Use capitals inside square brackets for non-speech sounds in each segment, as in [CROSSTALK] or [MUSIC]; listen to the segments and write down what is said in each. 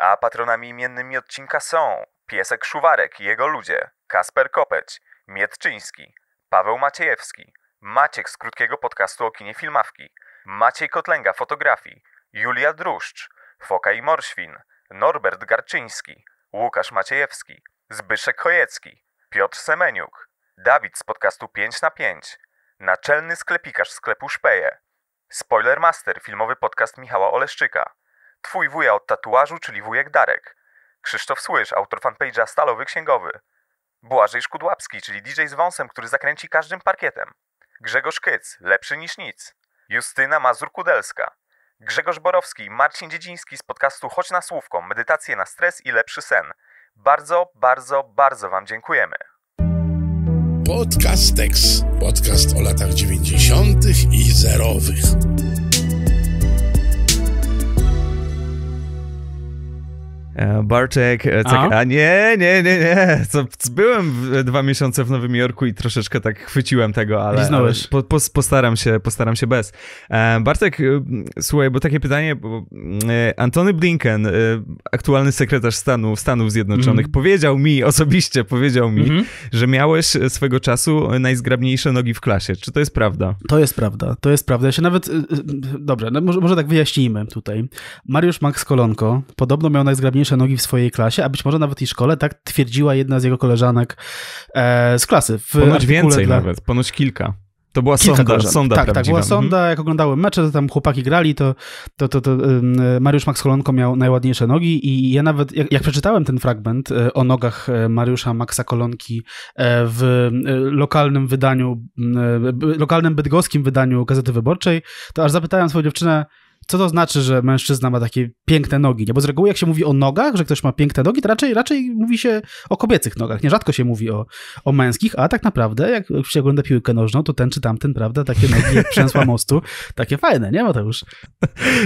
A patronami imiennymi odcinka są Piesek Szuwarek i jego ludzie, Kasper Kopeć, Mietczyński, Paweł Maciejewski, Maciek z krótkiego podcastu o kinie filmawki, Maciej Kotlęga fotografii, Julia Druszcz, Foka i Morświn, Norbert Garczyński, Łukasz Maciejewski, Zbyszek Kojecki, Piotr Semeniuk, Dawid z podcastu 5 na 5, naczelny sklepikarz sklepu Szpeje, Spoiler Master, filmowy podcast Michała Oleszczyka, Twój wuja od tatuażu, czyli wujek Darek. Krzysztof Słysz, autor fanpage'a Stalowy Księgowy. Błażej Szkudłapski, czyli DJ z wąsem, który zakręci każdym parkietem. Grzegorz Kyc, lepszy niż nic. Justyna Mazur-Kudelska. Grzegorz Borowski, Marcin Dziedziński z podcastu Chodź na Słówko, medytacje na stres i lepszy sen. Bardzo, bardzo, bardzo Wam dziękujemy. Podcast Tex. Podcast o latach 90. i zerowych. E, Bartek, e, tak, a? a nie, nie, nie, nie. Co, byłem e, dwa miesiące w Nowym Jorku i troszeczkę tak chwyciłem tego, ale po, po, postaram się, postaram się bez. Bartek, słuchaj, bo takie pytanie, bo Antony Blinken, aktualny sekretarz stanu Stanów Zjednoczonych, mm. powiedział mi, osobiście powiedział mi, mm -hmm. że miałeś swego czasu najzgrabniejsze nogi w klasie. Czy to jest prawda? To jest prawda, to jest prawda. Ja się nawet, dobrze, no może, może tak wyjaśnijmy tutaj. Mariusz Max Kolonko podobno miał najzgrabniejsze nogi w swojej klasie, a być może nawet i szkole, tak twierdziła jedna z jego koleżanek e, z klasy. W ponoć więcej dla... nawet, ponoć kilka. To była Kilka sonda, sonda Tak, prawdziwa. tak, była mhm. sonda, jak oglądałem mecze, to tam chłopaki grali, to, to, to, to Mariusz Max Kolonko miał najładniejsze nogi i ja nawet, jak, jak, przeczytałem ten fragment e, o nogach e, Mariusza Maxa Kolonki e, w lokalnym wydaniu, lokalnym bydgoskim wydaniu Gazety Wyborczej, to aż zapytałem swoją dziewczynę, co to znaczy, że mężczyzna ma takie piękne nogi? Nie? Bo z reguły jak się mówi o nogach, że ktoś ma piękne nogi, to raczej, raczej mówi się o kobiecych nogach. Nierzadko się mówi o, o męskich, a tak naprawdę jak się ogląda piłkę nożną, to ten czy tamten, prawda, takie nogi jak przęsła [LAUGHS] mostu, takie fajne, nie już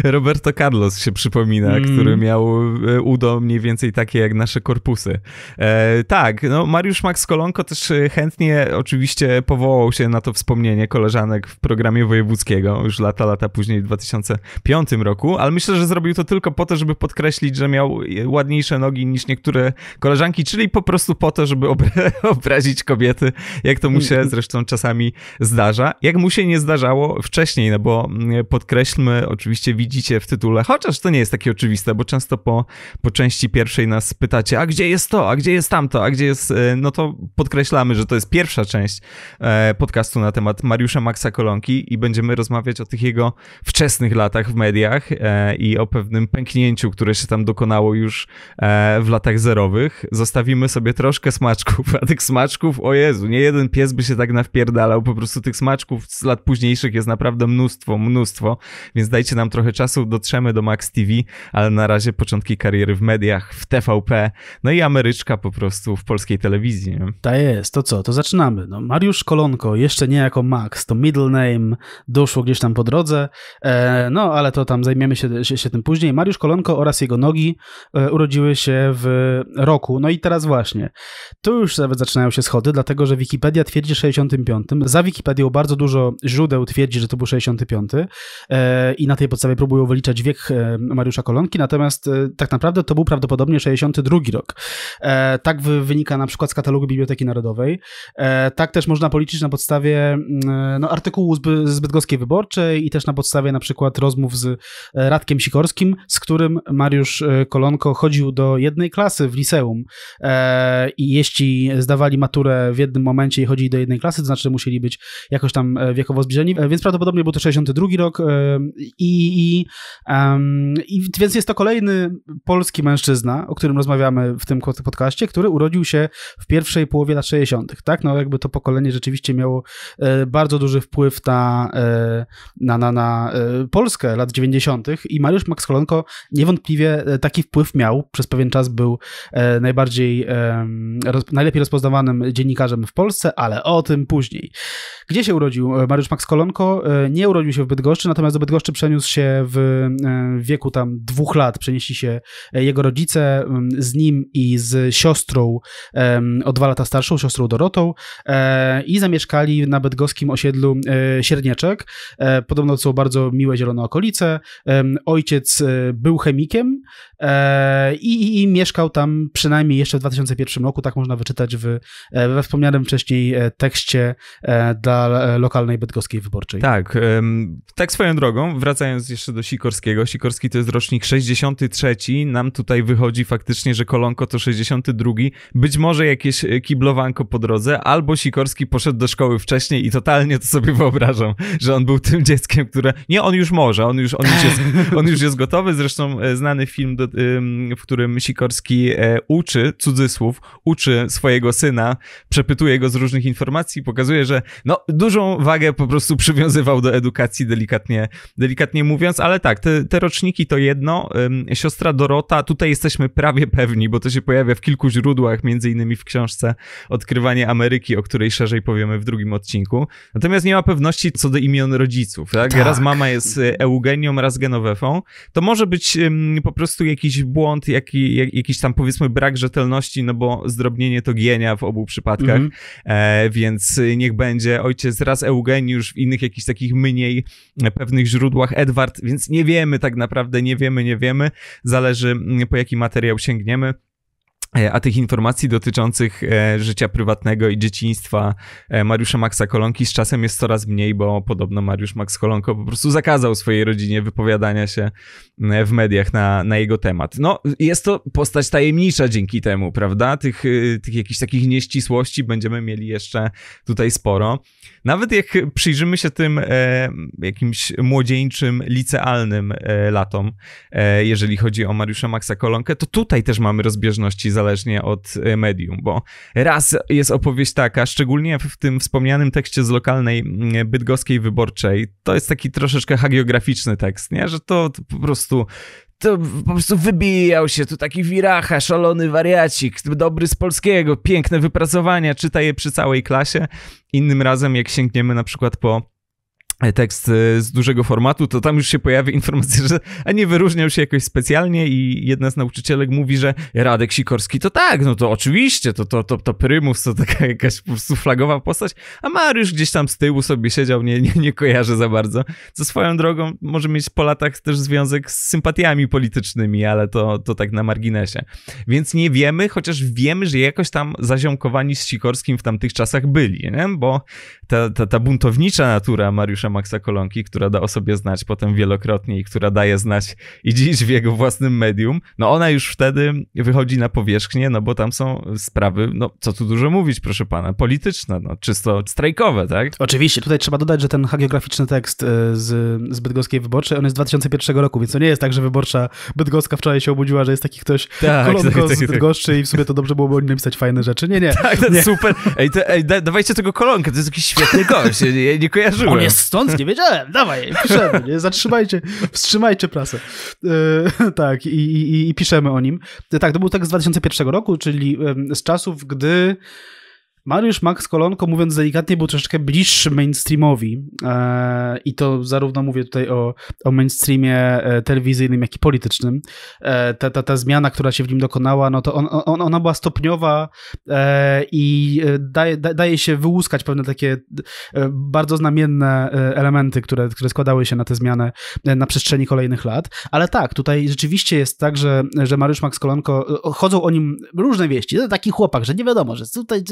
Roberto Carlos się przypomina, mm. który miał e, udo mniej więcej takie jak nasze korpusy. E, tak, no Mariusz Max Kolonko też chętnie oczywiście powołał się na to wspomnienie koleżanek w programie wojewódzkiego już lata, lata później, 2005 roku, ale myślę, że zrobił to tylko po to, żeby podkreślić, że miał ładniejsze nogi niż niektóre koleżanki, czyli po prostu po to, żeby obra [LAUGHS] obrazić kobiety, jak to mu się mm. zresztą czasami zdarza. Jak mu się nie zdarzało wcześniej, no bo mm, podkreślmy, oczywiście widzicie w tytule, chociaż to nie jest takie oczywiste, bo często po, po części pierwszej nas pytacie, a gdzie jest to, a gdzie jest tamto, a gdzie jest, e, no to podkreślamy, że to jest pierwsza część e, podcastu na temat Mariusza Maxa Kolonki i będziemy rozmawiać o tych jego wczesnych latach w mediach e, i o pewnym pęknięciu, które się tam dokonało już e, w latach zerowych, zostawimy sobie troszkę smaczków, [LAUGHS] a tych smaczków, o Jezu, nie jeden pies by się tak nawpierdalał, po prostu tych smaczków z lat późniejszych jest naprawdę mnóstwo, mnóstwo, więc dajcie nam trochę czasu, dotrzemy do Max TV, ale na razie początki kariery w mediach, w TVP, no i Ameryczka po prostu w polskiej telewizji. Nie? Ta jest, to co, to zaczynamy. No, Mariusz Kolonko, jeszcze nie jako Max, to middle name, doszło gdzieś tam po drodze, e, no ale ale to tam zajmiemy się, się, się tym później. Mariusz Kolonko oraz jego nogi e, urodziły się w roku. No i teraz właśnie. Tu już nawet zaczynają się schody, dlatego że Wikipedia twierdzi 65. Za Wikipedią bardzo dużo źródeł twierdzi, że to był 65. E, I na tej podstawie próbują wyliczać wiek e, Mariusza Kolonki, natomiast tak naprawdę to był prawdopodobnie 62 rok. Tak wynika na przykład z katalogu Biblioteki Narodowej. Tak też można policzyć na podstawie mm, no, artykułu z Bydgoskiej Wyborczej i też na podstawie na przykład rozmów rozmów z e, Radkiem Sikorskim, z którym Mariusz e, Kolonko chodził do jednej klasy w liceum e, i jeśli zdawali maturę w jednym momencie i chodzili do jednej klasy, to znaczy musieli być jakoś tam wiekowo zbliżeni, więc prawdopodobnie był to 62 rok i, i, um, i więc jest to kolejny polski mężczyzna, o którym rozmawiamy w tym podcaście, który urodził się w pierwszej połowie lat 60., tak? No jakby to pokolenie rzeczywiście miało bardzo duży wpływ na, na, na, na Polskę, lat 90. i Mariusz Max Kolonko niewątpliwie e, taki wpływ miał. Przez pewien czas był e, najbardziej, najlepiej rozpoznawanym dziennikarzem w Polsce, ale o tym później. Gdzie się urodził e, Mariusz Max Kolonko? Nie urodził się w Bydgoszczy, natomiast do Bydgoszczy przeniósł się w wieku tam dwóch lat. Przenieśli się jego rodzice z nim i z siostrą o dwa lata starszą, siostrą Dorotą i zamieszkali na bydgoskim osiedlu Siernieczek. Podobno to są bardzo miłe zielone okolice rodzice. Ojciec e, był chemikiem, E, I, i, i, mieszkał tam przynajmniej jeszcze w 2001 roku, tak można wyczytać w, e, we wspomnianym wcześniej e, tekście dla lokalnej bydgoskiej wyborczej. Tak, tak swoją drogą, wracając jeszcze do Sikorskiego, Sikorski to jest rocznik 63, nam tutaj wychodzi faktycznie, że Kolonko to 62, być może jakieś kiblowanko po drodze, albo Sikorski poszedł do szkoły wcześniej i totalnie to sobie [LAUGHS] wyobrażam, że on był tym dzieckiem, które... Nie, on już może, on już, on już, jest, [LAUGHS] on już jest gotowy, zresztą znany film do w którym Sikorski e, uczy, cudzysłów, uczy swojego syna, przepytuje go z różnych informacji, pokazuje, że no, dużą wagę po prostu przywiązywał do edukacji, delikatnie, delikatnie mówiąc, ale tak, te, te roczniki to jedno. Siostra Dorota, tutaj jesteśmy prawie pewni, bo to się pojawia w kilku źródłach, między innymi w książce Odkrywanie Ameryki, o której szerzej powiemy w drugim odcinku. Natomiast nie ma pewności co do imion rodziców, tak? tak. Raz mama jest e, Eugenią, raz Genowefą. To może być po prostu jakiś jakiś błąd, jak, jakiś tam powiedzmy brak rzetelności, no bo zdrobnienie to gienia w obu przypadkach, mm -hmm. e, więc niech będzie ojciec raz Eugeniusz, w innych jakichś takich mniej pewnych źródłach Edward, więc nie wiemy tak naprawdę, nie wiemy, nie wiemy, zależy mm, po jaki materiał sięgniemy. E, a tych informacji dotyczących e, życia prywatnego i dzieciństwa e, Mariusza Maxa Kolonki z czasem jest coraz mniej, bo podobno Mariusz Max Kolonko po prostu zakazał swojej rodzinie wypowiadania się w mediach na, na jego temat. No, jest to postać tajemnicza dzięki temu, prawda? Tych, tych jakichś takich nieścisłości będziemy mieli jeszcze tutaj sporo. Nawet jak przyjrzymy się tym jakimś młodzieńczym, licealnym latom, jeżeli chodzi o Mariusza Maxa Kolonkę, to tutaj też mamy rozbieżności za zależnie od y, medium, bo raz jest opowieść taka, szczególnie w tym wspomnianym tekście z lokalnej mm, bydgoskiej wyborczej, to jest taki troszeczkę hagiograficzny tekst, nie? Że to, to po prostu to po prostu wybijał się, tu taki wiracha, szalony wariacik, dobry z polskiego, piękne wypracowania, czyta je przy całej klasie. Innym razem, jak sięgniemy na przykład po tekst y, z dużego formatu, to tam już się pojawia [LAUGHS] informacja, że a nie wyróżniał się jakoś specjalnie i jedna z nauczycielek mówi, że Radek Sikorski to tak, no to oczywiście, to, to, to, to prymus, to taka [LAUGHS] jakaś po prostu flagowa postać, a Mariusz gdzieś tam z tyłu sobie siedział, nie, nie, nie kojarzę za bardzo, co swoją drogą może mieć po latach też związek z sympatiami politycznymi, ale to, to tak na marginesie. Więc nie wiemy, chociaż wiemy, że jakoś tam zaziomkowani z Sikorskim w tamtych czasach byli, nie? bo ta, ta, ta buntownicza natura Mariusza Maxa Kolonki, która da o sobie znać potem wielokrotnie i która daje znać i dziś w jego własnym medium, no ona już wtedy wychodzi na powierzchnię, no bo tam są sprawy, no co tu dużo mówić, proszę pana, polityczne, no czysto strajkowe, tak? Oczywiście, tutaj trzeba dodać, że ten hagiograficzny tekst e, z, z Bydgoskiej Wyborczej, on jest z 2001 roku, więc to nie jest tak, że Wyborcza Bydgoska wczoraj się obudziła, że jest taki ktoś tak, tak kolonko tak, tak, tak, z Bydgoszczy i w sumie to dobrze byłoby o nim napisać fajne rzeczy. Nie, nie. Tak, nie. super. Ej, to, ej, da, dawajcie tego kolonkę, to jest jakiś świetny gość, ja nie kojarzyłem. On jest nie wiedziałem, dawaj, piszemy, nie? zatrzymajcie, wstrzymajcie prasę. Yy, [LAUGHS] tak, i, i, i piszemy o nim. Tak, to był tak z 2001 roku, czyli z czasów, gdy Mariusz Max Kolonko, mówiąc delikatnie, był troszeczkę bliższy mainstreamowi e, i to zarówno mówię tutaj o, o mainstreamie e, telewizyjnym, jak i politycznym. E, ta, ta, ta zmiana, która się w nim dokonała, no to on, on, ona była stopniowa e, i e, daje, da, daje się wyłuskać pewne takie e, bardzo znamienne elementy, które, które składały się na tę zmianę na przestrzeni kolejnych lat. Ale tak, tutaj rzeczywiście jest tak, że, że Mariusz Max Kolonko, chodzą o nim różne wieści. To taki chłopak, że nie wiadomo, że tutaj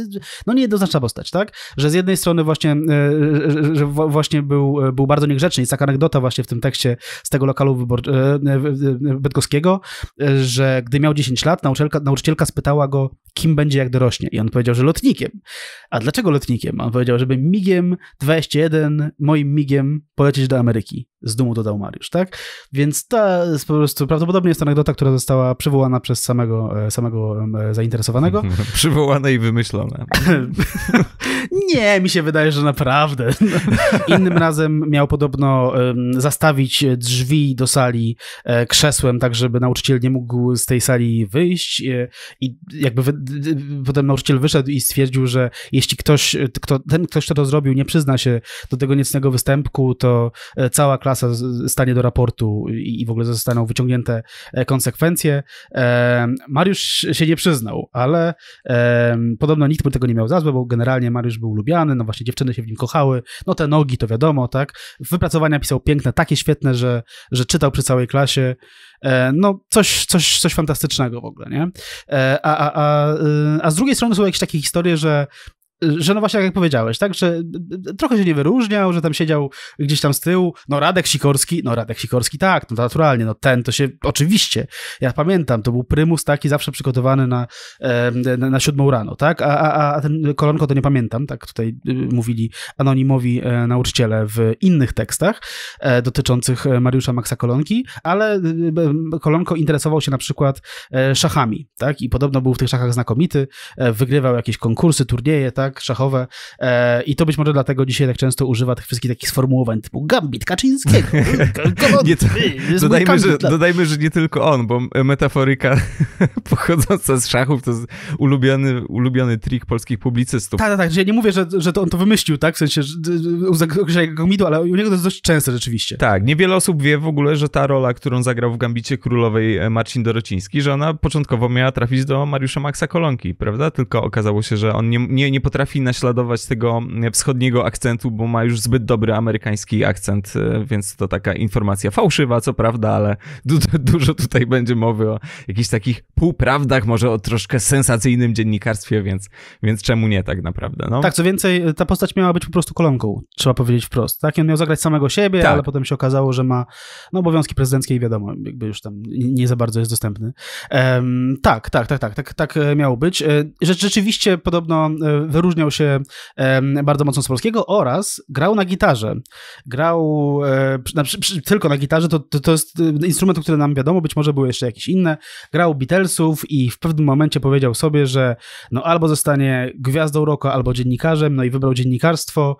no niejednoznaczna postać, tak? Że z jednej strony właśnie, e, e, że właśnie był, e, był bardzo niegrzeczny. Jest taka anegdota właśnie w tym tekście z tego lokalu wybor... bydgoskiego, że gdy miał 10 lat, nauczycielka, nauczycielka spytała go, kim będzie jak dorośnie. I on powiedział, że lotnikiem. A dlaczego lotnikiem? On powiedział, żeby migiem 21, moim migiem polecieć do Ameryki. Z dumu dodał Mariusz, tak? Więc ta po prostu prawdopodobnie jest to anegdota, która została przywołana przez samego, samego zainteresowanego. [LAUGHS] Przywołane i wymyślone. [LAUGHS] nie, mi się wydaje, że naprawdę. [LAUGHS] Innym razem miał podobno zastawić drzwi do sali e, krzesłem, tak żeby nauczyciel nie mógł z tej sali wyjść e, i jakby potem nauczyciel wyszedł i stwierdził, że jeśli ktoś, e, kto, ten ktoś, kto to zrobił, nie przyzna się do tego niecnego występku, to cała klasa stanie do raportu i, w ogóle zostaną wyciągnięte konsekwencje. Mariusz się nie przyznał, ale podobno nikt mu tego nie miał miał za złe, bo generalnie Mariusz był lubiany, no właśnie dziewczyny się w nim kochały, no te nogi to wiadomo, tak. Wypracowania pisał piękne, takie świetne, że, że czytał przy całej klasie. E, no, coś, coś, coś fantastycznego w ogóle, nie? E, a, a, a, y, a z drugiej strony są jakieś takie historie, że że no właśnie jak powiedziałeś, tak, że trochę się nie wyróżniał, że tam siedział gdzieś tam z tyłu, no Radek Sikorski, no Radek Sikorski tak, no naturalnie, no ten to się, oczywiście, ja pamiętam, to był prymus taki zawsze przygotowany na, na, siódmą rano, tak, a, a, a ten kolonko to nie pamiętam, tak tutaj y, mówili anonimowi e, nauczyciele w innych tekstach e, dotyczących e, Mariusza Maksa Kolonki, ale y, y, kolonko interesował się na przykład szachami, tak, i podobno był w tych szachach znakomity, wygrywał jakieś konkursy, turnieje, tak, tak, szachowe e, i to być może dlatego dzisiaj tak często używa tych wszystkich takich sformułowań typu Gambit Kaczyńskiego. [LAUGHS] nie, to, dodajmy, że, dodajmy, że nie tylko on, bo metaforyka [LAUGHS] pochodząca z szachów to ulubiony, ulubiony trik polskich publicystów. Tak, tak, tak, ja nie mówię, że, że to on to wymyślił, tak, w sensie, że jego mitu, ale u niego to jest dość częste rzeczywiście. Tak, niewiele osób wie w ogóle, że ta rola, którą zagrał w Gambicie Królowej e, Marcin Dorociński, że ona początkowo miała trafić do Mariusza Maxa Kolonki, prawda? Tylko okazało się, że on nie, nie, nie potrafi potrafi naśladować tego mm, wschodniego akcentu, bo ma już zbyt dobry amerykański akcent, e, więc to taka informacja fałszywa, co prawda, ale [LAUGHS] du dużo tutaj będzie mowy o jakichś takich półprawdach, może o troszkę sensacyjnym dziennikarstwie, więc, więc czemu nie tak naprawdę, no? Tak, co więcej, e, ta postać miała być po prostu kolonką, trzeba powiedzieć wprost, tak? I on miał zagrać samego siebie, tak. ale potem się okazało, że ma no, obowiązki prezydenckie i wiadomo, jakby już tam nie za bardzo jest dostępny. Um, tak, tak, tak, tak, tak, tak e, miało być. Rzecz, rzeczywiście podobno wyróżnił wyróżniał się bardzo mocno z polskiego oraz grał na gitarze. Grał e, na, przy, przy, tylko na gitarze, to, to, to jest e, instrument, który nam wiadomo, być może były jeszcze jakieś inne. Grał Beatlesów i w pewnym momencie powiedział sobie, że no albo zostanie gwiazdą roku albo dziennikarzem, no i wybrał dziennikarstwo.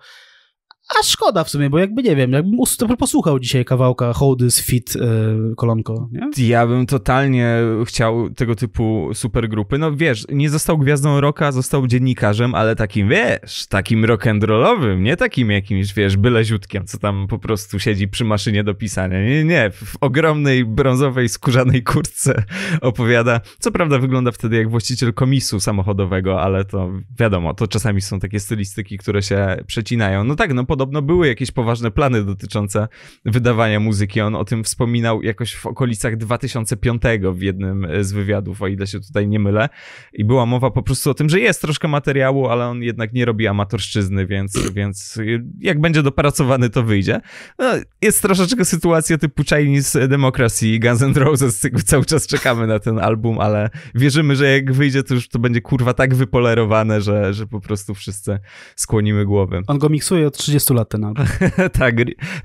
A szkoda w sumie, bo jakby nie wiem, jakbym posłuchał dzisiaj kawałka hołdy z fit yy, kolonko. Nie? Ja bym totalnie chciał tego typu supergrupy. No wiesz, nie został gwiazdą rocka, został dziennikarzem, ale takim wiesz, takim rock'n'rollowym, nie takim jakimś wiesz, byle ziutkiem, co tam po prostu siedzi przy maszynie do pisania. Nie, nie, w ogromnej brązowej skórzanej kurtce [LAUGHS] opowiada. Co prawda wygląda wtedy jak właściciel komisu samochodowego, ale to wiadomo, to czasami są takie stylistyki, które się przecinają. No tak, no pod podobno były jakieś poważne plany dotyczące wydawania muzyki. On o tym wspominał jakoś w okolicach 2005 w jednym e, z wywiadów, o ile się tutaj nie mylę. I była mowa po prostu o tym, że jest troszkę materiału, ale on jednak nie robi amatorszczyzny, więc, [CLEARS THROAT] więc jak będzie dopracowany, to wyjdzie. No, jest troszeczkę sytuacja typu Chinese Democracy i Guns N' Roses, cały czas czekamy na ten album, ale wierzymy, że jak wyjdzie, to już to będzie kurwa tak wypolerowane, że, że po prostu wszyscy skłonimy głowy. On go miksuje od 30 15 lat ten album. tak,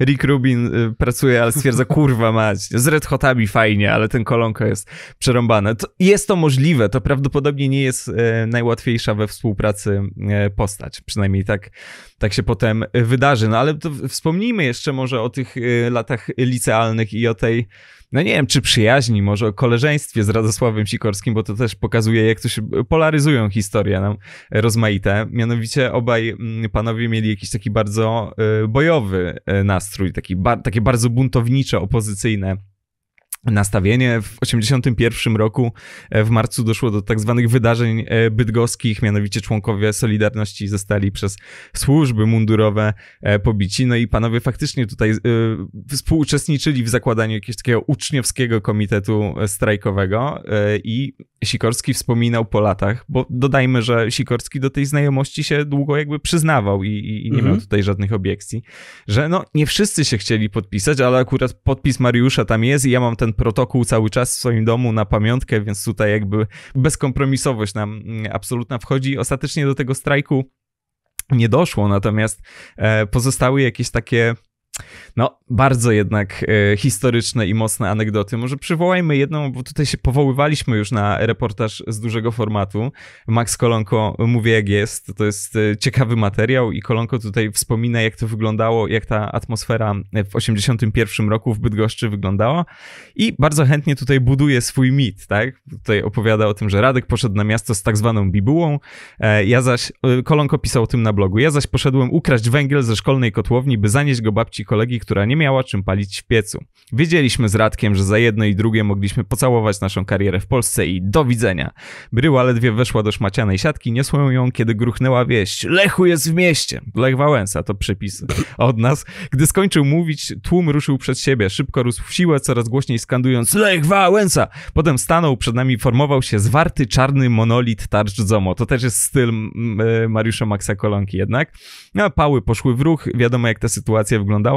Rick Rubin y, pracuje, ale stwierdza, [LAUGHS] kurwa mać, z Red Hotami fajnie, ale ten kolonko jest przerąbane. To, jest to możliwe, to prawdopodobnie nie jest e, najłatwiejsza we współpracy e, postać, przynajmniej tak, tak się potem wydarzy. No ale to wspomnijmy jeszcze może o tych e, latach licealnych i o tej no nie wiem, czy przyjaźni, może o koleżeństwie z Radosławem Sikorskim, bo to też pokazuje, jak to się polaryzują historie nam rozmaite. Mianowicie obaj mm, panowie mieli jakiś taki bardzo y, bojowy y, nastrój, taki, takie bardzo buntownicze, opozycyjne nastawienie. W 1981 roku e, w marcu doszło do tak zwanych wydarzeń e, bydgoskich, mianowicie członkowie Solidarności zostali przez służby mundurowe e, pobici. No i panowie faktycznie tutaj współuczestniczyli w zakładaniu jakiegoś takiego uczniowskiego komitetu strajkowego i Sikorski wspominał po latach, bo dodajmy, że Sikorski do tej znajomości się długo jakby przyznawał i, i nie mhm. miał tutaj żadnych obiekcji, że no nie wszyscy się chcieli podpisać, ale akurat podpis Mariusza tam jest i ja mam ten protokół cały czas w swoim domu na pamiątkę, więc tutaj jakby bezkompromisowość nam mm, absolutna wchodzi. Ostatecznie do tego strajku nie doszło, natomiast e, pozostały jakieś takie no, bardzo jednak e, historyczne i mocne anegdoty. Może przywołajmy jedną, bo tutaj się powoływaliśmy już na reportaż z dużego formatu. Max Kolonko mówi jak jest, to jest e, ciekawy materiał i Kolonko tutaj wspomina jak to wyglądało, jak ta atmosfera e, w 81 roku w Bydgoszczy wyglądała i bardzo chętnie tutaj buduje swój mit, tak? Tutaj opowiada o tym, że Radek poszedł na miasto z tak zwaną bibułą, e, ja zaś, e, Kolonko pisał o tym na blogu, ja zaś poszedłem ukraść węgiel ze szkolnej kotłowni, by zanieść go babci kolegi, która nie miała czym palić w piecu. Wiedzieliśmy z Radkiem, że za jedno i drugie mogliśmy pocałować naszą karierę w Polsce i do widzenia. Bryła ledwie weszła do szmacianej siatki, niosłem ją, kiedy gruchnęła wieść. Lechu jest w mieście! Lech Wałęsa, to przepisy [LAUGHS] od nas. Gdy skończył mówić, tłum ruszył przed siebie, szybko rósł w siłę, coraz głośniej skandując Lech Wałęsa! Potem stanął przed nami, formował się zwarty, czarny monolit tarcz Zomo. To też jest styl mm, e, Mariusza Maxa Kolonki jednak. No, pały poszły w ruch, wiadomo jak ta sytuacja wyglądała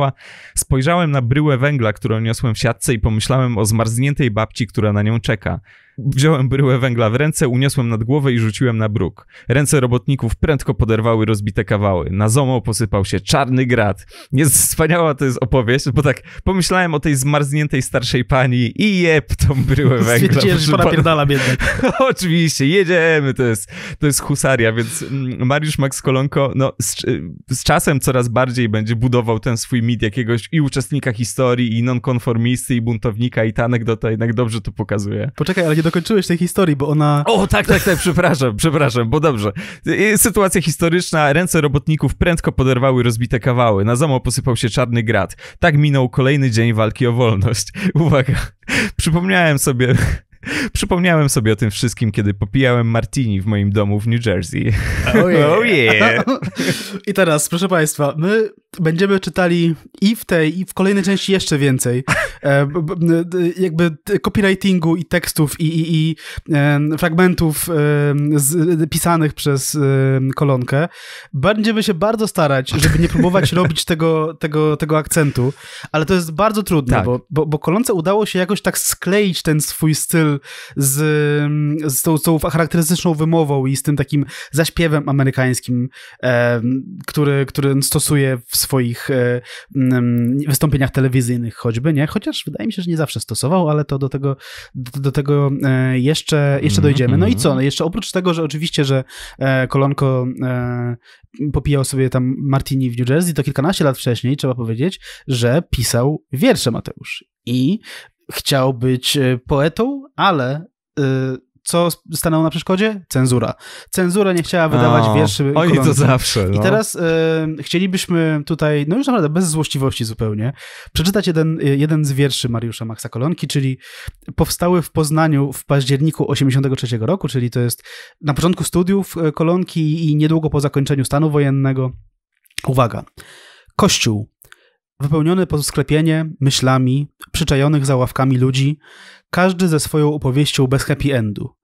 Spojrzałem na bryłę węgla, którą niosłem w siatce i pomyślałem o zmarzniętej babci, która na nią czeka. Wziąłem bryłę węgla w ręce, uniosłem nad głowę i rzuciłem na bruk. Ręce robotników prędko poderwały rozbite kawały. Na zomo posypał się czarny grat. Jest wspaniała to jest opowieść, bo tak pomyślałem o tej zmarzniętej starszej pani i jeb tą bryłę [LAUGHS] węgla. pierdala [LAUGHS] Oczywiście, jedziemy, to jest, to jest husaria, więc mm, Mariusz Max Kolonko no, z, z czasem coraz bardziej będzie budował ten swój mit jakiegoś i uczestnika historii, i nonkonformisty, i buntownika, i ta anegdota jednak dobrze to pokazuje. Poczekaj, ale nie do dokończyłeś tej historii, bo ona... O, tak, tak, tak, przepraszam, przepraszam, bo dobrze. Sytuacja historyczna. Ręce robotników prędko poderwały rozbite kawały. Na zamo posypał się czarny grat. Tak minął kolejny dzień walki o wolność. [LAUGHS] Uwaga. Przypomniałem sobie... [LAUGHS] Przypomniałem sobie o tym wszystkim, kiedy popijałem martini w moim domu w New Jersey. Oh yeah. Oh yeah. I teraz, proszę Państwa, my będziemy czytali i w tej, i w kolejnej części jeszcze więcej. [LAUGHS] E, jakby copywritingu i tekstów, i, i, i e, fragmentów e, z, pisanych przez kolonkę. Będziemy się bardzo starać, żeby nie próbować [LAUGHS] robić tego, tego, tego akcentu, ale to jest bardzo trudne, tak. bo, bo, bo kolonce udało się jakoś tak skleić ten swój styl z, z tą, tą charakterystyczną wymową i z tym takim zaśpiewem amerykańskim, który, który stosuje w swoich e, mm, wystąpieniach telewizyjnych choćby, nie? Chociaż wydaje mi się, że nie zawsze stosował, ale to do tego, do, do tego e, jeszcze, jeszcze mhm, dojdziemy. No i mhm. co? No jeszcze oprócz tego, że oczywiście, że e, Kolonko popijał sobie tam martini w New Jersey, to kilkanaście lat wcześniej trzeba powiedzieć, że pisał wiersze Mateusz i chciał być poetą, ale co stanęło na przeszkodzie? Cenzura. Cenzura nie chciała wydawać o, wierszy. Oj, to zawsze. No. I teraz e, chcielibyśmy tutaj, no już naprawdę bez złośliwości zupełnie, przeczytać jeden, e, jeden z wierszy Mariusza Maxa Kolonki, czyli powstały w Poznaniu w październiku 83 roku, czyli to jest na początku studiów e, Kolonki i niedługo po zakończeniu stanu wojennego. Uwaga. Kościół, wypełniony po sklepienie myślami, przyczajonych za ławkami ludzi, każdy ze swoją opowieścią bez happy endu.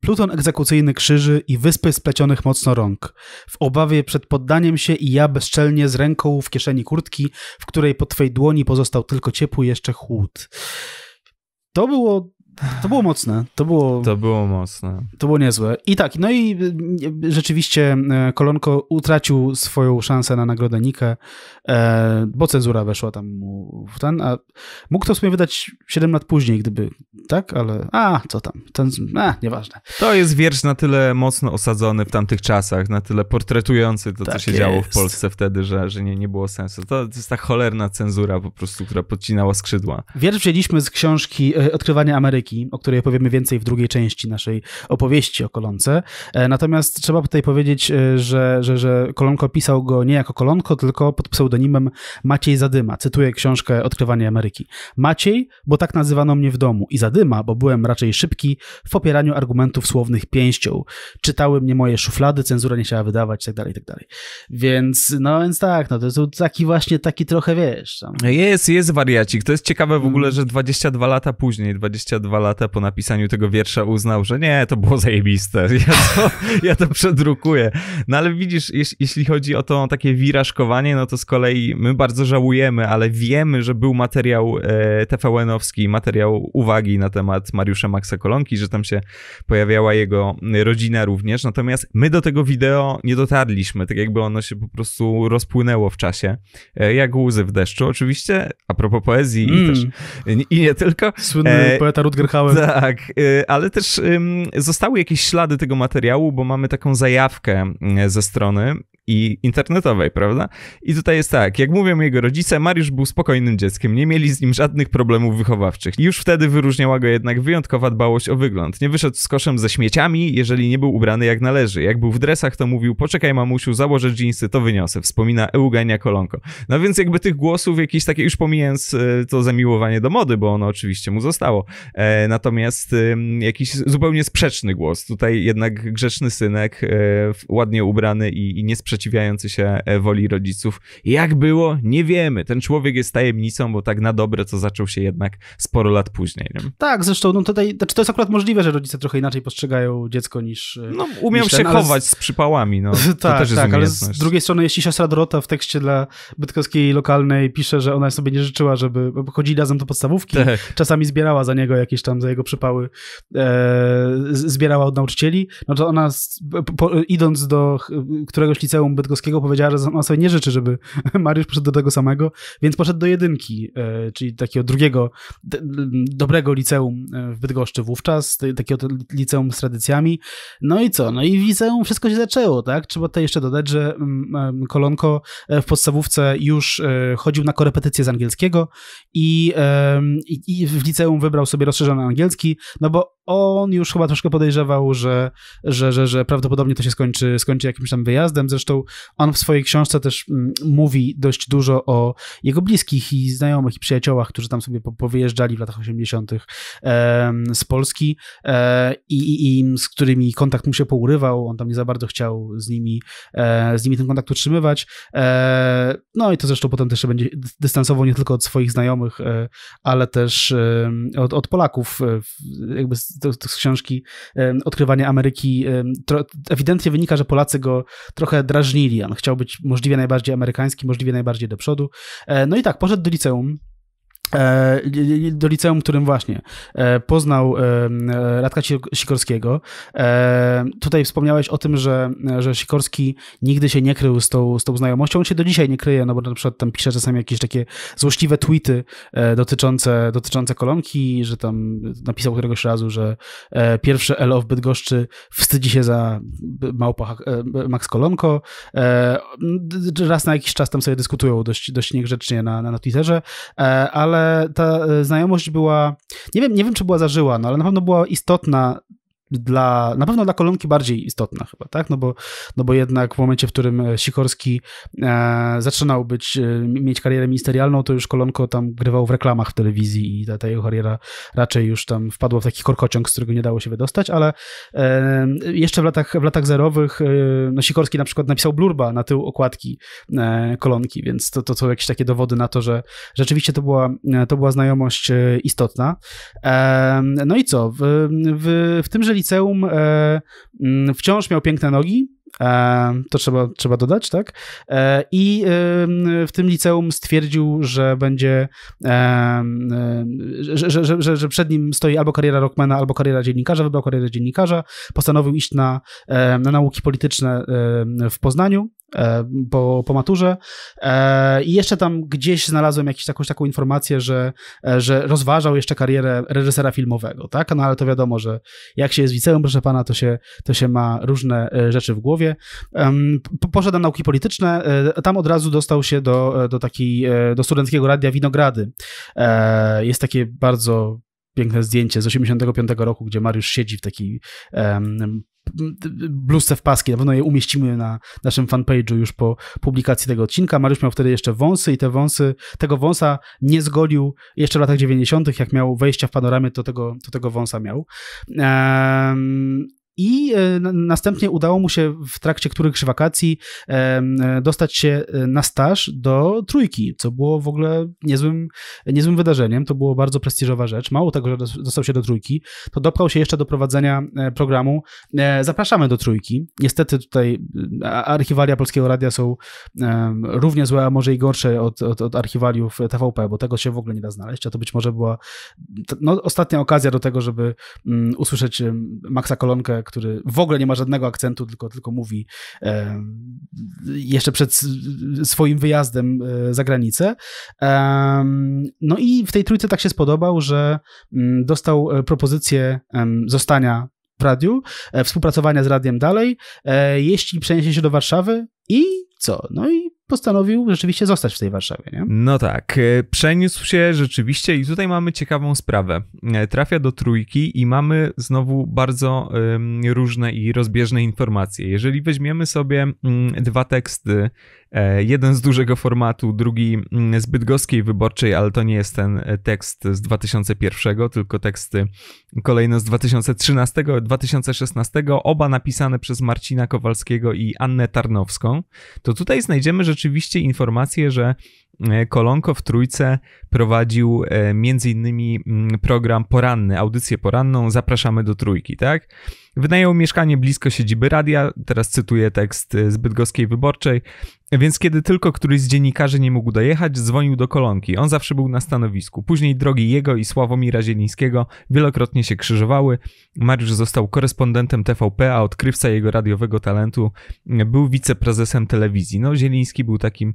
Pluton egzekucyjny krzyży i wyspy splecionych mocno rąk. W obawie przed poddaniem się i ja bezczelnie z ręką w kieszeni kurtki, w której po twej dłoni pozostał tylko ciepły jeszcze chłód. To było to było mocne. To było, to było mocne. To było niezłe. I tak, no i e, e, rzeczywiście e, Kolonko utracił swoją szansę na nagrodę Nikę. E, bo cenzura weszła tam w ten, a mógł to sobie wydać 7 lat później, gdyby, tak? Ale, a, co tam, ten, a, e, nieważne. To jest wiersz na tyle mocno osadzony w tamtych czasach, na tyle portretujący to, tak co się jest. działo w Polsce wtedy, że, że nie, nie było sensu. To, to jest ta cholerna cenzura po prostu, która podcinała skrzydła. Wiersz wzięliśmy z książki e, Odkrywanie Ameryki, o której opowiemy więcej w drugiej części naszej opowieści o Kolonce. Natomiast trzeba tutaj powiedzieć, że, że, że Kolonko pisał go nie jako Kolonko, tylko pod pseudonim pseudonimem Maciej Zadyma. Cytuję książkę Odkrywanie Ameryki. Maciej, bo tak nazywano mnie w domu i Zadyma, bo byłem raczej szybki w opieraniu argumentów słownych pięścią. Czytały mnie moje szuflady, cenzura nie chciała wydawać itd., tak itd. Tak więc, no więc tak, no to jest taki właśnie, taki trochę, wiesz. Tam. Jest, jest wariacik. To jest ciekawe w ogóle, mm. że 22 lata później, 22 lata po napisaniu tego wiersza uznał, że nie, to było zajebiste. [LAUGHS] Ja to, ja to przedrukuję. No ale widzisz, jeśli chodzi o to takie wirażkowanie, no to z kolei kolei my bardzo żałujemy, ale wiemy, że był materiał TV e, TVN-owski, materiał uwagi na temat Mariusza Maxa Kolonki, że tam się pojawiała jego rodzina również. Natomiast my do tego wideo nie dotarliśmy, tak jakby ono się po prostu rozpłynęło w czasie, e, jak łzy w deszczu oczywiście, a propos poezji mm. i, też, i, nie tylko. Słynny e, poeta Rutger Hauer. Tak, e, ale też zostały jakieś ślady tego materiału, bo mamy taką zajawkę mm, ze strony i internetowej, prawda? I tutaj jest tak, jak mówią jego rodzice, Mariusz był spokojnym dzieckiem, nie mieli z nim żadnych problemów wychowawczych. Już wtedy wyróżniała go jednak wyjątkowa dbałość o wygląd. Nie wyszedł z koszem ze śmieciami, jeżeli nie był ubrany jak należy. Jak był w dresach, to mówił, poczekaj mamusiu, założę dżinsy, to wyniosę, wspomina Eugenia Kolonko. No więc jakby tych głosów jakieś takie, już pomijając e, to zamiłowanie do mody, bo ono oczywiście mu zostało, e, natomiast e, jakiś zupełnie sprzeczny głos. Tutaj jednak grzeczny synek, e, ładnie ubrany i, i niesprzeczny sprzeciwiający się e, woli rodziców. Jak było? Nie wiemy. Ten człowiek jest tajemnicą, bo tak na dobre co zaczął się jednak sporo lat później. Nie? Tak, zresztą no tutaj, znaczy, to jest akurat możliwe, że rodzice trochę inaczej postrzegają dziecko niż e, No umiał niż się ten, chować z... z przypałami, no. [LAUGHS] tak, to też jest tak, ale z drugiej strony jeśli siostra Dorota w tekście dla Bytkowskiej lokalnej pisze, że ona sobie nie życzyła, żeby chodzili razem do podstawówki, tak. czasami zbierała za niego jakieś tam, za jego przypały, e, zbierała od nauczycieli, no znaczy to ona po, idąc do któregoś liceum dyrektorką Bydgoskiego powiedziała, że ona sobie nie życzy, żeby [LAUGHS] Mariusz poszedł do tego samego, więc poszedł do jedynki, e, czyli takiego drugiego, dobrego liceum e, w Bydgoszczy wówczas, takiego liceum z tradycjami. No i co? No i w liceum wszystko się zaczęło, tak? Trzeba tutaj jeszcze dodać, że mm, Kolonko e, w podstawówce już chodził na korepetycje z angielskiego i, i, i w liceum wybrał sobie rozszerzony angielski, no bo on już chyba troszkę podejrzewał, że, że, że, że prawdopodobnie to się skończy, skończy jakimś tam wyjazdem. Zresztą on w swojej książce też mm, mówi dość dużo o jego bliskich i znajomych i przyjaciołach, którzy tam sobie powyjeżdżali w latach 80. z Polski e, i, i, z którymi kontakt mu się pourywał. On tam nie za bardzo chciał z nimi, e, z nimi ten kontakt utrzymywać. E, no i to zresztą potem też będzie dystansował nie tylko od swoich znajomych, ale też od, od Polaków, jakby z, to, to z książki Odkrywanie Ameryki, tro, ewidentnie wynika, że Polacy go trochę drażnili. On chciał być możliwie najbardziej amerykański, możliwie najbardziej do przodu. E, no i tak, poszedł do liceum, E, do liceum, którym właśnie e, poznał e, Radka Sikorskiego. Tutaj wspomniałeś o tym, że, że Sikorski nigdy się nie krył z tą, z tą znajomością. On się do dzisiaj nie kryje, no bo na przykład tam pisze czasami jakieś takie złośliwe tweety dotyczące, dotyczące kolonki, że tam napisał któregoś razu, że pierwszy L of Bydgoszczy wstydzi się za małpa Max Kolonko. Raz na jakiś czas tam sobie dyskutują dość, dość niegrzecznie na, na Twitterze, ale ale ta e, znajomość była, nie wiem, nie wiem czy była zażyła, no ale na pewno była istotna dla, na pewno dla kolonki bardziej istotna chyba, tak? No bo, no bo jednak w momencie, w którym e, Sikorski e, zaczynał być, e, mieć karierę ministerialną, to już kolonko tam grywał w reklamach w telewizji i ta, ta jego kariera raczej już tam wpadła w taki korkociąg, z którego nie dało się wydostać, ale e, jeszcze w latach, w latach zerowych e, no Sikorski na przykład napisał blurba na tył okładki e, kolonki, więc to, to są jakieś takie dowody na to, że rzeczywiście to była, to była znajomość istotna. no i co? W, w, w tym, że liceum e, mm, wciąż miał piękne nogi, e, to trzeba, trzeba dodać, tak? E, I w tym liceum stwierdził, że będzie, że, że, że, że przed nim stoi albo kariera rockmana, albo kariera dziennikarza. Wybrał karierę dziennikarza, postanowił iść na, na nauki polityczne w Poznaniu E, po, po maturze. E, I jeszcze tam gdzieś znalazłem jakąś taką, taką informację, że, e, że rozważał jeszcze karierę reżysera filmowego, tak? No ale to wiadomo, że jak się jest liceum, proszę pana, to się, to się ma różne rzeczy w głowie. Poszedł na nauki polityczne, tam od razu dostał się do, do, takiej do studenckiego radia Winogrady. Jest takie bardzo piękne zdjęcie z 85 roku, gdzie Mariusz siedzi w takiej bluzce w paski. Na pewno je umieścimy na naszym fanpage'u już po publikacji tego odcinka. Mariusz miał wtedy jeszcze wąsy i te wąsy, tego wąsa nie zgolił jeszcze w latach 90., jak miał wejścia w panoramy, to tego, to tego wąsa miał. Ehm, i e, następnie udało mu się w trakcie którychś wakacji e, dostać się e, na staż do trójki, co było w ogóle niezłym, niezłym wydarzeniem. To było bardzo prestiżowa rzecz. Mało tego, że dostał się do trójki, to dopchał się jeszcze do prowadzenia programu Zapraszamy do trójki. Niestety tutaj archiwalia Polskiego Radia są równie złe, a może i gorsze od, od, od archiwaliów TVP, bo tego się w ogóle nie da znaleźć, a to być może była no, ostatnia okazja do tego, żeby mm, usłyszeć Maxa Kolonkę, który w ogóle nie ma żadnego akcentu, tylko, tylko mówi e, jeszcze przed swoim wyjazdem e, za granicę. E, no i w tej trójce tak się spodobał, że mm, dostał e, propozycję zostania w radiu, e, współpracowania z radiem dalej, jeśli przeniesie się do Warszawy i co? No i postanowił rzeczywiście zostać w tej Warszawie, nie? No tak, e, przeniósł się rzeczywiście i tutaj mamy ciekawą sprawę. E, trafia do trójki i mamy znowu bardzo różne i rozbieżne informacje. Jeżeli weźmiemy sobie mm, dwa teksty E, jeden z dużego formatu, drugi mm, z bydgoskiej wyborczej, ale to nie jest ten e, tekst z 2001, tylko teksty kolejne z 2013, 2016, oba napisane przez Marcina Kowalskiego i Annę Tarnowską. To tutaj znajdziemy rzeczywiście informację, że E, Kolonko w Trójce prowadził e, między innymi mm, program poranny, audycję poranną Zapraszamy do Trójki, tak? Wynajął mieszkanie blisko siedziby radia, teraz cytuję tekst e, z Bydgoskiej Wyborczej, więc kiedy tylko któryś z dziennikarzy nie mógł dojechać, dzwonił do Kolonki. On zawsze był na stanowisku. Później drogi jego i Sławomira Zielińskiego wielokrotnie się krzyżowały. Mariusz został korespondentem TVP, a odkrywca jego radiowego talentu mm, był wiceprezesem telewizji. No, Zieliński był takim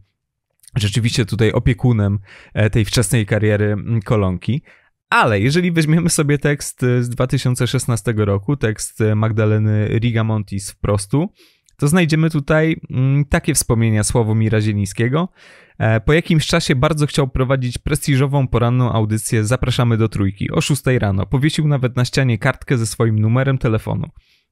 rzeczywiście tutaj opiekunem e, tej wczesnej kariery mm, Kolonki. Ale jeżeli weźmiemy sobie tekst e, z 2016 roku, tekst e, Magdaleny Rigamontis wprostu, to znajdziemy tutaj mm, takie wspomnienia Sławomira Zielińskiego. Po jakimś czasie bardzo chciał prowadzić prestiżową poranną audycję Zapraszamy do Trójki o 6 rano. Powiesił nawet na ścianie kartkę ze swoim numerem telefonu.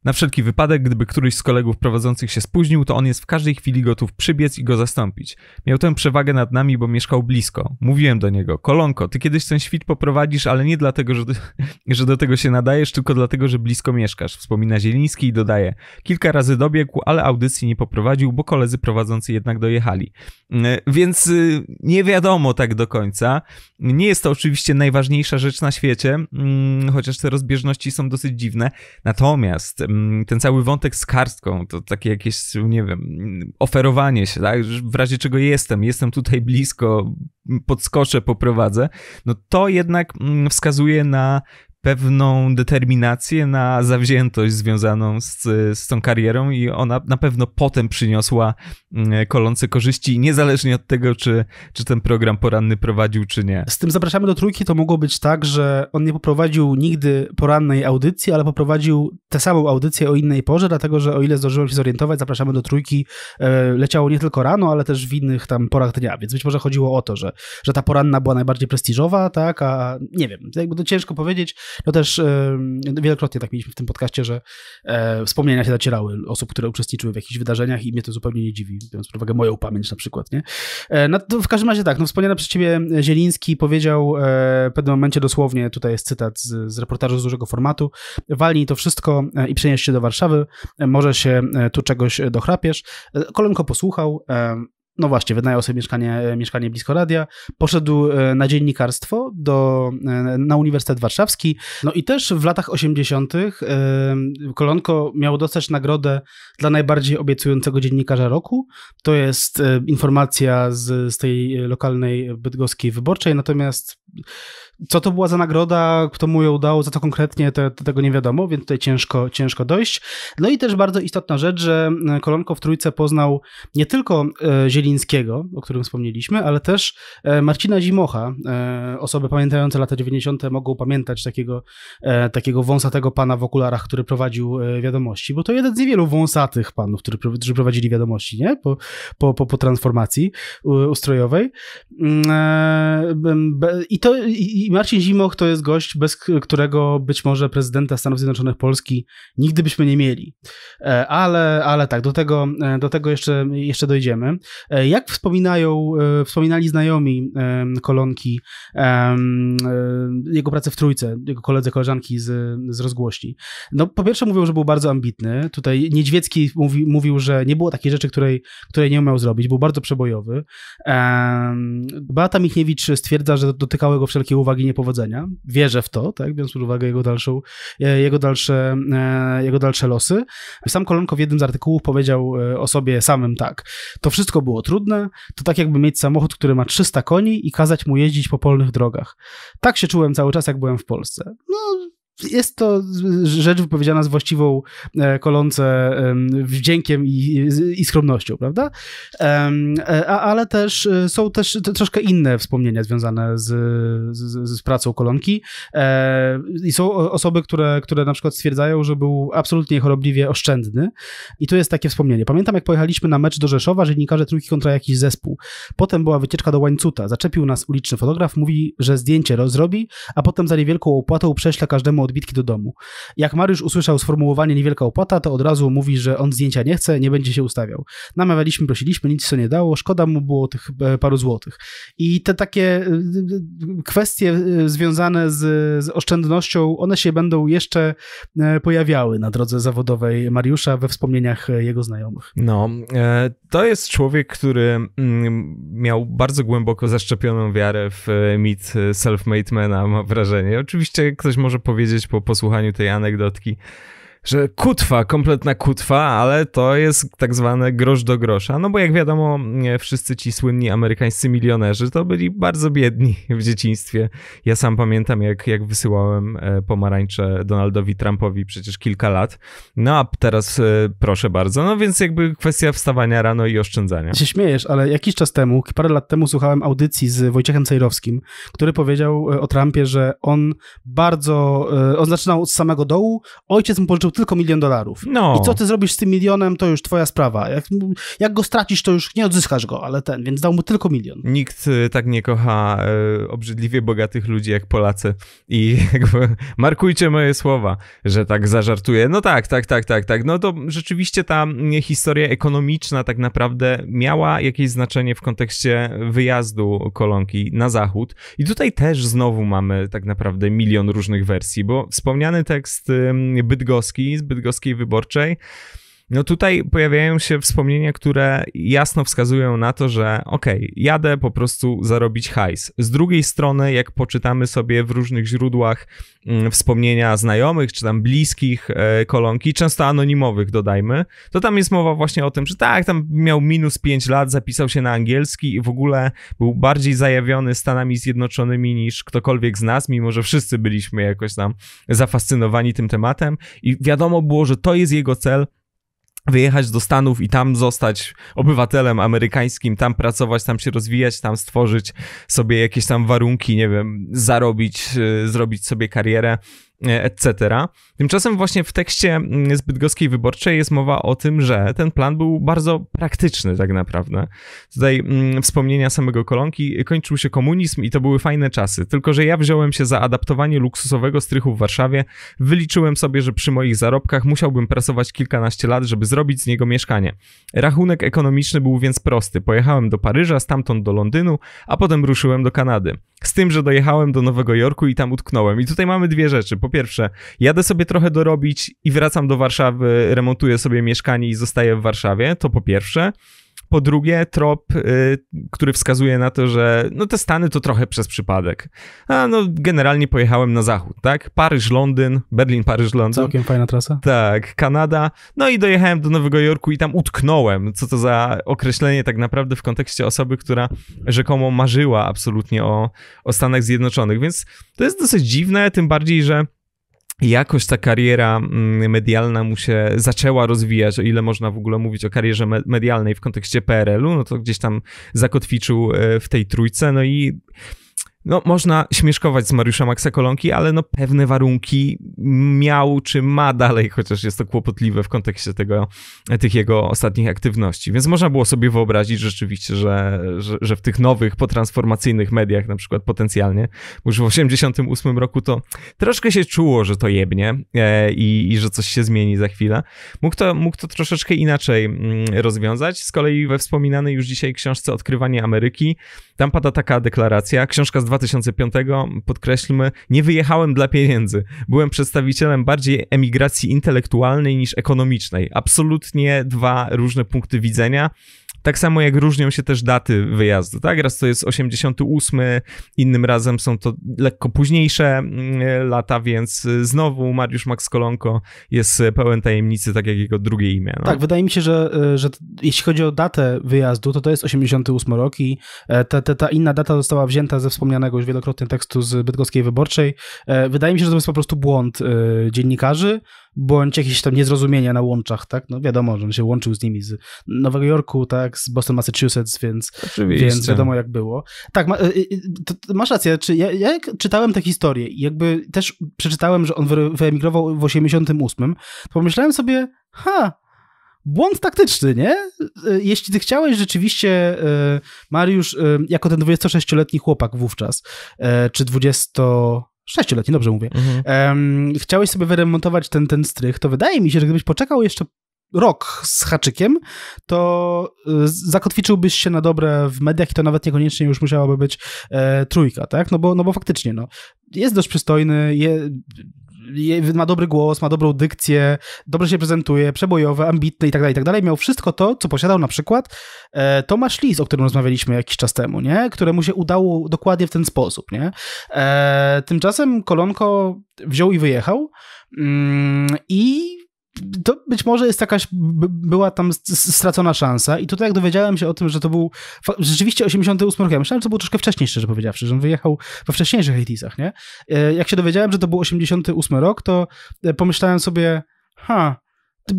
Na wszelki wypadek, gdyby któryś z kolegów prowadzących się spóźnił, to on jest w każdej chwili gotów przybiec i go zastąpić. Miał tę przewagę nad nami, bo mieszkał blisko. Mówiłem do niego, kolonko, ty kiedyś ten świt poprowadzisz, ale nie dlatego, że do, [LAUGHS] że do tego się nadajesz, tylko dlatego, że blisko mieszkasz. Wspomina Zieliński i dodaje, kilka razy dobiegł, ale audycji nie poprowadził, bo koledzy prowadzący jednak dojechali. Mm, więc y, nie wiadomo tak do końca. Nie jest to oczywiście najważniejsza rzecz na świecie, mm, chociaż te rozbieżności są dosyć dziwne. Natomiast Mm, ten cały wątek z kartką, to takie jakieś, nie wiem, oferowanie się, tak? W razie czego jestem, jestem tutaj blisko, podskoczę, poprowadzę, no to jednak mm, wskazuje na pewną determinację na zawziętość związaną z, z tą karierą i ona na pewno potem przyniosła mm, kolące korzyści, niezależnie od tego, czy, czy ten program poranny prowadził, czy nie. Z tym zapraszamy do trójki, to mogło być tak, że on nie poprowadził nigdy porannej audycji, ale poprowadził tę samą audycję o innej porze, dlatego, że o ile zdążyłem się zorientować, zapraszamy do trójki, e, leciało nie tylko rano, ale też w innych tam porach dnia, więc być może chodziło o to, że, że ta poranna była najbardziej prestiżowa, tak, a nie wiem, jakby to ciężko powiedzieć, no też wielokrotnie tak mieliśmy w tym podcaście, że e, wspomnienia się zacierały osób, które uczestniczyły w jakichś wydarzeniach i mnie to zupełnie nie dziwi, biorąc pod uwagę moją pamięć na przykład, nie? E, no w każdym razie tak, no wspomniany przez ciebie Zieliński powiedział e, w pewnym momencie dosłownie, tutaj jest cytat z, z reportażu z dużego formatu, walnij to wszystko i przenieś się do Warszawy, może się tu czegoś dochrapiesz. Kolenko posłuchał, no właśnie, wynajął sobie mieszkanie, mieszkanie blisko radia, poszedł e, na dziennikarstwo do, e, na Uniwersytet Warszawski, no i też w latach 80. E, Kolonko miał dostać nagrodę dla najbardziej obiecującego dziennikarza roku. To jest informacja z, z tej lokalnej bydgoskiej wyborczej, natomiast co to była za nagroda, kto mu ją udało, za to konkretnie tego nie wiadomo, więc tutaj ciężko, ciężko dojść. No i też bardzo istotna rzecz, że e, Kolonko w Trójce poznał nie tylko e, Zielińskiego, o którym wspomnieliśmy, ale też e, Marcina Zimocha. Osoby pamiętające lata 90. mogą pamiętać takiego, takiego wąsatego pana w okularach, który prowadził wiadomości, bo to jeden z niewielu wąsatych panów, którzy prowadzili wiadomości, nie? Po, po, po, po transformacji ustrojowej. Mm, I i, to, I Marcin Zimoch to jest gość, bez którego być może prezydenta Stanów Zjednoczonych Polski nigdy byśmy nie mieli. E, ale, ale tak, do tego, e, do tego jeszcze, jeszcze dojdziemy. E, jak wspominają, wspominali znajomi kolonki jego pracy w Trójce, jego koledzy, koleżanki z, z rozgłośni. No po pierwsze mówią, że był bardzo ambitny. Tutaj Niedźwiecki mówi, mówił, że nie było takiej rzeczy, której, której nie umiał zrobić. Był bardzo przebojowy. Beata Michniewicz stwierdza, że dotykał spotkały go uwagi i niepowodzenia. Wierzę w to, tak, biorąc pod uwagę jego, dalszą, e, jego, dalsze, e, jego dalsze losy. Sam Kolonko w jednym z artykułów powiedział e, o sobie samym tak. To wszystko było trudne, to tak jakby mieć samochód, który ma 300 koni i kazać mu jeździć po polnych drogach. Tak się czułem cały czas, jak byłem w Polsce. No, jest to rzecz wypowiedziana z właściwą e, kolące wdziękiem i, i skromnością, prawda? E, ale też e, są też troszkę inne wspomnienia związane z, z, z pracą kolonki i są osoby, które, które na przykład stwierdzają, że był absolutnie chorobliwie oszczędny i to jest takie wspomnienie. Pamiętam, jak pojechaliśmy na mecz do Rzeszowa, dziennikarze trójki kontra jakiś zespół. Potem była wycieczka do Łańcuta. Zaczepił nas uliczny fotograf, mówi, że zdjęcie zrobi, a potem za niewielką opłatą prześle każdemu odbitki do domu. Jak Mariusz usłyszał sformułowanie niewielka opłata, to od razu mówi, że on zdjęcia nie chce, nie będzie się ustawiał. Namawialiśmy, prosiliśmy, nic się nie dało, szkoda mu było tych e, paru złotych. I te takie e, kwestie e, związane z, z oszczędnością, one się będą jeszcze pojawiały na drodze zawodowej Mariusza we wspomnieniach jego znajomych. No, to jest człowiek, który mm, miał bardzo głęboko zaszczepioną wiarę w mit self-made mana, mam wrażenie. Oczywiście ktoś może powiedzieć, powiedzieć po posłuchaniu tej anegdotki że kutwa, kompletna kutwa, ale to jest tak zwane grosz do grosza. No bo jak wiadomo, wszyscy ci słynni amerykańscy milionerzy to byli bardzo biedni w dzieciństwie. Ja sam pamiętam, jak, jak wysyłałem e, pomarańcze Donaldowi Trumpowi przecież kilka lat. No a teraz e, proszę bardzo. No więc jakby kwestia wstawania rano i oszczędzania. Się śmiejesz, ale jakiś czas temu, parę lat temu słuchałem audycji z Wojciechem Cejrowskim, który powiedział e, o Trumpie, że on bardzo, on zaczynał od samego dołu, ojciec mu pożyczył tylko milion dolarów. No. I co ty zrobisz z tym milionem, to już twoja sprawa. Jak, jak go stracisz, to już nie odzyskasz go, ale ten, więc dał mu tylko milion. Nikt y, tak nie kocha y, obrzydliwie bogatych ludzi jak Polacy. I [LAUGHS] jakby, markujcie moje słowa, że tak zażartuję. No tak, tak, tak, tak, tak. No to rzeczywiście ta mm, historia ekonomiczna tak naprawdę miała jakieś znaczenie w kontekście wyjazdu kolonki na zachód. I tutaj też znowu mamy tak naprawdę milion różnych wersji, bo wspomniany tekst bydgoski Polski, Bydgoskiej Wyborczej. No tutaj pojawiają się wspomnienia, które jasno wskazują na to, że okej, okay, jadę po prostu zarobić hajs. Z drugiej strony, jak poczytamy sobie w różnych źródłach mm, wspomnienia znajomych czy tam bliskich e, kolonki, często anonimowych dodajmy, to tam jest mowa właśnie o tym, że tak, tam miał minus 5 lat, zapisał się na angielski i w ogóle był bardziej zajawiony Stanami Zjednoczonymi niż ktokolwiek z nas, mimo że wszyscy byliśmy jakoś tam zafascynowani tym tematem i wiadomo było, że to jest jego cel, wyjechać do Stanów i tam zostać obywatelem amerykańskim, tam pracować, tam się rozwijać, tam stworzyć sobie jakieś tam warunki, nie wiem, zarobić, y, zrobić sobie karierę. E, etc. Tymczasem właśnie w tekście mm, Zbytgowskiej Wyborczej jest mowa o tym, że ten plan był bardzo praktyczny tak naprawdę. Tutaj mm, wspomnienia samego Kolonki, kończył się komunizm i to były fajne czasy, tylko że ja wziąłem się za adaptowanie luksusowego strychu w Warszawie, wyliczyłem sobie, że przy moich zarobkach musiałbym pracować kilkanaście lat, żeby zrobić z niego mieszkanie. Rachunek ekonomiczny był więc prosty, pojechałem do Paryża, stamtąd do Londynu, a potem ruszyłem do Kanady. Z tym, że dojechałem do Nowego Jorku i tam utknąłem. I tutaj mamy dwie rzeczy. Po pierwsze, jadę sobie trochę dorobić i wracam do Warszawy, remontuję sobie mieszkanie i zostaję w Warszawie. To po pierwsze. Po drugie, trop, y, który wskazuje na to, że no te Stany to trochę przez przypadek. A no, generalnie pojechałem na zachód, tak? Paryż, Londyn, Berlin, Paryż, Londyn. Całkiem fajna trasa. Tak, Kanada. No i dojechałem do Nowego Jorku i tam utknąłem. Co to za określenie tak naprawdę w kontekście osoby, która rzekomo marzyła absolutnie o, o Stanach Zjednoczonych. Więc to jest dosyć dziwne, tym bardziej, że jakoś ta kariera mm, medialna mu się zaczęła rozwijać, o ile można w ogóle mówić o karierze medialnej w kontekście PRL-u, no to gdzieś tam zakotwiczył e, w tej trójce, no i no, można śmieszkować z Mariusza Maxa Kolonki, ale no, pewne warunki miał czy ma dalej, chociaż jest to kłopotliwe w kontekście tego, tych jego ostatnich aktywności. Więc można było sobie wyobrazić rzeczywiście, że, że, że w tych nowych, potransformacyjnych mediach, na przykład potencjalnie, bo już w 88 roku to troszkę się czuło, że to jebnie e, i, i że coś się zmieni za chwilę. Mógł to, mógł to troszeczkę inaczej mm, rozwiązać. Z kolei we wspominanej już dzisiaj książce Odkrywanie Ameryki, tam pada taka deklaracja, książka z 2005, podkreślmy, nie wyjechałem dla pieniędzy. Byłem przedstawicielem bardziej emigracji intelektualnej niż ekonomicznej. Absolutnie dwa różne punkty widzenia. Tak samo jak różnią się też daty wyjazdu, tak? Raz to jest 88, innym razem są to lekko późniejsze mm, lata, więc y, znowu Mariusz Max Kolonko jest y, pełen tajemnicy, tak jak jego drugie imię. No. Tak, wydaje mi się, że, y, że jeśli chodzi o datę wyjazdu, to to jest 88 rok i ta, e, ta, ta inna data została wzięta ze wspomnianego już wielokrotnie tekstu z Bydgoskiej Wyborczej. E, wydaje mi się, że to jest po prostu błąd dziennikarzy, bądź jakieś tam niezrozumienia na łączach, tak? No wiadomo, że on się łączył z nimi z Nowego Jorku, tak, z Boston, Massachusetts, więc, więc wiadomo jak było. Tak, ma, y, y, y, masz rację, czy, ja, ja czytałem tę historię i jakby też przeczytałem, że on wyemigrował w 88, to pomyślałem sobie, ha, błąd taktyczny, nie? Jeśli ty chciałeś rzeczywiście, Mariusz, jako ten 26-letni chłopak wówczas, czy 20 sześcioletni, dobrze mówię, mhm. um, chciałeś sobie wyremontować ten, ten strych, to wydaje mi się, że gdybyś poczekał jeszcze rok z haczykiem, to y, zakotwiczyłbyś się na dobre w mediach i to nawet niekoniecznie już musiałaby być e, trójka, tak? No bo, no bo faktycznie, no, jest dość przystojny, je, ma dobry głos, ma dobrą dykcję, dobrze się prezentuje, przebojowy, ambitny i tak dalej, tak dalej. Miał wszystko to, co posiadał na przykład e, Tomasz Lis, o którym rozmawialiśmy jakiś czas temu, nie? Któremu się udało dokładnie w ten sposób, nie? E, tymczasem Kolonko wziął i wyjechał mm, i to być może jest jakaś, była tam stracona szansa i tutaj jak dowiedziałem się o tym, że to był rzeczywiście 88 rok, ja myślałem, że to było troszkę wcześniej, szczerze powiedziawszy, że on wyjechał we wcześniejszych Hadesach, nie? E, jak się dowiedziałem, że to był 88 rok, to e, pomyślałem sobie, ha,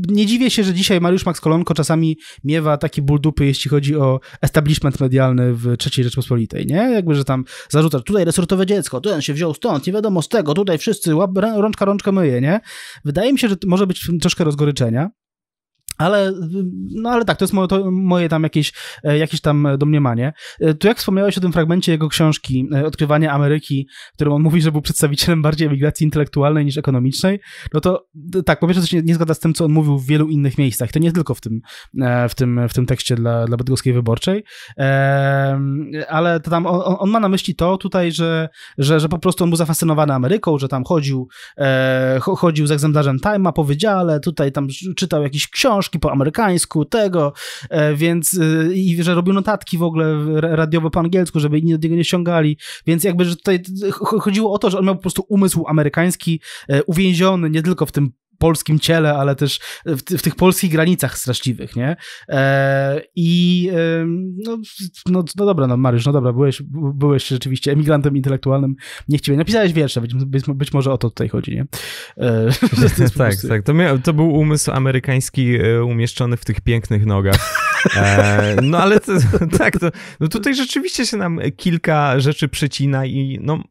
nie dziwię się, że dzisiaj Mariusz Max Kolonko czasami miewa taki ból dupy, jeśli chodzi o establishment medialny w III Rzeczpospolitej, nie? Jakby, że tam zarzuca, tutaj resortowe dziecko, ten się wziął stąd, nie wiadomo z tego, tutaj wszyscy, łap, rączka rączkę myje, nie? Wydaje mi się, że może być troszkę rozgoryczenia, ale, no ale tak, to jest moje, to moje tam jakieś, e, jakieś tam domniemanie. E, tu jak wspomniałeś o tym fragmencie jego książki e, Odkrywanie Ameryki, w którym on mówi, że był przedstawicielem bardziej emigracji intelektualnej niż ekonomicznej, no to tak, po pierwsze coś nie, nie zgadza z tym, co on mówił w wielu innych miejscach. To nie tylko w tym, w tym, w tym tekście dla, dla Bydgoskiej Wyborczej, ale to tam on, on ma na myśli to tutaj, że, że, że po prostu on był zafascynowany Ameryką, że tam chodził, chodził z egzemplarzem Time'a po wydziale, tutaj tam czytał jakiś książki, książki po amerykańsku, tego, e, więc e, i że robił notatki w ogóle radiowe po angielsku, żeby inni do niego nie ściągali, więc jakby, że tutaj e, chodziło o to, że on miał po prostu umysł amerykański uwięziony nie tylko w tym polskim ciele, ale też w, w tych polskich granicach straszliwych, nie? E, I e, no, no, no, dobra, no Mariusz, no dobra, byłeś, byłeś rzeczywiście emigrantem intelektualnym, niechciwie. Napisałeś wiersze, być, być, być może o to tutaj chodzi, nie? E, [LAUGHS] [LAUGHS] tak, prostu... tak, to, mia- to był umysł amerykański e, umieszczony w tych pięknych nogach. E, no ale to, [LAUGHS] tak, to, no tutaj rzeczywiście się nam kilka rzeczy przycina i no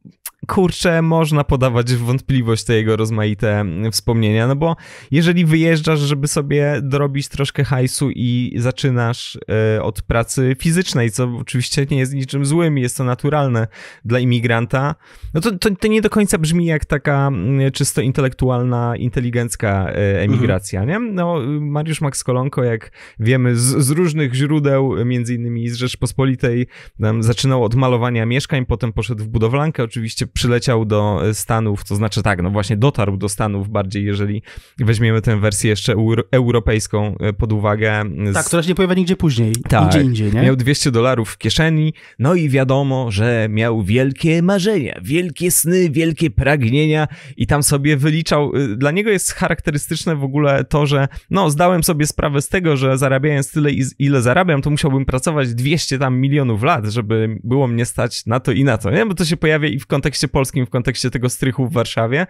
kurczę, można podawać w wątpliwość te jego rozmaite wspomnienia, no bo jeżeli wyjeżdżasz, żeby sobie dorobić troszkę hajsu i zaczynasz y, od pracy fizycznej, co oczywiście nie jest niczym złym, jest to naturalne dla imigranta, no to, to, to nie do końca brzmi jak taka mm, czysto intelektualna, inteligencka e, mhm. emigracja, mhm. nie? No, Mariusz Max Kolonko, jak wiemy z, z różnych źródeł, między innymi z Rzeczpospolitej, tam zaczynał od malowania mieszkań, potem poszedł w budowlankę, oczywiście przyleciał do e, Stanów, to znaczy tak, no właśnie dotarł do Stanów bardziej, jeżeli weźmiemy tę wersję jeszcze europejską e, pod uwagę. Z... Tak, która się nie pojawia nigdzie później, tak, nigdzie indziej, nie? Miał 200 dolarów w kieszeni, no i wiadomo, że miał wielkie marzenia, wielkie sny, wielkie pragnienia i tam sobie wyliczał, y, dla niego jest charakterystyczne w ogóle to, że no zdałem sobie sprawę z tego, że zarabiając tyle i ile zarabiam, to musiałbym pracować 200 tam milionów lat, żeby było mnie stać na to i na to, nie? Bo to się pojawia i w kontekście polskim, w kontekście tego strychu w Warszawie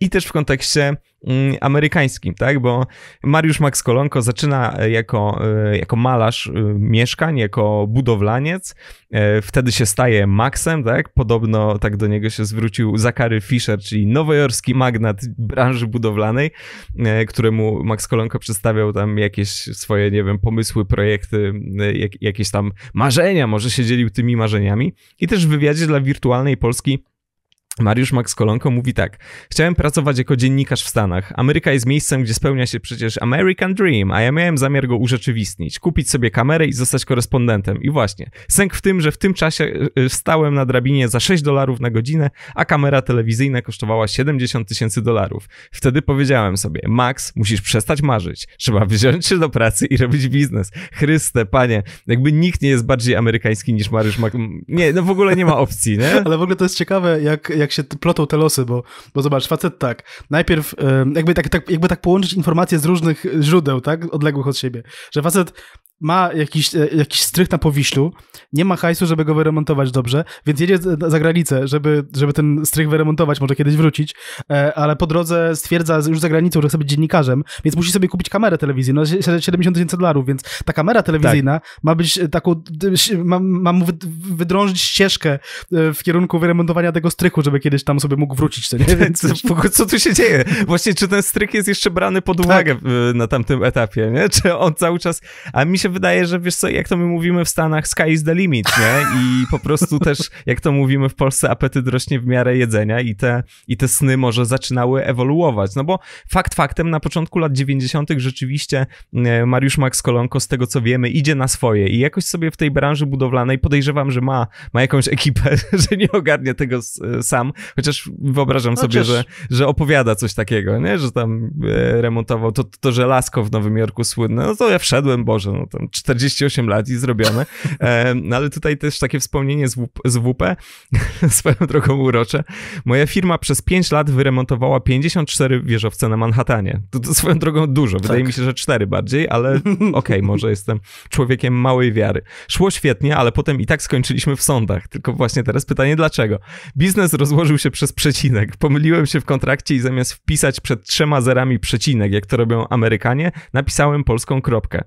i też w kontekście Mm, amerykańskim, tak? Bo Mariusz Max Kolonko zaczyna e, jako, e, jako malarz e, mieszkań, jako budowlaniec. Wtedy się staje Maxem, tak? Podobno tak do niego się zwrócił Zachary Fisher, czyli nowojorski magnat branży budowlanej, któremu Max Kolonko przedstawiał tam jakieś swoje, nie wiem, pomysły, projekty, jak, jakieś tam marzenia, może się dzielił tymi marzeniami. I też w wywiadzie dla Wirtualnej Polski Mariusz Max Kolonko mówi tak. Chciałem pracować jako dziennikarz w Stanach. Ameryka jest miejscem, gdzie spełnia się przecież American Dream, a ja miałem zamiar go urzeczywistnić. Kupić sobie kamerę i zostać korespondentem. I właśnie. Sęk w tym, że w tym czasie y, y, stałem na drabinie za 6 dolarów na godzinę, a kamera telewizyjna kosztowała 70 tysięcy dolarów. Wtedy powiedziałem sobie, Max, musisz przestać marzyć. Trzeba wziąć się do pracy i robić biznes. Chryste, panie. Jakby nikt nie jest bardziej amerykański niż Mariusz Max. Nie, no w ogóle nie ma opcji, nie? [LAUGHS] Ale w ogóle to jest ciekawe, jak, jak jak się plotą te losy, bo, bo zobacz, facet tak, najpierw jakby tak, tak, jakby tak połączyć informacje z różnych źródeł, tak, odległych od siebie, że facet ma jakiś, e, jakiś strych na powiślu, nie ma hajsu, żeby go wyremontować dobrze, więc jedzie za granicę, żeby, żeby ten strych wyremontować, może kiedyś wrócić, e, ale po drodze stwierdza już za granicą, że chce być dziennikarzem, więc musi sobie kupić kamerę telewizyjną, no, 70 tysięcy dolarów, więc ta kamera telewizyjna tak. ma być e, taką, ma, ma mu wydrążyć ścieżkę w kierunku wyremontowania tego strychu, żeby kiedyś tam sobie mógł wrócić. Co, nie? [LAUGHS] Więc... Co, co tu się dzieje? Właśnie, czy ten strych jest jeszcze brany pod tak. uwagę tak. na tamtym etapie, nie? Czy on cały czas... A mi się się wydaje, że wiesz co, jak to my mówimy w Stanach, sky is the limit, nie? I po prostu też, jak to mówimy w Polsce, apetyt rośnie w miarę jedzenia i te, i te sny może zaczynały ewoluować. No bo fakt faktem, na początku lat 90. rzeczywiście e, Mariusz Max Kolonko, z tego co wiemy, idzie na swoje i jakoś sobie w tej branży budowlanej podejrzewam, że ma, ma jakąś ekipę, [LAUGHS] że nie ogarnie tego e, sam, chociaż wyobrażam chociaż... sobie, że, że opowiada coś takiego, nie? Że tam e, remontował to, to, to żelazko w Nowym Jorku słynne, no to ja wszedłem, Boże, no tam 48 lat i zrobione. E, no ale tutaj też takie wspomnienie z, WP, z WP, [LAUGHS] swoją drogą urocze. Moja firma przez 5 lat wyremontowała 54 wieżowce na Manhattanie. To, to swoją drogą dużo, wydaje tak. mi się, że 4 bardziej, ale okej, okay, [LAUGHS] może jestem człowiekiem małej wiary. Szło świetnie, ale potem i tak skończyliśmy w sądach. Tylko właśnie teraz pytanie dlaczego? Biznes rozłożył się przez przecinek. Pomyliłem się w kontrakcie i zamiast wpisać przed trzema zerami przecinek, jak to robią Amerykanie, napisałem polską kropkę.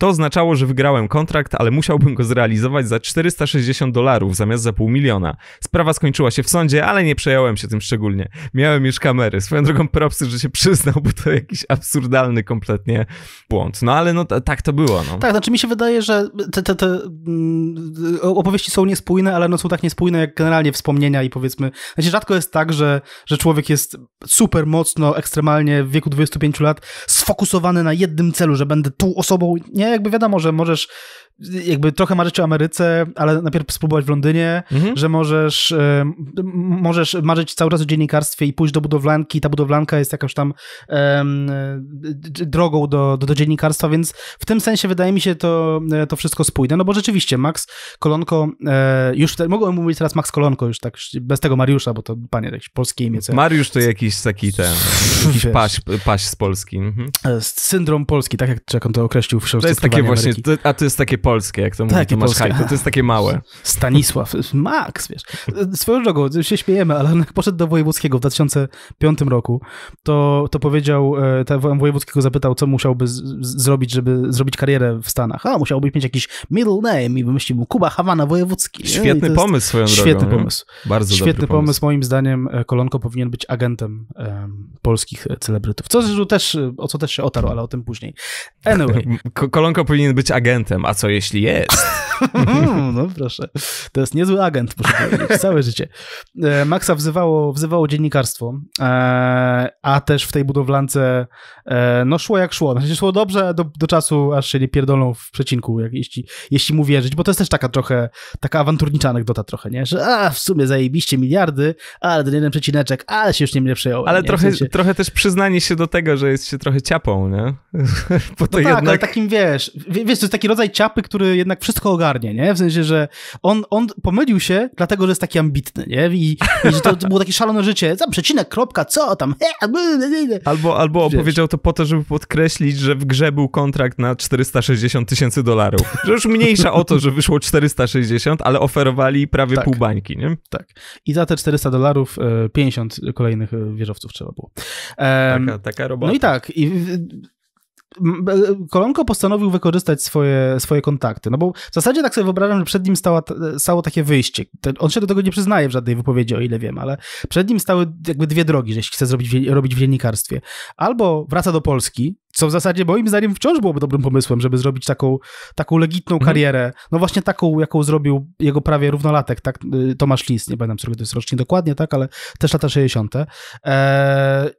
To oznaczało, że wygrałem kontrakt, ale musiałbym go zrealizować za 460 dolarów zamiast za pół miliona. Sprawa skończyła się w sądzie, ale nie przejąłem się tym szczególnie. Miałem już kamery. Swoją drogą propsy, że się przyznał, bo to jakiś absurdalny kompletnie błąd. No ale no tak to było. No. Tak, znaczy mi się wydaje, że te, te, te mm, opowieści są niespójne, ale no są tak niespójne jak generalnie wspomnienia i powiedzmy, znaczy rzadko jest tak, że, że człowiek jest super mocno, ekstremalnie w wieku 25 lat sfokusowany na jednym celu, że będę tą osobą, nie? jakby wiadomo, że możesz jakby trochę marzyć o Ameryce, ale najpierw spróbować w Londynie, mhm. że możesz, e, możesz marzyć cały czas o dziennikarstwie i pójść do budowlanki. Ta budowlanka jest jakąś tam drogą do, do, do, dziennikarstwa, więc w tym sensie wydaje mi się to, e, to wszystko spójne. No bo rzeczywiście, Max Kolonko, e, już te, mogłem mówić teraz Max Kolonko, już tak bez tego Mariusza, bo to panie, jakieś polskie imię. Co Mariusz to jakiś taki ten, jakiś paś, paś z Polski. Mhm. Syndrom Polski, tak jak on to określił w To jest takie właśnie, to, a to jest takie polskie, jak to mówię, takie Tomasz polskie. Hajko, to jest takie małe. [LAUGHS] Stanisław, Max, wiesz. Swoją drogą, się śmiejemy, ale jak poszedł do Wojewódzkiego w 2005 roku, to, to powiedział, e, tam Wojewódzkiego zapytał, co musiałby z, z, zrobić, żeby zrobić karierę w Stanach. A, musiałby mieć jakiś middle name i wymyślił mu Kuba Hawana Wojewódzki. Świetny pomysł swoją drogą. Świetny nie? pomysł. Bardzo Świetny pomysł. pomysł. Moim zdaniem e, Kolonko powinien być agentem um, polskich celebrytów. Co, też, o co też się otarł, ale o tym później. Anyway. [LAUGHS] Kolonko powinien być agentem, a co jeśli jest. [LAUGHS] no proszę. To jest niezły agent, muszę powiedzieć, całe życie. E, Maxa wzywało, wzywało dziennikarstwo, e, a też w tej budowlance e, no szło jak szło. Znaczy szło dobrze do, do czasu, aż się nie pierdolą w przecinku, jak, jeśli, jeśli mu wierzyć, bo to jest też taka trochę, taka awanturnicza anegdota trochę, nie? Że a, w sumie zajebiście miliardy, ale ten jeden przecineczek, ale się już nie mnie przejął. Ale nie? trochę, w sensie... trochę też przyznanie się do tego, że jest się trochę ciapą, nie? [LAUGHS] bo to no tak, jednak... ale takim, wiesz, wiesz, to jest taki rodzaj ciapy, chłopy, który jednak wszystko ogarnie, nie? W sensie, że on, on pomylił się, dlatego, że jest taki ambitny, nie? I, i że to, to, było takie szalone życie. za przecinek, kropka, co tam? Albo, albo opowiedział to po to, żeby podkreślić, że w grze był kontrakt na 460 tysięcy dolarów. Że już mniejsza o to, że wyszło 460, ale oferowali prawie tak. pół bańki, nie? Tak. I za te 400 dolarów 50 e, kolejnych e, wieżowców trzeba było. Um, taka, taka robota. No i tak. I E, kolonko postanowił wykorzystać swoje, swoje kontakty, no bo w zasadzie tak sobie wyobrażam, że przed nim stało takie wyjście. On się do tego nie przyznaje w żadnej wypowiedzi, o ile wiem, ale przed nim stały jakby dwie drogi, jeśli chce zrobić, robić w dziennikarstwie. Albo wraca do Polski, co w zasadzie moim zdaniem wciąż byłoby dobrym pomysłem, żeby zrobić taką, taką legitną mhm. karierę, no właśnie taką, jaką zrobił jego prawie równolatek, tak, y, Tomasz Lis, nie pamiętam, który to jest rocznie dokładnie, tak, ale też lata 60. Eee,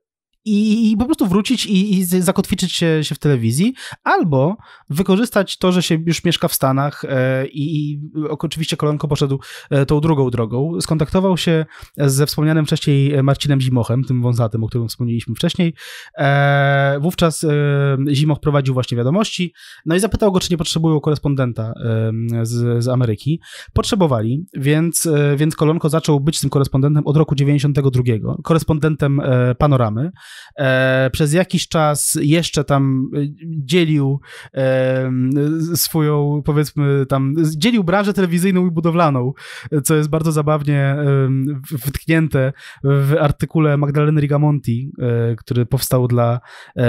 i, po prostu wrócić i, i zakotwiczyć się, się, w telewizji, albo wykorzystać to, że się już mieszka w Stanach e, i, i, oczywiście Kolonko poszedł e, tą drugą drogą. Skontaktował się ze wspomnianym wcześniej Marcinem Zimochem, tym wązatem, o którym wspomnieliśmy wcześniej. E, wówczas Zimoch prowadził właśnie wiadomości, no i zapytał go, czy nie potrzebują korespondenta z, z Ameryki. Potrzebowali, więc, więc Kolonko zaczął być tym korespondentem od roku 92, korespondentem Panoramy. E, przez jakiś czas jeszcze tam e, dzielił e, swoją, powiedzmy tam, dzielił branżę telewizyjną i budowlaną, co jest bardzo zabawnie wytknięte w artykule Magdaleny Rigamonti, który powstał dla,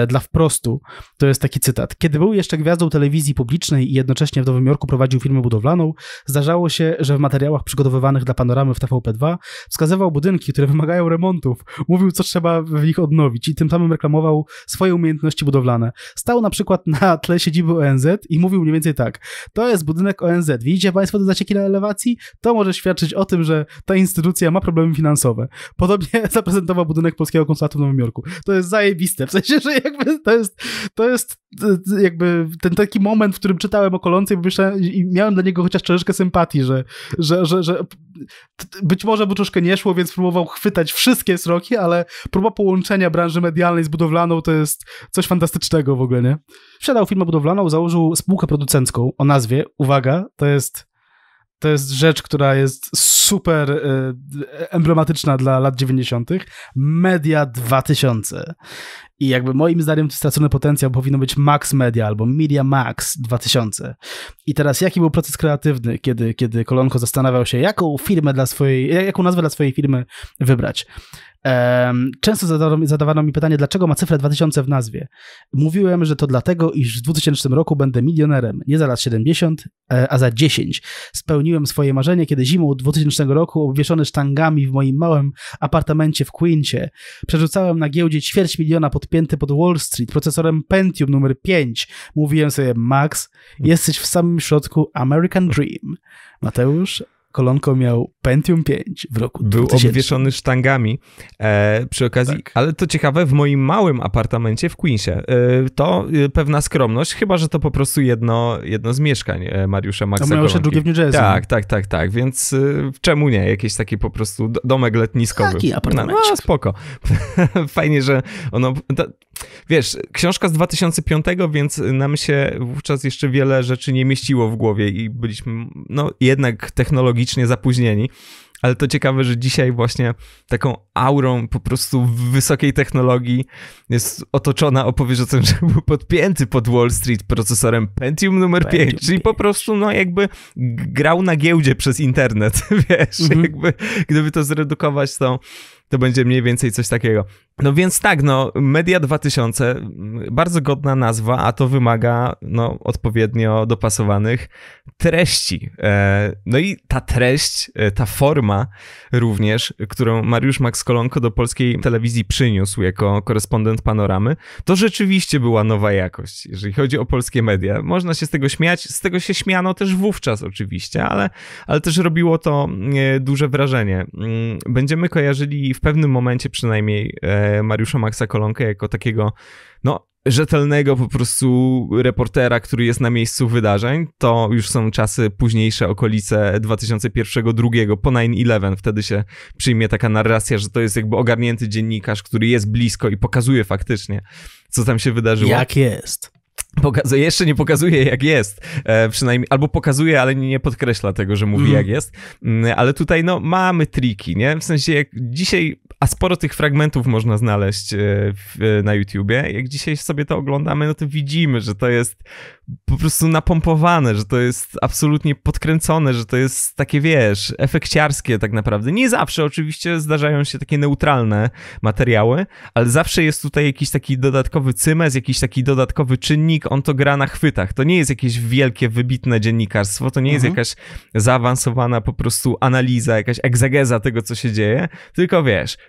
dla Wprostu. To jest taki cytat. Kiedy był jeszcze gwiazdą telewizji publicznej i jednocześnie w Nowym Jorku prowadził firmę budowlaną, zdarzało się, że w materiałach przygotowywanych dla panoramy w TVP2 wskazywał budynki, które wymagają remontów, mówił, co trzeba w nich odnowić i tym samym reklamował swoje umiejętności budowlane. Stał na przykład na tle siedziby ONZ i mówił mniej więcej tak, to jest budynek ONZ, widzicie Państwo, to znacie kilka elewacji? To może świadczyć o tym, że ta instytucja ma problemy finansowe. Podobnie [LAUGHS] zaprezentował budynek Polskiego Konsulatu w Nowym Jorku. To jest zajebiste, w sensie, że jakby to jest, to jest e, e, jakby ten taki moment, w którym czytałem o kolonce i, i miałem dla niego chociaż troszeczkę sympatii, że, że, że, że być może mu troszkę nie szło, więc próbował chwytać wszystkie sroki, ale próba połączenia branży medialnej z budowlaną to jest coś fantastycznego w ogóle, nie? Wsiadał firmę budowlaną, założył spółkę producencką o nazwie, uwaga, to jest to jest rzecz, która jest super y, emblematyczna dla lat 90. Media 2000. I jakby moim zdaniem stracony potencjał powinno być Max Media albo Media Max 2000. I teraz jaki był proces kreatywny, kiedy, kiedy Kolonko zastanawiał się, jaką firmę dla swojej, jaką nazwę dla swojej firmy wybrać? Często zadawano, zadawano mi pytanie, dlaczego ma cyfrę 2000 w nazwie. Mówiłem, że to dlatego, iż w 2000 roku będę milionerem. Nie za lat 70, e, a za 10. Spełniłem swoje marzenie, kiedy zimą 2000 roku, obwieszony sztangami w moim małym apartamencie w Quincie, przerzucałem na giełdzie ćwierć miliona podpięty pod Wall Street procesorem Pentium numer 5. Mówiłem sobie, Max, jesteś w samym środku American Dream. Mateusz, Kolonko miał Pentium 5 w roku Był 2000. obwieszony sztangami e, przy okazji, tak. ale to ciekawe, w moim małym apartamencie w Queensie. E, to e, pewna skromność, chyba, że to po prostu jedno, jedno z mieszkań e, Mariusza Maxa To miał jeszcze drugie w New Jersey. Tak, tak, tak, tak, więc e, czemu nie? Jakiś taki po prostu domek letniskowy. Taki apartament. No, no spoko. [LAUGHS] Fajnie, że ono... To, wiesz, książka z 2005, więc nam się wówczas jeszcze wiele rzeczy nie mieściło w głowie i byliśmy, no jednak technologii tragicznie zapóźnieni. Ale to ciekawe, że dzisiaj właśnie taką aurą po prostu wysokiej technologii jest otoczona opowieść o tym, [LAUGHS] że był podpięty pod Wall Street procesorem Pentium numer 5, czyli po prostu no jakby grał na giełdzie przez internet, [LAUGHS] wiesz, mm -hmm. jakby gdyby to zredukować to to będzie mniej więcej coś takiego. No więc tak, no, Media 2000, mm, bardzo godna nazwa, a to wymaga, no, odpowiednio dopasowanych treści. E, no i ta treść, e, ta forma również, którą Mariusz Max Kolonko do polskiej telewizji przyniósł jako korespondent Panoramy, to rzeczywiście była nowa jakość, jeżeli chodzi o polskie media. Można się z tego śmiać, z tego się śmiano też wówczas oczywiście, ale, ale też robiło to mm, e, duże wrażenie. Mm, będziemy kojarzyli w pewnym momencie przynajmniej e, Mariusza Maxa Kolonkę jako takiego, no, rzetelnego po prostu reportera, który jest na miejscu wydarzeń. To już są czasy późniejsze, okolice 2001-2002, po 9-11. Wtedy się przyjmie taka narracja, że to jest jakby ogarnięty dziennikarz, który jest blisko i pokazuje faktycznie, co tam się wydarzyło. Jak jest. Pokazuje, jeszcze nie pokazuje jak jest, e, przynajmniej, albo pokazuje, ale nie podkreśla tego, że mówi mm. jak jest, mm, ale tutaj no mamy triki, nie? W sensie jak dzisiaj a sporo tych fragmentów można znaleźć e, w, e, na YouTubie. Jak dzisiaj sobie to oglądamy, no to widzimy, że to jest po prostu napompowane, że to jest absolutnie podkręcone, że to jest takie, wiesz, efekciarskie tak naprawdę. Nie zawsze oczywiście zdarzają się takie neutralne materiały, ale zawsze jest tutaj jakiś taki dodatkowy cymes, jakiś taki dodatkowy czynnik, on to gra na chwytach. To nie jest jakieś wielkie, wybitne dziennikarstwo, to nie jest mhm. jakaś zaawansowana po prostu analiza, jakaś egzegeza tego, co się dzieje, tylko wiesz,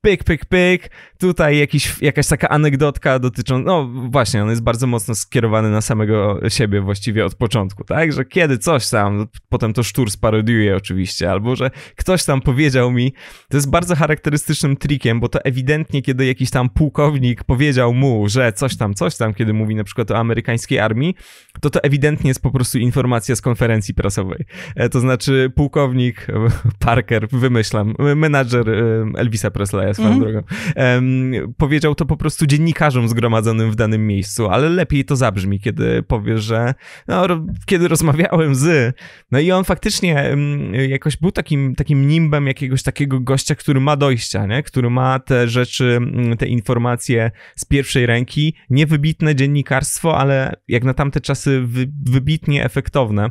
pyk, pyk, pyk, tutaj jakiś, jakaś taka anegdotka dotycząca, no właśnie, on jest bardzo mocno skierowany na samego siebie właściwie od początku, tak, że kiedy coś tam, potem to sztur sparodiuje oczywiście, albo że ktoś tam powiedział mi, to jest bardzo charakterystycznym trikiem, bo to ewidentnie, kiedy jakiś tam pułkownik powiedział mu, że coś tam, coś tam, kiedy mówi na przykład o amerykańskiej armii, to to ewidentnie jest po prostu informacja z konferencji prasowej, e, to znaczy pułkownik [LAUGHS] Parker, wymyślam, menadżer Elvisa Presleya, swoją mm. drogą. Um, powiedział to po prostu dziennikarzom zgromadzonym w danym miejscu, ale lepiej to zabrzmi, kiedy powie, że no, ro, kiedy rozmawiałem z... No i on faktycznie um, jakoś był takim, takim nimbem jakiegoś takiego gościa, który ma dojścia, nie? który ma te rzeczy, mm, te informacje z pierwszej ręki. Niewybitne dziennikarstwo, ale jak na tamte czasy wy, wybitnie efektowne.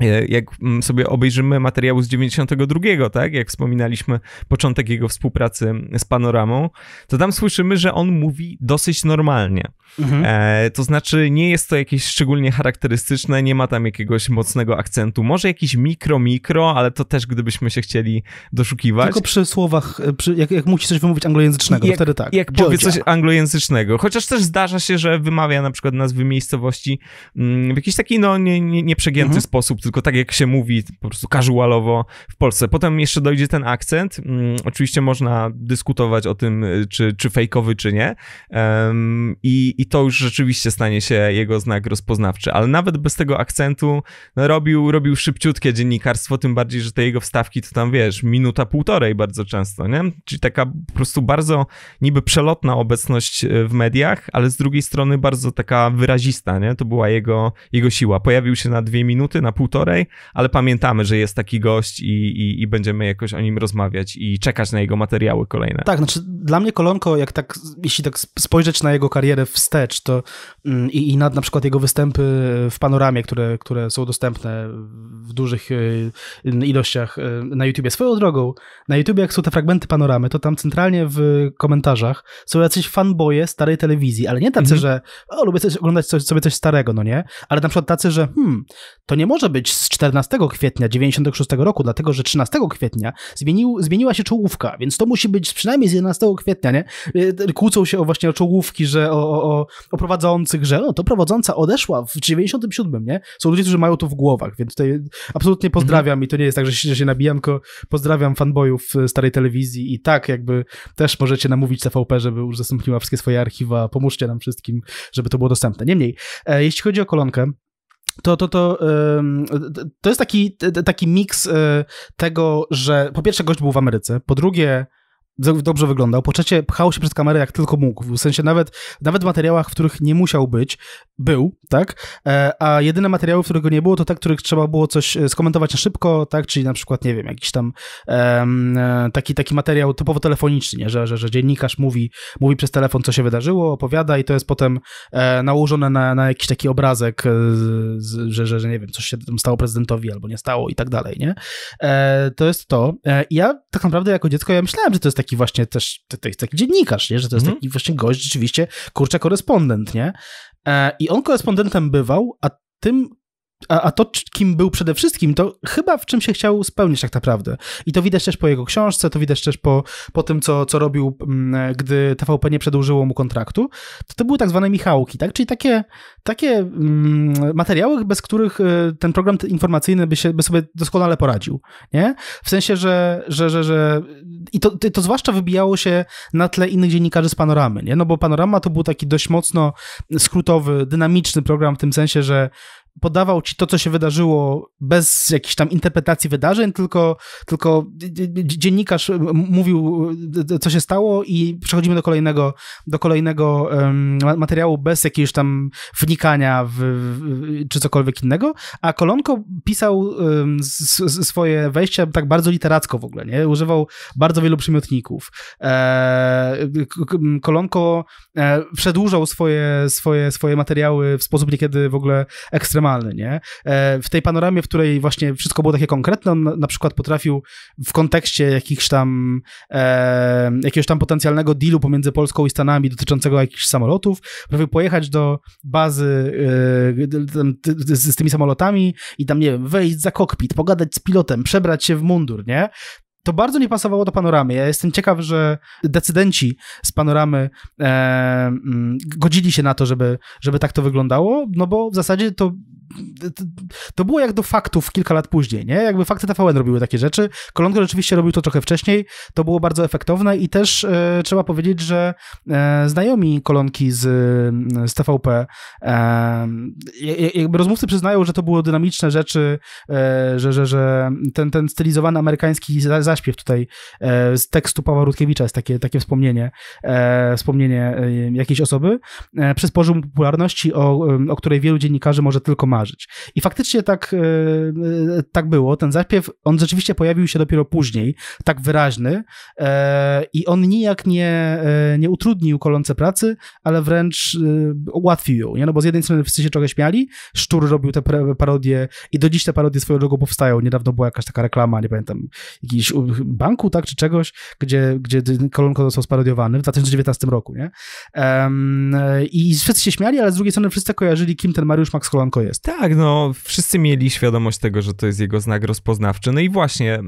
E, jak mm, sobie obejrzymy materiał z 92, tak, jak wspominaliśmy, początek jego współpracy mm, z Panoramą, to tam słyszymy, że on mówi dosyć normalnie. Mhm. E, to znaczy, nie jest to jakieś szczególnie charakterystyczne, nie ma tam jakiegoś mocnego akcentu. Może jakiś mikro, mikro, ale to też gdybyśmy się chcieli doszukiwać. Tylko przy słowach, e, przy, jak, jak musi coś wymówić anglojęzycznego, jak, wtedy tak. Jak powie coś anglojęzycznego. Chociaż też zdarza się, że wymawia na przykład nazwy miejscowości mm, w jakiś taki, no, nieprzegięty nie, nie, przegięty mhm. sposób tylko tak jak się mówi, po prostu casualowo w Polsce. Potem jeszcze dojdzie ten akcent. Um, oczywiście można dyskutować o tym, y, czy, czy fejkowy, czy nie. Um, i, I to już rzeczywiście stanie się jego znak rozpoznawczy. Ale nawet bez tego akcentu no, robił, robił szybciutkie dziennikarstwo, tym bardziej, że te jego wstawki to tam, wiesz, minuta, półtorej bardzo często, nie? Czyli taka po prostu bardzo niby przelotna obecność y, w mediach, ale z drugiej strony bardzo taka wyrazista, nie? To była jego, jego siła. Pojawił się na dwie minuty, na półtorej półtorej, ale pamiętamy, że jest taki gość i, i, i będziemy jakoś o nim rozmawiać i czekać na jego materiały kolejne. Tak, znaczy dla mnie Kolonko, jak tak, jeśli tak spojrzeć na jego karierę wstecz, to mm, i, i na, na przykład jego występy w panoramie, które, które są dostępne w dużych e, ilościach e, na YouTubie. Swoją drogą, na YouTubie jak są te fragmenty panoramy, to tam centralnie w komentarzach są jacyś fanboje starej telewizji, ale nie tacy, mhm. że o, lubię coś, oglądać coś, sobie coś starego, no nie? Ale na przykład tacy, że hmm, to nie może być być z 14 kwietnia 96 roku, dlatego że 13 kwietnia zmienił, zmieniła się czołówka, więc to musi być przynajmniej z 11 kwietnia, nie? E, kłócą się o właśnie o czołówki, że o, o, o, prowadzących, że no to prowadząca odeszła w 97, nie? Są ludzie, którzy mają to w głowach, więc tutaj absolutnie mhm. pozdrawiam mhm. i to nie jest tak, że się, że się nabijam, tylko pozdrawiam fanboyów e, starej telewizji i tak jakby też możecie namówić CVP, żeby już zastąpiła wszystkie swoje archiwa, pomóżcie nam wszystkim, żeby to było dostępne. Niemniej, e, jeśli chodzi o kolonkę, to, to, to, to jest taki, taki miks e, tego, że po pierwsze gość był w Ameryce, po drugie dobrze wyglądał. Po trzecie, pchał się przez kamerę jak tylko mógł. W sensie nawet, nawet w materiałach, w których nie musiał być, był, tak? E, a jedyne materiały, w których go nie było, to te, których trzeba było coś e, skomentować na szybko, tak? Czyli na przykład, nie wiem, jakiś tam um, taki, taki materiał typowo telefoniczny, nie? Że, że, że, dziennikarz mówi, mówi przez telefon, co się wydarzyło, opowiada i to jest potem nałożone na, na jakiś taki obrazek, że, że, że nie wiem, coś się tam stało prezydentowi albo nie stało i tak dalej, nie? To jest to. Ja tak naprawdę jako dziecko, ja myślałem, że to jest taki właśnie też taki, taki dziennikarz, nie? że to jest mm taki właśnie gość, rzeczywiście, kurczę, korespondent, nie? E, I on korespondentem bywał, a tym a, a, to, kim był przede wszystkim, to chyba w czym się chciał spełnić tak naprawdę. I to widać też po jego książce, to widać też po, po tym, co, co robił, mm, gdy TVP nie przedłużyło mu kontraktu. To, to były tak zwane Michałki, tak? Czyli takie, takie mm, materiały, bez których y, ten program informacyjny by, się, by sobie doskonale poradził, nie? W sensie, że, że, że, że i to, to zwłaszcza wybijało się na tle innych dziennikarzy z Panoramy, nie? No bo Panorama to był taki dość mocno skrótowy, dynamiczny program w tym sensie, że podawał ci to, co się wydarzyło bez jakichś tam interpretacji wydarzeń, tylko, tylko dziennikarz mówił, e, co się stało i przechodzimy do kolejnego, do kolejnego materiału bez jakiegoś tam wnikania w, w czy cokolwiek innego, a Kolonko pisał s, swoje wejścia tak bardzo literacko w ogóle, nie? Używał bardzo wielu przymiotników. E, Kolonko e, przedłużał swoje, swoje, swoje materiały w sposób niekiedy w ogóle ekstremalny, ekstremalny, nie? E, w tej panoramie, w której właśnie wszystko było takie konkretne, on na przykład potrafił w kontekście jakichś tam e, jakiegoś tam potencjalnego dealu pomiędzy Polską i Stanami dotyczącego jakichś samolotów, potrafił pojechać do bazy e, z, z tymi samolotami i tam, nie wiem, wejść za kokpit, pogadać z pilotem, przebrać się w mundur, nie? to bardzo nie pasowało do panoramy. Ja jestem ciekaw, że decydenci z panoramy e, mm, godzili się na to, żeby, żeby tak to wyglądało, no bo w zasadzie to to było jak do faktów kilka lat później, nie? Jakby fakty TVN robiły takie rzeczy. Kolonko rzeczywiście robił to trochę wcześniej, to było bardzo efektowne i też e, trzeba powiedzieć, że e, znajomi kolonki z, e, z TVP, e, jakby rozmówcy przyznają, że to były dynamiczne rzeczy, e, że, że, że ten, ten stylizowany amerykański zaśpiew tutaj e, z tekstu Pawła Rutkiewicza jest takie, takie wspomnienie, wspomnienie jakiejś osoby, przysporzył mu popularności, o, o której wielu dziennikarzy może tylko marzyć marzyć. I faktycznie tak, e, e, tak było. Ten zaśpiew, on rzeczywiście pojawił się dopiero później, tak wyraźny e, i on nijak nie, nie utrudnił kolonce pracy, ale wręcz ułatwił ją, nie? No bo z jednej strony wszyscy się czegoś śmiali, Szczur robił te parodie i do dziś te parodie swoją drogą powstają. Niedawno była jakaś taka reklama, nie pamiętam, jakiś banku, tak, czy czegoś, gdzie, gdzie kolonko został sparodiowany w 2019 roku, nie? Um, I wszyscy się śmiali, ale z drugiej strony wszyscy kojarzyli, kim ten Mariusz Max Kolonko jest. Tak, no wszyscy mieli świadomość tego, że to jest jego znak rozpoznawczy. No i właśnie,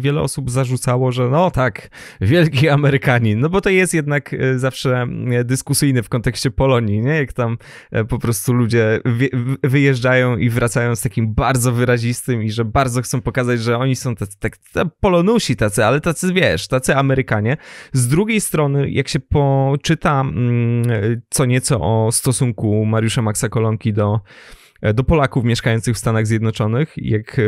wiele osób zarzucało, że no tak, wielki Amerykanin, no bo to jest jednak e, zawsze dyskusyjne w kontekście Polonii, nie? Jak tam e, po prostu ludzie wyjeżdżają i wracają z takim bardzo wyrazistym i że bardzo chcą pokazać, że oni są tacy, tak, polonusi tacy, ale tacy, wiesz, tacy Amerykanie. Z drugiej strony, jak się poczyta co nieco o stosunku Mariusza Maksa Kolonki do E, do Polaków mieszkających w Stanach Zjednoczonych, jak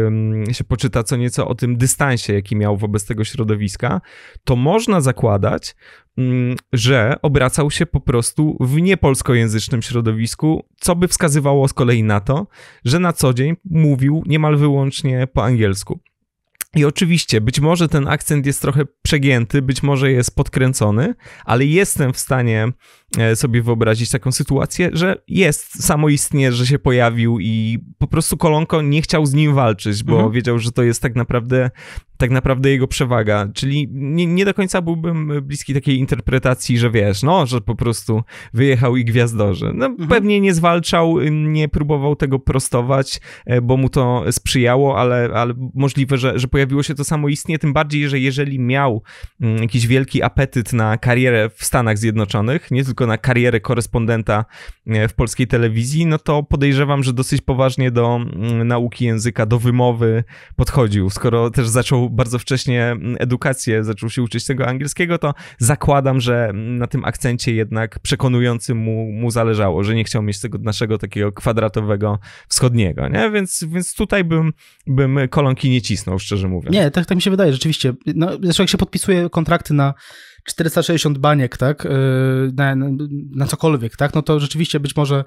się poczyta co nieco o tym dystansie, jaki miał wobec tego środowiska, to można zakładać, mm, że obracał się po prostu w niepolskojęzycznym środowisku, co by wskazywało z kolei na to, że na co dzień mówił niemal wyłącznie po angielsku. I oczywiście, być może ten akcent jest trochę przegięty, być może jest podkręcony, ale jestem w stanie e, sobie wyobrazić taką sytuację, że jest samoistnie, że się pojawił i po prostu Kolonko nie chciał z nim walczyć, bo mhm. wiedział, że to jest tak naprawdę tak naprawdę jego przewaga. Czyli nie, nie, do końca byłbym bliski takiej interpretacji, że wiesz, no, że po prostu wyjechał i gwiazdorzy. No, mhm. Pewnie nie zwalczał, nie próbował tego prostować, e, bo mu to sprzyjało, ale, ale możliwe, że, że pojawiło się to samo istnie, tym bardziej, że jeżeli miał mm, jakiś wielki apetyt na karierę w Stanach Zjednoczonych, nie tylko na karierę korespondenta e, w polskiej telewizji, no to podejrzewam, że dosyć poważnie do mm, nauki języka, do wymowy podchodził, skoro też zaczął bardzo wcześnie mm, edukację zaczął się uczyć tego angielskiego, to zakładam, że mm, na tym akcencie jednak przekonującym mu, mu zależało, że nie chciał mieć tego naszego takiego kwadratowego wschodniego, nie? Więc, więc tutaj bym, bym kolonki nie cisnął, szczerze mówiąc. Nie, tak, tak mi się wydaje, rzeczywiście. No, zresztą jak się podpisuje kontrakty na 460 baniek, tak, y, na, na cokolwiek, tak, no to rzeczywiście być może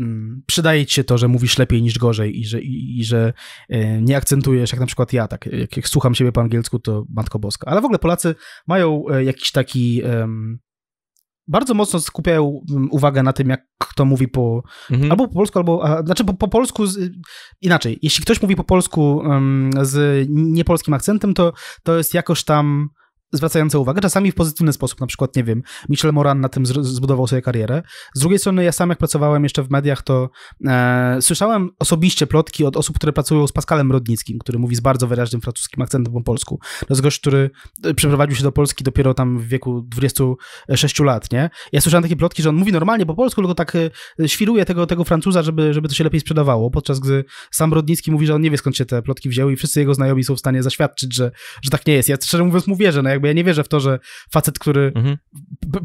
mm, przydaje ci się to, że mówisz lepiej niż gorzej i że, i, i że y, nie akcentujesz, jak na przykład ja, tak, jak, jak, słucham siebie po angielsku, to Matko Boska. Ale w ogóle Polacy mają e, jakiś taki... Um, bardzo mocno skupiają uwagę na tym, jak kto mówi po. Mhm. Albo po polsku, albo. A, znaczy po, po polsku. Z, inaczej, jeśli ktoś mówi po polsku um, z niepolskim akcentem, to, to jest jakoś tam zwracające uwagę, czasami w pozytywny sposób, na przykład, nie wiem, Michel Moran na tym zbudował sobie karierę. Z drugiej strony, ja sam jak pracowałem jeszcze w mediach, to e, słyszałem osobiście plotki od osób, które pracują z Pascalem Rodnickim, który mówi z bardzo wyraźnym francuskim akcentem po polsku. To jest gość, który e, przeprowadził się do Polski dopiero tam w wieku 26 lat, nie? Ja słyszałem takie plotki, że on mówi normalnie po polsku, tylko tak e, świruje tego, tego Francuza, żeby, żeby to się lepiej sprzedawało, podczas gdy sam Rodnicki mówi, że on nie wie skąd się te plotki wzięły i wszyscy jego znajomi są w stanie zaświadczyć, że, że tak nie jest. Ja szczerze mówiąc mu wierzę, no jak ja nie wierzę w to, że facet, który mhm.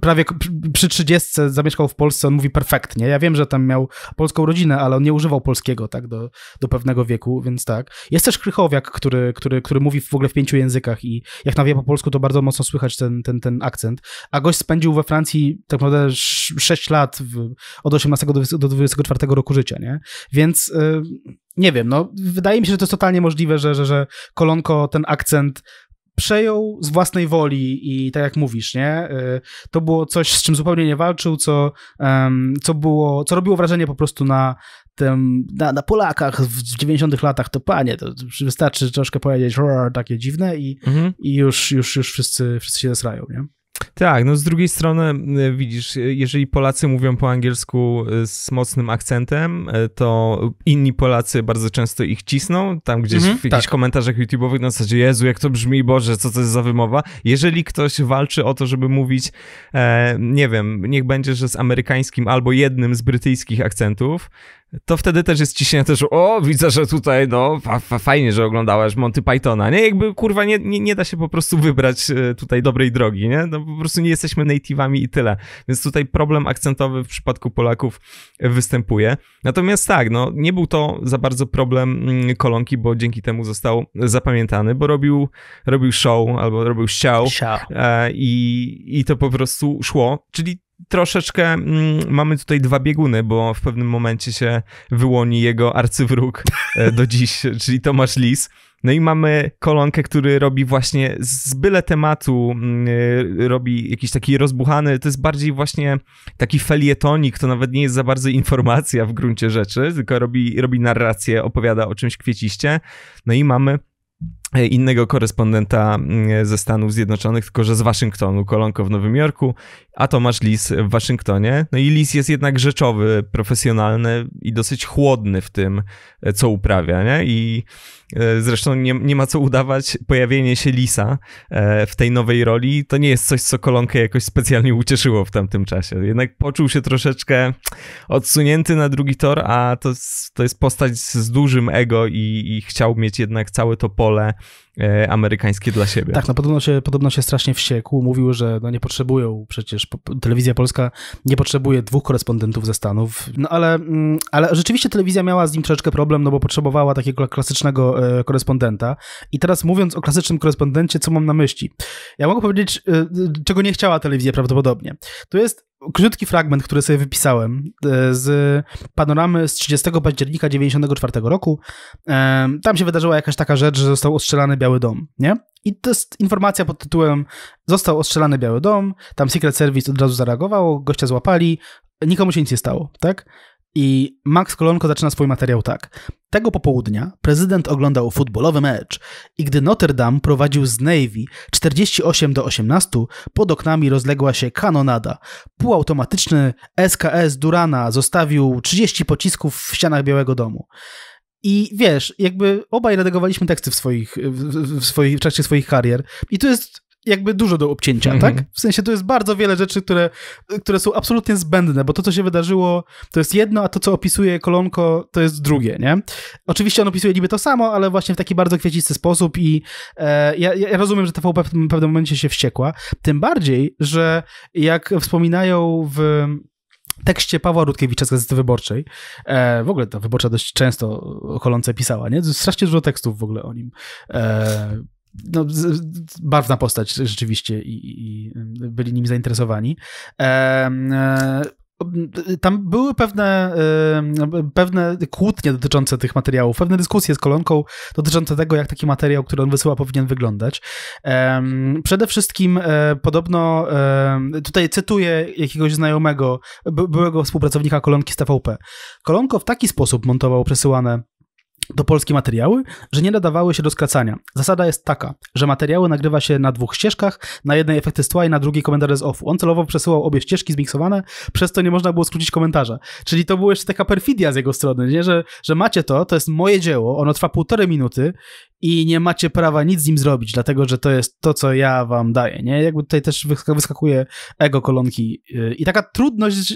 prawie przy 30 zamieszkał w Polsce, on mówi perfektnie. Ja wiem, że tam miał polską rodzinę, ale on nie używał polskiego tak do, do pewnego wieku, więc tak. Jest też Krychowiak, który, który, który mówi w ogóle w pięciu językach i jak nawija po polsku, to bardzo mocno słychać ten, ten, ten akcent. A gość spędził we Francji tak naprawdę 6 lat w, od 18 do, do 24 roku życia, nie? Więc... Yy, nie wiem, no wydaje mi się, że to jest totalnie możliwe, że, że, że Kolonko ten akcent przejął z własnej woli i tak jak mówisz, nie? Y, to było coś, z czym zupełnie nie walczył, co, co było, co robiło wrażenie po prostu na tym, na, na Polakach w 90 latach, to panie, to wystarczy troszkę powiedzieć takie dziwne i, mhm. i już, już, już wszyscy, wszyscy się zesrają, nie? Tak, no z drugiej strony y, widzisz, y, jeżeli Polacy mówią po angielsku y, z mocnym akcentem, to inni Polacy bardzo często ich cisną, tam gdzieś mm -hmm, w jakichś tak. komentarzach YouTube'owych na zasadzie Jezu, jak to brzmi, Boże, co to jest za wymowa. Jeżeli ktoś walczy o to, żeby mówić, e, nie wiem, niech będzie, że z amerykańskim albo jednym z brytyjskich akcentów, to wtedy też jest ciśnienie też, o, widzę, że tutaj, no, fa, fa, fajnie, że oglądałeś Monty Pythona, nie? Jakby, kurwa, nie, nie, nie da się po prostu wybrać e, tutaj dobrej drogi, nie? No, po prostu nie jesteśmy native'ami i tyle. Więc tutaj problem akcentowy w przypadku Polaków występuje. Natomiast tak, no, nie był to za bardzo problem mm, Kolonki, bo dzięki temu został zapamiętany, bo robił, robił show albo robił ściał e, i, i to po prostu szło, czyli troszeczkę mm, mamy tutaj dwa bieguny, bo w pewnym momencie się wyłoni jego arcywróg e, do dziś, [LAUGHS] czyli Tomasz Lis. No i mamy kolonkę, który robi właśnie z byle tematu, mm, e, robi jakiś taki rozbuchany, to jest bardziej właśnie taki felietonik, to nawet nie jest za bardzo informacja w gruncie rzeczy, tylko robi, robi narrację, opowiada o czymś kwieciście. No i mamy E, innego korespondenta mm, ze Stanów Zjednoczonych, tylko że z Waszyngtonu, kolonko w Nowym Jorku, a Tomasz Lis w Waszyngtonie. No i Lis jest jednak rzeczowy, profesjonalny i dosyć chłodny w tym, e, co uprawia, nie? I e, zresztą nie, nie ma co udawać, pojawienie się Lisa w tej nowej roli to nie jest coś, co kolonkę jakoś specjalnie ucieszyło w tamtym czasie. Jednak poczuł się troszeczkę odsunięty na drugi tor, a to, to jest postać z dużym ego i, i chciał mieć jednak całe to pole E, amerykańskie dla siebie. Tak, no podobno się, podobno się strasznie wściekł. Mówił, że no nie potrzebują przecież, telewizja polska nie potrzebuje dwóch korespondentów ze Stanów. No ale, mm, ale rzeczywiście telewizja miała z nim troszeczkę problem, no bo potrzebowała takiego klasycznego e, korespondenta. I teraz mówiąc o klasycznym korespondencie, co mam na myśli? Ja mogę powiedzieć, e, czego nie chciała telewizja prawdopodobnie. To jest krótki fragment, który sobie wypisałem e, z panoramy z 30 października 94 roku. Tam się wydarzyła jakaś taka rzecz, że został ostrzelany Biały Dom, nie? I to jest informacja pod tytułem został ostrzelany Biały Dom, tam Secret Service od razu zareagował, gościa złapali, nikomu się nic nie stało, tak? I Max Kolonko zaczyna swój materiał tak. Tego popołudnia prezydent oglądał futbolowy mecz i gdy Notre Dame prowadził z Navy 48 do 18, pod oknami rozległa się kanonada. Półautomatyczny SKS Durana zostawił 30 pocisków w ścianach Białego Domu. I wiesz, jakby obaj redagowaliśmy teksty w, swoich, w, w, w, swoich, w trakcie swoich karier i to jest jakby dużo do obcięcia, mm -hmm. tak? W sensie to jest bardzo wiele rzeczy, które, które są absolutnie zbędne, bo to, co się wydarzyło, to jest jedno, a to, co opisuje kolonko, to jest drugie, nie? Oczywiście on opisuje niby to samo, ale właśnie w taki bardzo kwiecisty sposób i e, ja, ja, rozumiem, że TVP w pewnym momencie się wściekła, tym bardziej, że jak wspominają w tekście Pawła Rutkiewicza z Gazety Wyborczej. E, w ogóle ta Wyborcza dość często o Kolonce pisała, nie? Strasznie dużo tekstów w ogóle o nim. E, no, barwna postać rzeczywiście i, i y, byli nim zainteresowani. E, tam były pewne, y, pewne kłótnie dotyczące tych materiałów, pewne dyskusje z kolonką dotyczące tego, jak taki materiał, który on wysyła, powinien wyglądać. Przede wszystkim e, podobno, tutaj cytuję jakiegoś znajomego, byłego współpracownika kolonki z TVP. Kolonko w taki sposób montował przesyłane do polskiej materiały, że nie nadawały się do skracania. Zasada jest taka, że materiały nagrywa się na dwóch ścieżkach, na jednej efekty z i na drugiej komentarze z offu. On celowo przesyłał obie ścieżki zmiksowane, przez to nie można było skrócić komentarza. Czyli to była jeszcze taka perfidia z jego strony, nie? Że, że macie to, to jest moje dzieło, ono trwa półtorej minuty i nie macie prawa nic z nim zrobić, dlatego że to jest to, co ja wam daję, nie? Jakby tutaj też wyskakuje ego kolonki yy, i taka trudność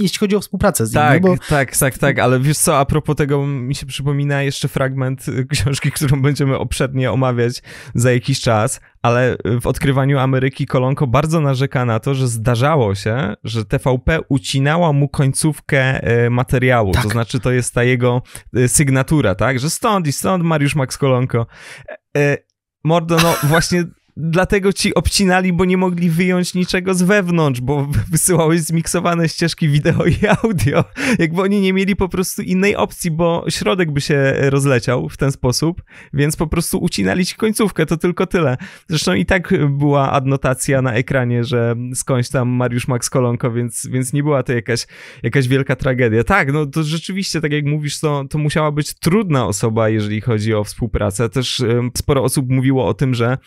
jeśli chodzi o współpracę z tak, Bo... Tak, tak, tak, ale wiesz co, a propos tego mi się przypomina jeszcze fragment y, [LAUGHS] książki, którą będziemy obszernie omawiać za jakiś czas, ale w odkrywaniu Ameryki Kolonko bardzo narzeka na to, że zdarzało się, że TVP ucinała mu końcówkę y, materiału, tak. to znaczy to jest ta jego y, sygnatura, tak, że stąd i stąd Mariusz Max Kolonko. E, e, mordo, no właśnie dlatego ci obcinali, bo nie mogli wyjąć niczego z wewnątrz, bo wysyłałeś zmiksowane ścieżki wideo i audio. Jakby oni nie mieli po prostu innej opcji, bo środek by się rozleciał w ten sposób, więc po prostu ucinali ci końcówkę, to tylko tyle. Zresztą i tak była adnotacja na ekranie, że skądś tam Mariusz Max Kolonko, więc, więc nie była to jakaś, jakaś wielka tragedia. Tak, no to rzeczywiście, tak jak mówisz, to, to musiała być trudna osoba, jeżeli chodzi o współpracę. Też sporo osób mówiło o tym, że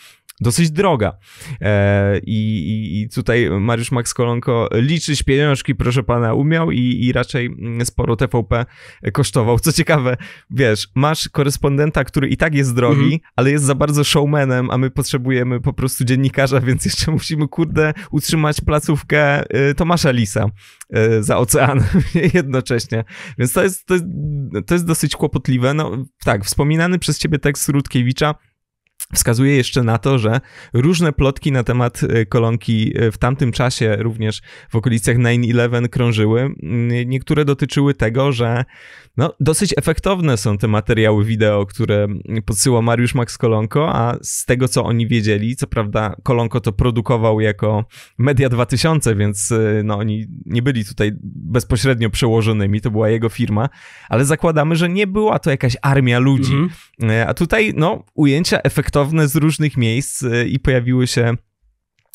do dosyć droga. E, i, I tutaj Mariusz Max Kolonko liczyć pieniążki, proszę pana, umiał i, i raczej mm, sporo TVP kosztował. Co ciekawe, wiesz, masz korespondenta, który i tak jest drogi, mhm. ale jest za bardzo showmanem, a my potrzebujemy po prostu dziennikarza, więc jeszcze musimy, kurde, utrzymać placówkę y, Tomasza Lisa y, za ocean [LAUGHS] jednocześnie. Więc to jest, to jest, to jest dosyć kłopotliwe. No tak, wspominany przez ciebie tekst Rutkiewicza Wskazuje jeszcze na to, że różne plotki na temat e, kolonki e, w tamtym czasie, również w okolicach 9-11, krążyły. Mm, niektóre dotyczyły tego, że no, dosyć efektowne są te materiały wideo, które mm, podsyła Mariusz Max Kolonko, a z tego co oni wiedzieli, co prawda Kolonko to produkował jako Media 2000, więc e, no, oni nie byli tutaj bezpośrednio przełożonymi, to była jego firma, ale zakładamy, że nie była to jakaś armia ludzi. Mhm. A tutaj no, ujęcia efektowne kosztowne z różnych miejsc y, i pojawiły się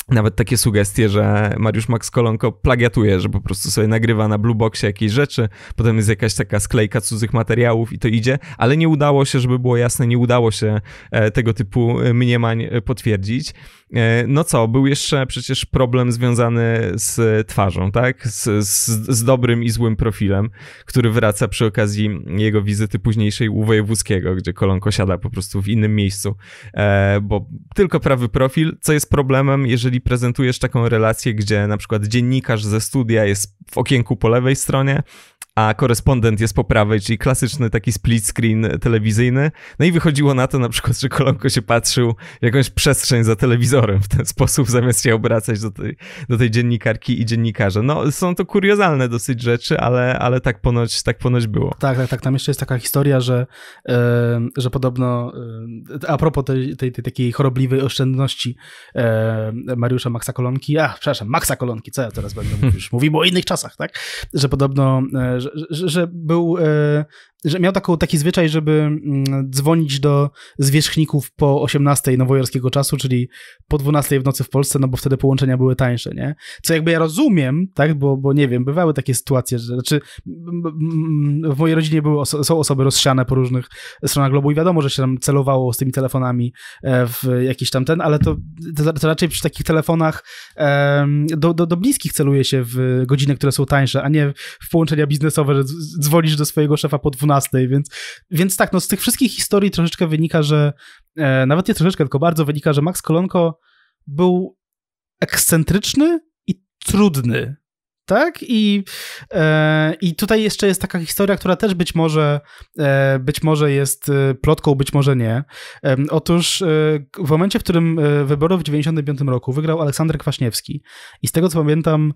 nawet takie sugestie, że Mariusz Max Kolonko plagiatuje, że po prostu sobie nagrywa na Blueboxie jakieś rzeczy, potem jest jakaś taka sklejka cudzych materiałów i to idzie, ale nie udało się, żeby było jasne, nie udało się e, tego typu mniemań potwierdzić. E, no co, był jeszcze przecież problem związany z twarzą, tak? Z, z, z dobrym i złym profilem, który wraca przy okazji jego wizyty późniejszej u Wojewódzkiego, gdzie Kolonko siada po prostu w innym miejscu, e, bo tylko prawy profil, co jest problemem, jeżeli jeżeli prezentujesz taką relację, gdzie na przykład dziennikarz ze studia jest w okienku po lewej stronie, a korespondent jest po prawej, czyli klasyczny taki split screen telewizyjny. No i wychodziło na to na przykład, że Kolonko się patrzył w jakąś przestrzeń za telewizorem w ten sposób, [LAUGHS] zamiast się obracać do tej, do tej dziennikarki i dziennikarza. No są to kuriozalne dosyć rzeczy, ale, ale tak, ponoć, tak ponoć było. Tak, tak, tak. Tam jeszcze jest taka historia, że, yy, że podobno yy, a propos tej, tej, tej, takiej chorobliwej oszczędności yy, Mariusza Maxa Kolonki, a przepraszam, Maxa Kolonki, co ja teraz będę mówił? [LAUGHS] Mówimy o innych czasach, tak? Że podobno, e, że, że był e, że miał taką, taki zwyczaj, żeby mm, dzwonić do zwierzchników po 18 nowojorskiego czasu, czyli po 12 w nocy w Polsce, no bo wtedy połączenia były tańsze, nie? Co jakby ja rozumiem, tak, bo, bo nie wiem, bywały takie sytuacje, że znaczy w mojej rodzinie były oso są osoby rozsiane po różnych stronach globu i wiadomo, że się tam celowało z tymi telefonami e, w jakiś tam ten, ale to, to raczej przy takich telefonach do, do, do bliskich celuje się w godziny, które są tańsze, a nie w połączenia biznesowe, że dzwonisz do swojego szefa po 12 12, więc, więc tak, no z tych wszystkich historii troszeczkę wynika, że e, nawet nie troszeczkę, tylko bardzo wynika, że Max Kolonko był ekscentryczny i trudny tak? I, e, I tutaj jeszcze jest taka historia, która też być może, e, być może jest e, plotką, być może nie. E, otóż w momencie, w którym e, wybory w 1995 roku wygrał Aleksander Kwaśniewski i z tego co pamiętam,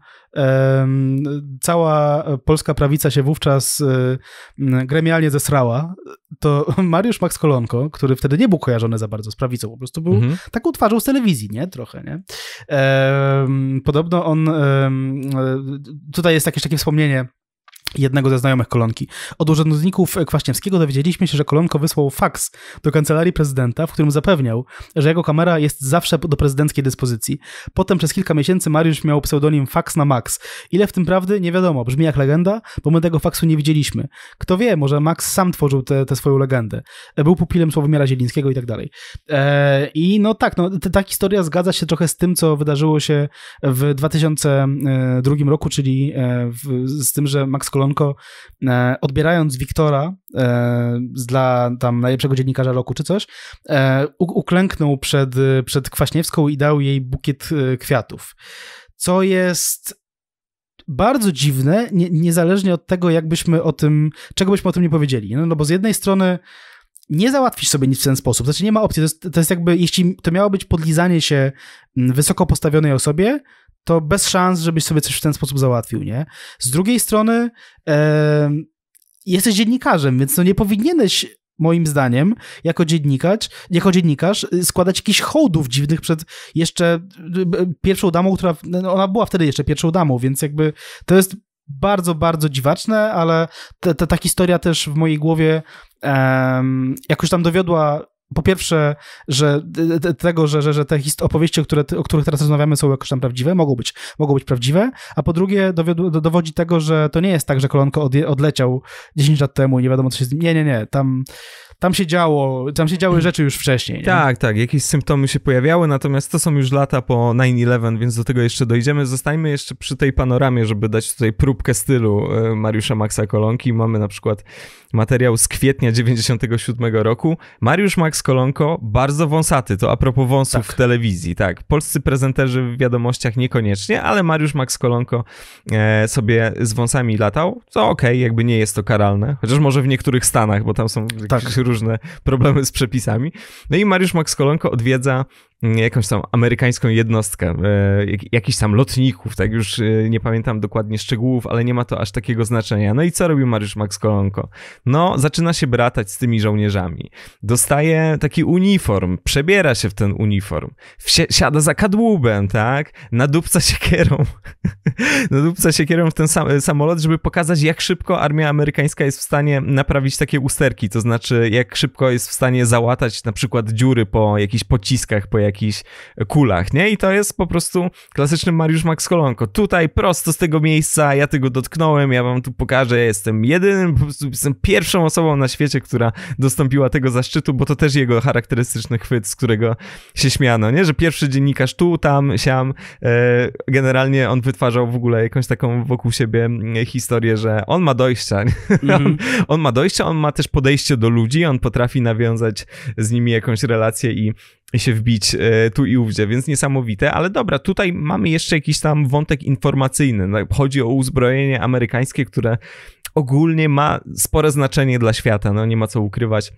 cała polska prawica się wówczas e, gremialnie zesrała, to [LAUGHS] Mariusz Max Kolonko, który wtedy nie był kojarzony za bardzo z prawicą, po prostu był mhm. taką twarzą z telewizji, nie? Trochę, nie? podobno on tutaj jest jakieś takie wspomnienie jednego ze znajomych Kolonki. Od urzędników Kwaśniewskiego dowiedzieliśmy się, że Kolonko wysłał faks do kancelarii prezydenta, w którym zapewniał, że jego kamera jest zawsze do prezydenckiej dyspozycji. Potem przez kilka miesięcy Mariusz miał pseudonim Fax na Max. Ile w tym prawdy? Nie wiadomo. Brzmi jak legenda, bo my tego faksu nie widzieliśmy. Kto wie, może Max sam tworzył tę swoją legendę. Był pupilem Sławomira Zielińskiego i tak dalej. E, I no tak, no, ta historia zgadza się trochę z tym, co wydarzyło się w 2002 e, roku, czyli e, w, z tym, że Max Kolonko e, odbierając Wiktora e, dla tam najlepszego dziennikarza roku czy coś, e, uklęknął przed, przed Kwaśniewską i dał jej bukiet e, kwiatów. Co jest bardzo dziwne, nie, niezależnie od tego, jakbyśmy o tym, czego byśmy o tym nie powiedzieli. No, no bo z jednej strony nie załatwisz sobie nic w ten sposób. Znaczy nie ma opcji. To jest, to jest jakby, jeśli to miało być podlizanie się wysoko postawionej osobie, to bez szans, żebyś sobie coś w ten sposób załatwił, nie? Z drugiej strony e, jesteś dziennikarzem, więc no nie powinieneś moim zdaniem, jako dziennikarz, jako dziennikarz y, składać jakichś hołdów dziwnych przed jeszcze y, pierwszą damą, która, no ona była wtedy jeszcze pierwszą damą, więc jakby to jest bardzo, bardzo dziwaczne, ale ta, ta, ta historia też w mojej głowie um, jakoś tam dowiodła po pierwsze, że tego, że, że, że te opowieści, o, które, o których teraz rozmawiamy, są jakoś tam prawdziwe, mogą być, mogą być prawdziwe, a po drugie dowiod, dowodzi tego, że to nie jest tak, że kolonko odleciał 10 lat temu i nie wiadomo, co się z nim... Nie, nie, nie, tam tam się działo, tam się działy rzeczy już wcześniej. Nie? Tak, tak, jakieś symptomy się pojawiały, natomiast to są już lata po 9-11, więc do tego jeszcze dojdziemy. Zostańmy jeszcze przy tej panoramie, żeby dać tutaj próbkę stylu e, Mariusza Maxa Kolonki. Mamy na przykład materiał z kwietnia 97 roku. Mariusz Max Kolonko, bardzo wąsaty, to a propos wąsów tak. w telewizji, tak. Polscy prezenterzy w wiadomościach niekoniecznie, ale Mariusz Max Kolonko e, sobie z wąsami latał, to okej, okay, jakby nie jest to karalne, chociaż może w niektórych stanach, bo tam są tak. jakieś różne problemy z przepisami. No i Mariusz Max Kolonko odwiedza Mm, jakąś tam amerykańską jednostkę, e, jakiś tam lotników, tak już e, nie pamiętam dokładnie szczegółów, ale nie ma to aż takiego znaczenia. No i co robi Mariusz Max Kolonko? No, zaczyna się bratać z tymi żołnierzami. Dostaje taki uniform, przebiera się w ten uniform, Wsi siada za kadłubem, tak? Nadupca siekierą. [LAUGHS] Nadupca siekierą w ten sam samolot, żeby pokazać, jak szybko armia amerykańska jest w stanie naprawić takie usterki, to znaczy jak szybko jest w stanie załatać na przykład dziury po jakichś pociskach, po jakichś jakichś kulach, nie? I to jest po prostu klasyczny Mariusz Max Kolonko. Tutaj prosto z tego miejsca, ja tego dotknąłem, ja wam tu pokażę, ja jestem jedynym, po prostu jestem pierwszą osobą na świecie, która dostąpiła tego zaszczytu, bo to też jego charakterystyczny chwyt, z którego się śmiano, nie? Że pierwszy dziennikarz tu, tam, siam, e, generalnie on wytwarzał w ogóle jakąś taką wokół siebie mm, historię, że on ma dojścia, mm-hmm. on, [LAUGHS] on ma dojścia, on ma też podejście do ludzi, on potrafi nawiązać z nimi jakąś relację i się wbić e, tu i ówdzie, więc niesamowite, ale dobra, tutaj mamy jeszcze jakiś tam wątek informacyjny. No, chodzi o uzbrojenie amerykańskie, które ogólnie ma spore znaczenie dla świata, no nie ma co ukrywać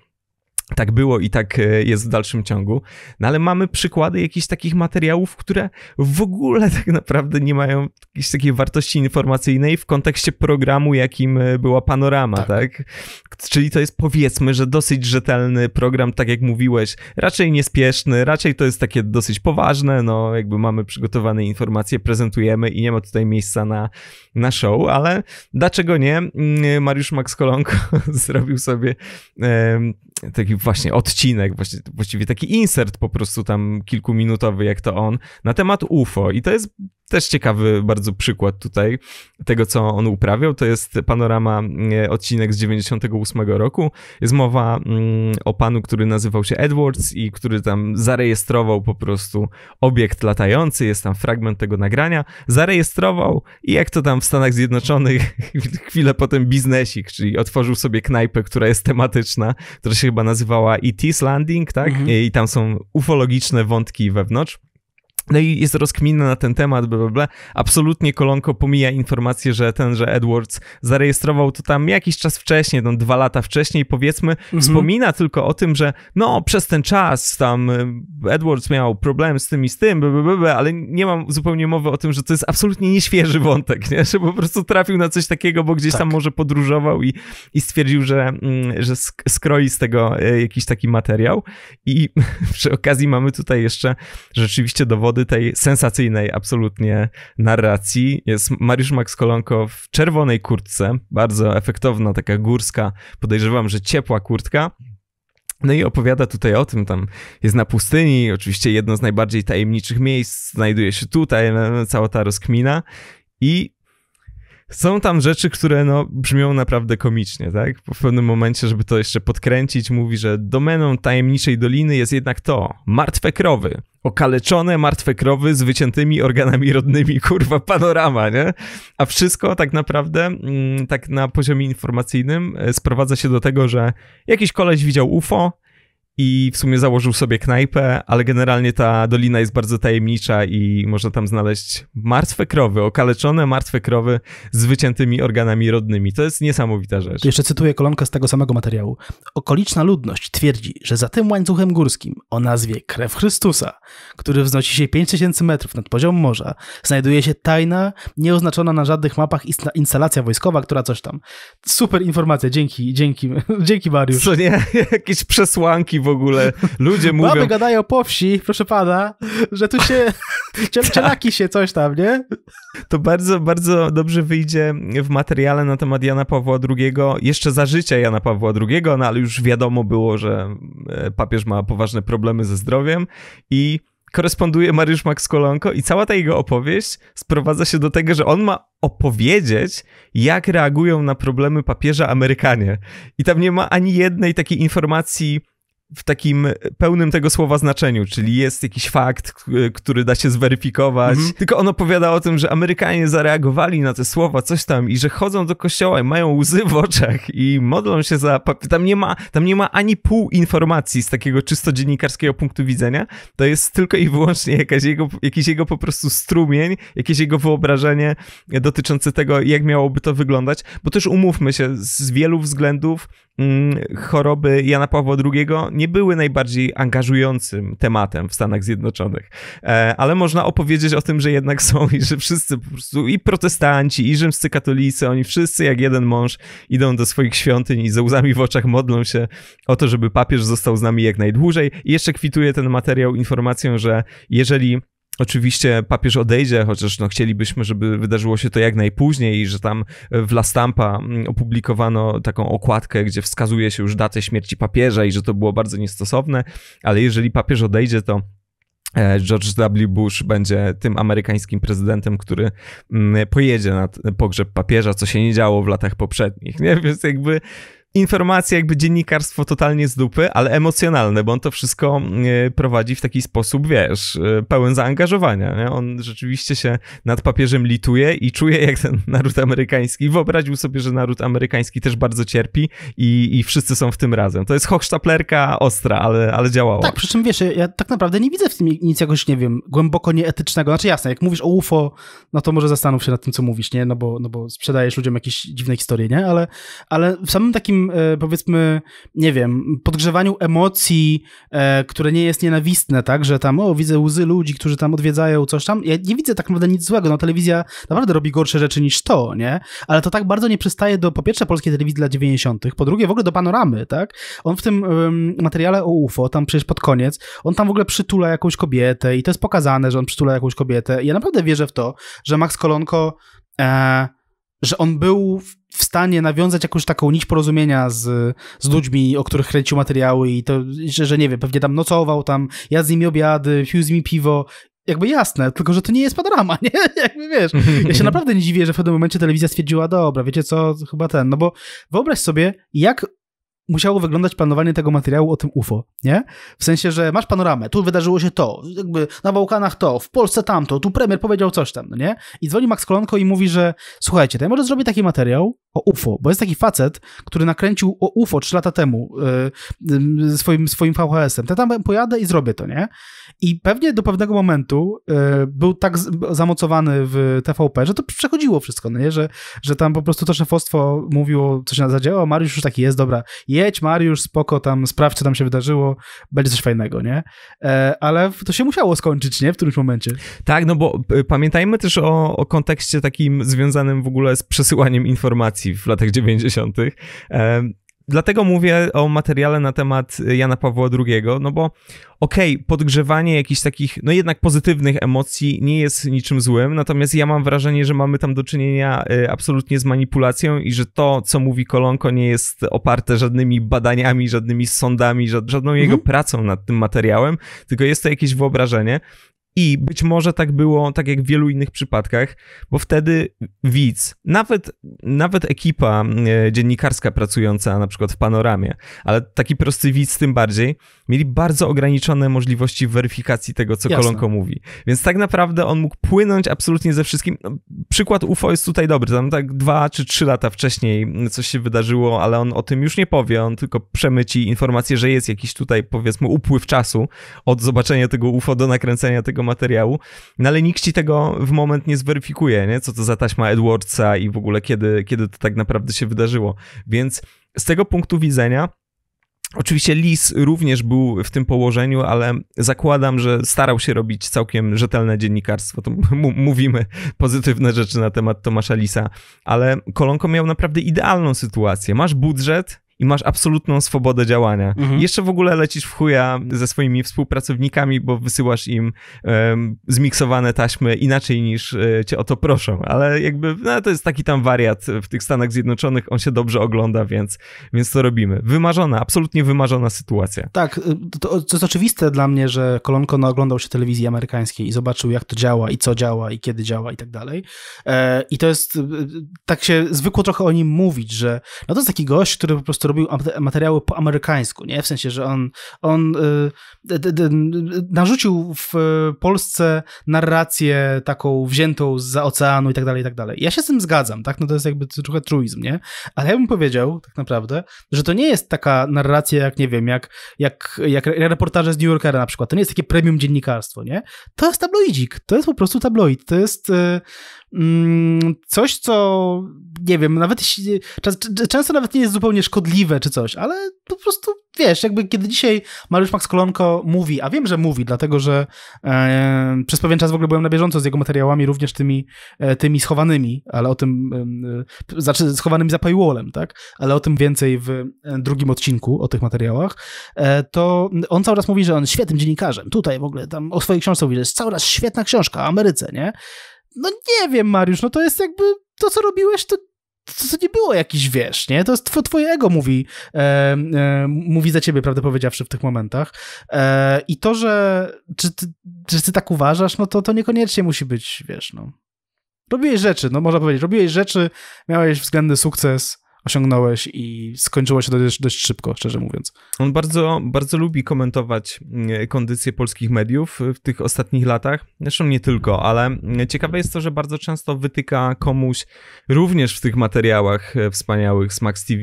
tak było i tak e, jest w dalszym ciągu. No ale mamy przykłady jakichś takich materiałów, które w ogóle tak naprawdę nie mają jakiejś takiej wartości informacyjnej w kontekście programu, jakim e, była Panorama, tak. tak? Czyli to jest powiedzmy, że dosyć rzetelny program, tak jak mówiłeś, raczej niespieszny, raczej to jest takie dosyć poważne, no jakby mamy przygotowane informacje, prezentujemy i nie ma tutaj miejsca na, na show, ale dlaczego nie? Mm, Mariusz Max Kolonko [LAUGHS] zrobił sobie taki właśnie odcinek, właściwie taki insert po prostu tam kilkuminutowy, jak to on, na temat UFO. I to jest też ciekawy bardzo przykład tutaj tego, co on uprawiał. To jest panorama e, odcinek z 98 roku. Jest mowa mm, o panu, który nazywał się Edwards i który tam zarejestrował po prostu obiekt latający. Jest tam fragment tego nagrania. Zarejestrował i jak to tam w Stanach Zjednoczonych [LAUGHS] chwilę potem biznesik, czyli otworzył sobie knajpę, która jest tematyczna, która się chyba nazywała E.T.'s Landing, tak? Mhm. I tam są ufologiczne wątki wewnątrz. No i jest rozkmina na ten temat, bla, bla, bla. Absolutnie Kolonko pomija informację, że tenże Edwards zarejestrował to tam jakiś czas wcześniej, no dwa lata wcześniej powiedzmy. Mhm. Wspomina tylko o tym, że no przez ten czas tam y, Edwards miał problem z tym i z tym, bla, bla, bla, ale nie mam zupełnie mowy o tym, że to jest absolutnie nieświeży wątek, nie? że po prostu trafił na coś takiego, bo gdzieś tak. tam może podróżował i, i stwierdził, że, mm, że skroi z tego e, jakiś taki materiał. I [LAUGHS] przy okazji mamy tutaj jeszcze rzeczywiście dowody przygody tej sensacyjnej absolutnie narracji jest Mariusz Max Kolonko w czerwonej kurtce, bardzo efektowna, taka górska, podejrzewam, że ciepła kurtka. No i opowiada tutaj o tym, tam jest na pustyni, oczywiście jedno z najbardziej tajemniczych miejsc, znajduje się tutaj, no, no, cała ta rozkmina i są tam rzeczy, które no, brzmią naprawdę komicznie, tak? W pewnym momencie, żeby to jeszcze podkręcić, mówi, że domeną tajemniczej doliny jest jednak to, martwe krowy. Okaleczone martwe krowy z wyciętymi organami rodnymi, kurwa, panorama, nie? A wszystko tak naprawdę, mm, tak na poziomie informacyjnym, e, sprowadza się do tego, że jakiś koleś widział UFO, i w sumie założył sobie knajpę, ale generalnie ta dolina jest bardzo tajemnicza i można tam znaleźć martwe krowy, okaleczone martwe krowy z wyciętymi organami rodnymi. To jest niesamowita rzecz. jeszcze cytuję kolonkę z tego samego materiału. Okoliczna ludność twierdzi, że za tym łańcuchem górskim o nazwie Krew Chrystusa, który wznosi się 5000 metrów nad poziom morza, znajduje się tajna, nieoznaczona na żadnych mapach instalacja wojskowa, która coś tam. Super informacja, dzięki, dzięki, [LAUGHS] dzięki Mariusz. Co nie, [LAUGHS] jakieś przesłanki w ogóle. Ludzie mówią... Baby gadają po wsi, proszę pana, że tu się... Cielaki [LAUGHS] tak. się coś tam, nie? To bardzo, bardzo dobrze wyjdzie w materiale na temat Jana Pawła II, jeszcze za życia Jana Pawła II, no ale już wiadomo było, że e, papież ma poważne problemy ze zdrowiem i koresponduje Mariusz Max Kolonko i cała ta jego opowieść sprowadza się do tego, że on ma opowiedzieć, jak reagują na problemy papieża Amerykanie. I tam nie ma ani jednej takiej informacji w takim pełnym tego słowa znaczeniu, czyli jest jakiś fakt, który da się zweryfikować. Mhm. Tylko on opowiada o tym, że Amerykanie zareagowali na te słowa, coś tam i że chodzą do kościoła i mają łzy w oczach i modlą się za... Tam nie ma, tam nie ma ani pół informacji z takiego czysto dziennikarskiego punktu widzenia. To jest tylko i wyłącznie jakaś jego, jakiś jego po prostu strumień, jakieś jego wyobrażenie dotyczące tego, jak miałoby to wyglądać. Bo też umówmy się, z wielu względów Mm, choroby Jana Pawła II nie były najbardziej angażującym tematem w Stanach Zjednoczonych. E, ale można opowiedzieć o tym, że jednak są i że wszyscy po prostu i protestanci, i rzymscy katolicy, oni wszyscy jak jeden mąż idą do swoich świątyń i ze łzami w oczach modlą się o to, żeby papież został z nami jak najdłużej. I jeszcze kwituje ten materiał informacją, że jeżeli Oczywiście papież odejdzie, chociaż no chcielibyśmy, żeby wydarzyło się to jak najpóźniej, że tam e, w La Stampa mm, opublikowano taką okładkę, gdzie wskazuje się już datę śmierci papieża i że to było bardzo niestosowne, ale jeżeli papież odejdzie, to e, George W. Bush będzie tym amerykańskim prezydentem, który mm, pojedzie na pogrzeb papieża, co się nie działo w latach poprzednich. Nie? Więc jakby informacje, jakby dziennikarstwo totalnie z dupy, ale emocjonalne, bo on to wszystko e, prowadzi w taki sposób, wiesz, e, pełen zaangażowania. Nie? On rzeczywiście się nad papieżem lituje i czuje, jak ten naród amerykański. Wyobraził sobie, że naród amerykański też bardzo cierpi i, i wszyscy są w tym razem. To jest hochsztaplerka ostra, ale, ale działało. Tak, przy czym wiesz, ja tak naprawdę nie widzę w tym nic jakoś, nie wiem, głęboko nieetycznego. Znaczy jasne, jak mówisz o UFO, no to może zastanów się nad tym, co mówisz, nie? No bo, no bo sprzedajesz ludziom jakieś dziwne historie, nie? Ale, ale w samym takim E, powiedzmy, nie wiem, podgrzewaniu emocji, e, które nie jest nienawistne, tak, że tam, o, widzę łzy ludzi, którzy tam odwiedzają coś tam. Ja nie widzę tak naprawdę nic złego, no telewizja naprawdę robi gorsze rzeczy niż to, nie? Ale to tak bardzo nie przystaje do, po pierwsze, polskiej telewizji lat 90., po drugie, w ogóle do panoramy, tak? On w tym um, materiale o UFO, tam przecież pod koniec, on tam w ogóle przytula jakąś kobietę i to jest pokazane, że on przytula jakąś kobietę. I ja naprawdę wierzę w to, że Max Kolonko. E, że on był w stanie nawiązać jakąś taką nić porozumienia z, z ludźmi, o których kręcił materiały i to, że, że nie wiem, pewnie tam nocował, tam jadł z nimi obiady, pił z nimi piwo jakby jasne, tylko że to nie jest panorama, [LAUGHS] nie? Jakby wiesz, ja się naprawdę nie dziwię, że w pewnym momencie telewizja stwierdziła, dobra, wiecie co, chyba ten, no bo wyobraź sobie, jak musiało wyglądać planowanie tego materiału o tym UFO, nie? W sensie, że masz panoramę, tu wydarzyło się to, jakby na Bałkanach to, w Polsce tamto, tu premier powiedział coś tam, no nie? I dzwoni Max Kolonko i mówi, że słuchajcie, to ja może zrobię taki materiał o UFO, bo jest taki facet, który nakręcił o UFO trzy lata temu yy, yy, swoim, swoim VHS-em. To ja tam pojadę i zrobię to, nie? I pewnie do pewnego momentu yy, był tak z, zamocowany w TVP, że to przechodziło wszystko, no nie? Że, że tam po prostu to szefostwo mówiło, coś na zadziało, Mariusz już taki jest, dobra, jest jedź Mariusz, spoko, tam sprawdź, co tam się wydarzyło, będzie coś fajnego, nie? E, ale to się musiało skończyć, nie? W którymś momencie. Tak, no bo e, pamiętajmy też o, o kontekście takim związanym w ogóle z przesyłaniem informacji w latach 90 dlatego mówię o materiale na temat y, Jana Pawła II, no bo okej, okay, podgrzewanie jakichś takich, no jednak pozytywnych emocji nie jest niczym złym, natomiast ja mam wrażenie, że mamy tam do czynienia y, absolutnie z manipulacją i że to, co mówi Kolonko, nie jest oparte żadnymi badaniami, żadnymi sądami, żadną jego mhm. pracą nad tym materiałem, tylko jest to jakieś wyobrażenie i być może tak było, tak jak w wielu innych przypadkach, bo wtedy widz, nawet, nawet ekipa e, dziennikarska pracująca na przykład w panoramie, ale taki prosty widz tym bardziej, mieli bardzo ograniczone możliwości weryfikacji tego, co Jasne. Kolonko mówi. Więc tak naprawdę on mógł płynąć absolutnie ze wszystkim. No, przykład UFO jest tutaj dobry, tam tak dwa czy trzy lata wcześniej coś się wydarzyło, ale on o tym już nie powie, on tylko przemyci informację, że jest jakiś tutaj powiedzmy upływ czasu od zobaczenia tego UFO do nakręcenia tego materiału, no ale nikt ci tego w moment nie zweryfikuje, nie? co to za taśma Edwardsa i w ogóle kiedy, kiedy to tak naprawdę się wydarzyło. Więc z tego punktu widzenia Oczywiście Lis również był w tym położeniu, ale zakładam, że starał się robić całkiem rzetelne dziennikarstwo. To [LAUGHS] mówimy pozytywne rzeczy na temat Tomasza Lisa, ale Kolonko miał naprawdę idealną sytuację. Masz budżet, i masz absolutną swobodę działania. Mhm. Jeszcze w ogóle lecisz w chuja ze swoimi współpracownikami, bo wysyłasz im um, zmiksowane taśmy inaczej niż e, cię o to proszą, ale jakby no, to jest taki tam wariat w tych Stanach Zjednoczonych, on się dobrze ogląda, więc, więc to robimy. Wymarzona, absolutnie wymarzona sytuacja. Tak, y, to, to jest oczywiste dla mnie, że Kolonko no, oglądał się telewizji amerykańskiej i zobaczył jak to działa i co działa i kiedy działa i tak dalej. E, I to jest, y, y, tak się zwykło trochę o nim mówić, że no to jest taki gość, który po prostu robił materiały po amerykańsku, nie? W sensie, że on, on y, narzucił w Polsce narrację taką wziętą z oceanu i tak dalej, i tak dalej. Ja się z tym zgadzam, tak? No to jest jakby trochę truizm, nie? Ale ja bym powiedział tak naprawdę, że to nie jest taka narracja jak, nie wiem, jak, jak, jak reportaże z New Yorkera na przykład. To nie jest takie premium dziennikarstwo, nie? To jest tabloidzik, to jest po prostu tabloid, to jest y, Mm, coś, co nie wiem, nawet jeśli, często nawet nie jest zupełnie szkodliwe czy coś, ale po prostu wiesz, jakby kiedy dzisiaj Mariusz Max Kolonko mówi, a wiem, że mówi, dlatego że e, przez pewien czas w ogóle byłem na bieżąco z jego materiałami, również tymi, e, tymi schowanymi, ale o tym, e, znaczy schowanymi za paywallem, tak, ale o tym więcej w e, drugim odcinku, o tych materiałach, e, to on cały czas mówi, że on świetnym dziennikarzem, tutaj w ogóle tam o swojej książce mówi, że jest cały czas świetna książka o Ameryce, nie? no nie wiem, Mariusz, no to jest jakby to, co robiłeś, to to, nie było jakiś wiesz, nie? To jest tw ego mówi, e, e, mówi za ciebie, prawdę powiedziawszy, w tych momentach. E, I to, że czy ty, czy ty tak uważasz, no to, to niekoniecznie musi być, wiesz, no. Robiłeś rzeczy, no można powiedzieć, robiłeś rzeczy, miałeś względny sukces, osiągnąłeś i skończyło się to dość, dość szybko, szczerze mówiąc. On bardzo, bardzo lubi komentować mm, kondycję polskich mediów y, w tych ostatnich latach. Zresztą nie tylko, ale y, ciekawe jest to, że bardzo często wytyka komuś również w tych materiałach y, wspaniałych z Max TV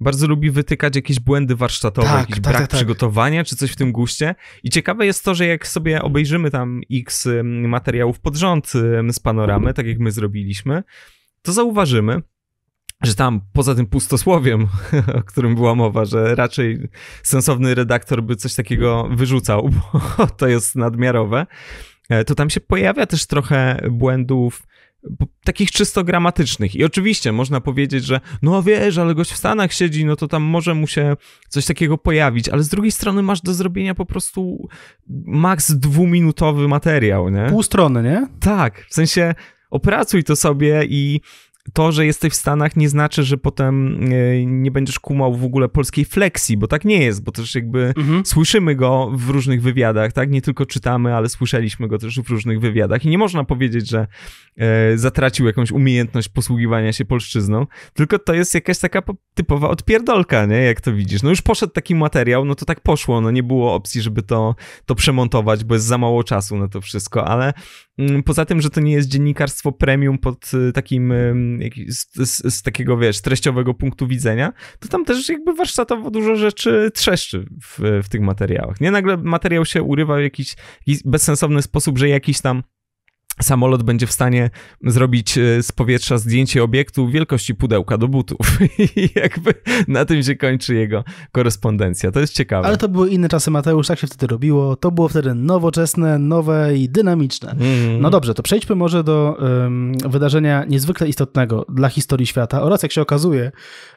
bardzo lubi wytykać jakieś błędy warsztatowe, tak, jakiś tak, tak, brak tak, przygotowania czy coś w tym guście. I ciekawe jest to, że jak sobie obejrzymy tam x materiałów pod rząd z panoramy, tak jak my zrobiliśmy, to zauważymy, że tam poza tym pustosłowiem, [LAUGHS] o którym była mowa, że raczej sensowny redaktor by coś takiego wyrzucał, [LAUGHS] bo to jest nadmiarowe, e, to tam się pojawia też trochę błędów takich czysto gramatycznych. I oczywiście można powiedzieć, że no wiesz, ale gość w Stanach siedzi, no to tam może mu się coś takiego pojawić, ale z drugiej strony masz do zrobienia po prostu maks dwuminutowy materiał, nie? Pół strony, nie? Tak, w sensie opracuj to sobie i to, że jesteś w Stanach, nie znaczy, że potem e, nie będziesz kumał w ogóle polskiej fleksji, bo tak nie jest, bo też jakby mhm. słyszymy go w różnych wywiadach, tak? Nie tylko czytamy, ale słyszeliśmy go też w różnych wywiadach i nie można powiedzieć, że e, zatracił jakąś umiejętność posługiwania się polszczyzną, tylko to jest jakaś taka typowa odpierdolka, nie? Jak to widzisz. No już poszedł taki materiał, no to tak poszło, no nie było opcji, żeby to, to przemontować, bo jest za mało czasu na to wszystko, ale mm, poza tym, że to nie jest dziennikarstwo premium pod e, takim z, z, z, takiego, wiesz, treściowego punktu widzenia, to tam też jakby warsztatowo dużo rzeczy trzeszczy w, w tych materiałach. Nie nagle materiał się urywa w jakiś, jakiś bezsensowny sposób, że jakiś tam samolot będzie w stanie zrobić e, z powietrza zdjęcie obiektu wielkości pudełka do butów. [LAUGHS] I jakby na tym się kończy jego korespondencja. To jest ciekawe. Ale to były inne czasy, Mateusz, tak się wtedy robiło. To było wtedy nowoczesne, nowe i dynamiczne. Mm. No dobrze, to przejdźmy może do um, wydarzenia niezwykle istotnego dla historii świata oraz, jak się okazuje,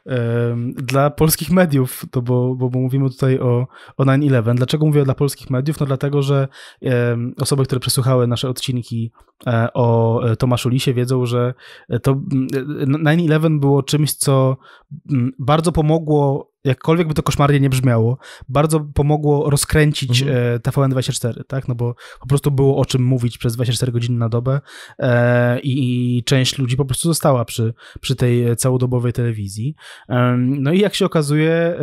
um, dla polskich mediów, to bo, bo, bo mówimy tutaj o, o 9-11. Dlaczego mówię dla polskich mediów? No dlatego, że um, osoby, które przesłuchały nasze odcinki E, o e, Tomaszu Lisie wiedzą, że e, to 9-11 było czymś, co bardzo pomogło, jakkolwiek by to koszmarnie nie brzmiało, bardzo pomogło rozkręcić mhm. TVN24, tak? No bo po prostu było o czym mówić przez 24 godziny na dobę i, i część ludzi po prostu została przy, przy tej całodobowej telewizji. No i jak się okazuje,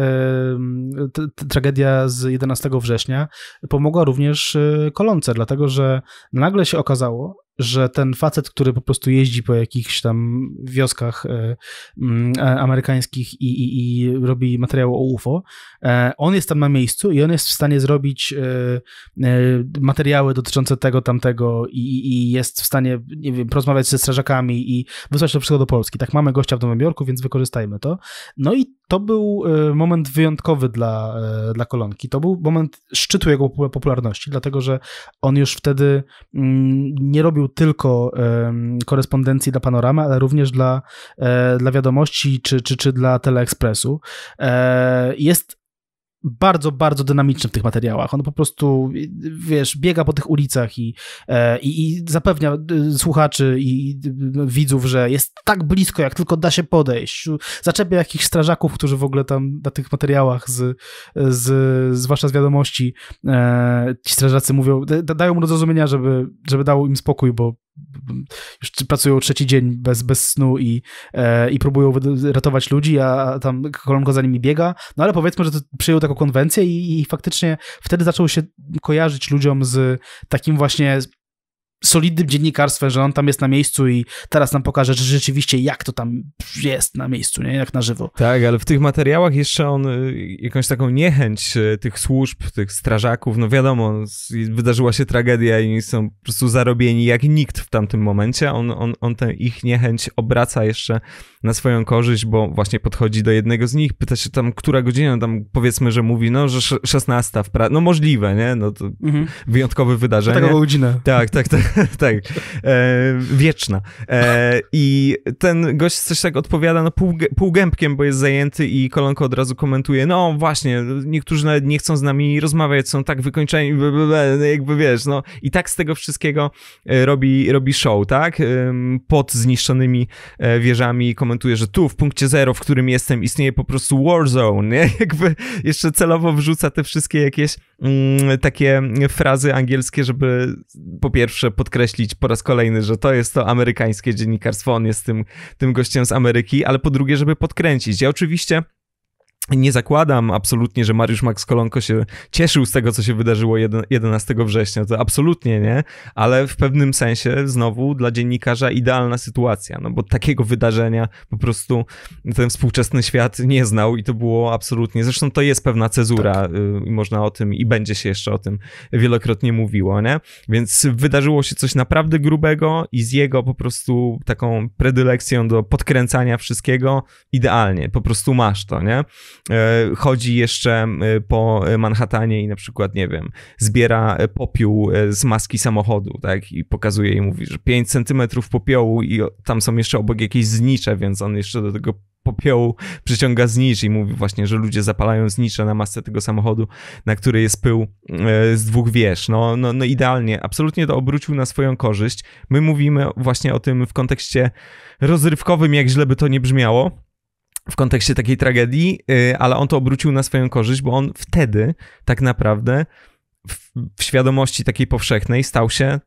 tragedia z 11 września pomogła również kolonce, dlatego że nagle się okazało, że ten facet, który po prostu jeździ po jakichś tam wioskach e, mm, e, amerykańskich i, i, i, robi materiał o UFO, e, on jest tam na miejscu i on jest w stanie zrobić e, e, materiały dotyczące tego, tamtego i, i jest w stanie, nie wiem, porozmawiać ze strażakami i wysłać to wszystko do Polski. Tak, mamy gościa w Nowym Jorku, więc wykorzystajmy to. No i to był e, moment wyjątkowy dla, dla kolonki. To był moment szczytu jego popularności, dlatego że on już wtedy mm, nie robił robił tylko korespondencji dla Panoramy, ale również dla, e, dla wiadomości czy, czy, czy dla Teleekspresu. E, jest bardzo, bardzo dynamiczny w tych materiałach. On po prostu, wiesz, biega po tych ulicach i, e, i, i zapewnia e, słuchaczy i e, widzów, że jest tak blisko, jak tylko da się podejść. Zaczepia jakichś strażaków, którzy w ogóle tam na tych materiałach, z, z, zwłaszcza z wiadomości, ci strażacy mówią, dają mu do zrozumienia, żeby, żeby dało im spokój, bo już pracują trzeci dzień bez, bez snu i, e, i próbują ratować ludzi, a tam kolonko za nimi biega. No ale powiedzmy, że to przyjął taką konwencję i, i faktycznie wtedy zaczął się kojarzyć ludziom z takim właśnie solidnym dziennikarstwem, że on tam jest na miejscu i teraz nam pokaże że rzeczywiście, jak to tam jest na miejscu, nie? Jak na żywo. Tak, ale w tych materiałach jeszcze on y, jakąś taką niechęć y, tych służb, tych strażaków, no wiadomo, wydarzyła się tragedia i są po prostu zarobieni jak nikt w tamtym momencie. On, on, on tę ich niechęć obraca jeszcze na swoją korzyść, bo właśnie podchodzi do jednego z nich, pyta się tam, która godzina, no tam powiedzmy, że mówi, no, że 16 w pracy, no możliwe, nie? No to mhm. wyjątkowe wydarzenie. Taka godzina. Tak, tak, tak. [LAUGHS] tak, e, wieczna. E, I ten gość coś tak odpowiada, no pół, półgębkiem, bo jest zajęty i Kolonko od razu komentuje, no właśnie, niektórzy nawet nie chcą z nami rozmawiać, są tak wykończeni, no jakby wiesz, no i tak z tego wszystkiego e, robi, robi show, tak? Pod zniszczonymi e, wieżami komentuje, że tu w punkcie zero, w którym jestem, istnieje po prostu warzone, [LAUGHS] Jakby jeszcze celowo wrzuca te wszystkie jakieś mm, takie frazy angielskie, żeby po pierwsze podkreślić po raz kolejny, że to jest to amerykańskie dziennikarstwo, on jest tym, tym gościem z Ameryki, ale po drugie, żeby podkręcić. Ja oczywiście nie zakładam absolutnie, że Mariusz Max Kolonko się cieszył z tego, co się wydarzyło 11 września. To absolutnie nie, ale w pewnym sensie znowu dla dziennikarza idealna sytuacja, no bo takiego wydarzenia po prostu ten współczesny świat nie znał i to było absolutnie. Zresztą to jest pewna cezura tak. Y, i można o tym i będzie się jeszcze o tym wielokrotnie mówiło, nie? Więc wydarzyło się coś naprawdę grubego i z jego po prostu taką predylekcją do podkręcania wszystkiego idealnie, po prostu masz to, nie? E, chodzi jeszcze e, po Manhattanie i na przykład, nie wiem, zbiera popiół e, z maski samochodu, tak, i pokazuje i mówi, że 5 centymetrów popiołu i tam są jeszcze obok jakieś znicze, więc on jeszcze do tego popiołu przyciąga znicz i mówi właśnie, że ludzie zapalają znicze na masce tego samochodu, na który jest pył z dwóch wież. No, no, no idealnie, absolutnie to obrócił na swoją korzyść. My mówimy właśnie o tym w kontekście rozrywkowym, jak źle by to nie brzmiało, w kontekście takiej tragedii, y, ale on to obrócił na swoją korzyść, bo on wtedy tak naprawdę w, w świadomości takiej powszechnej stał się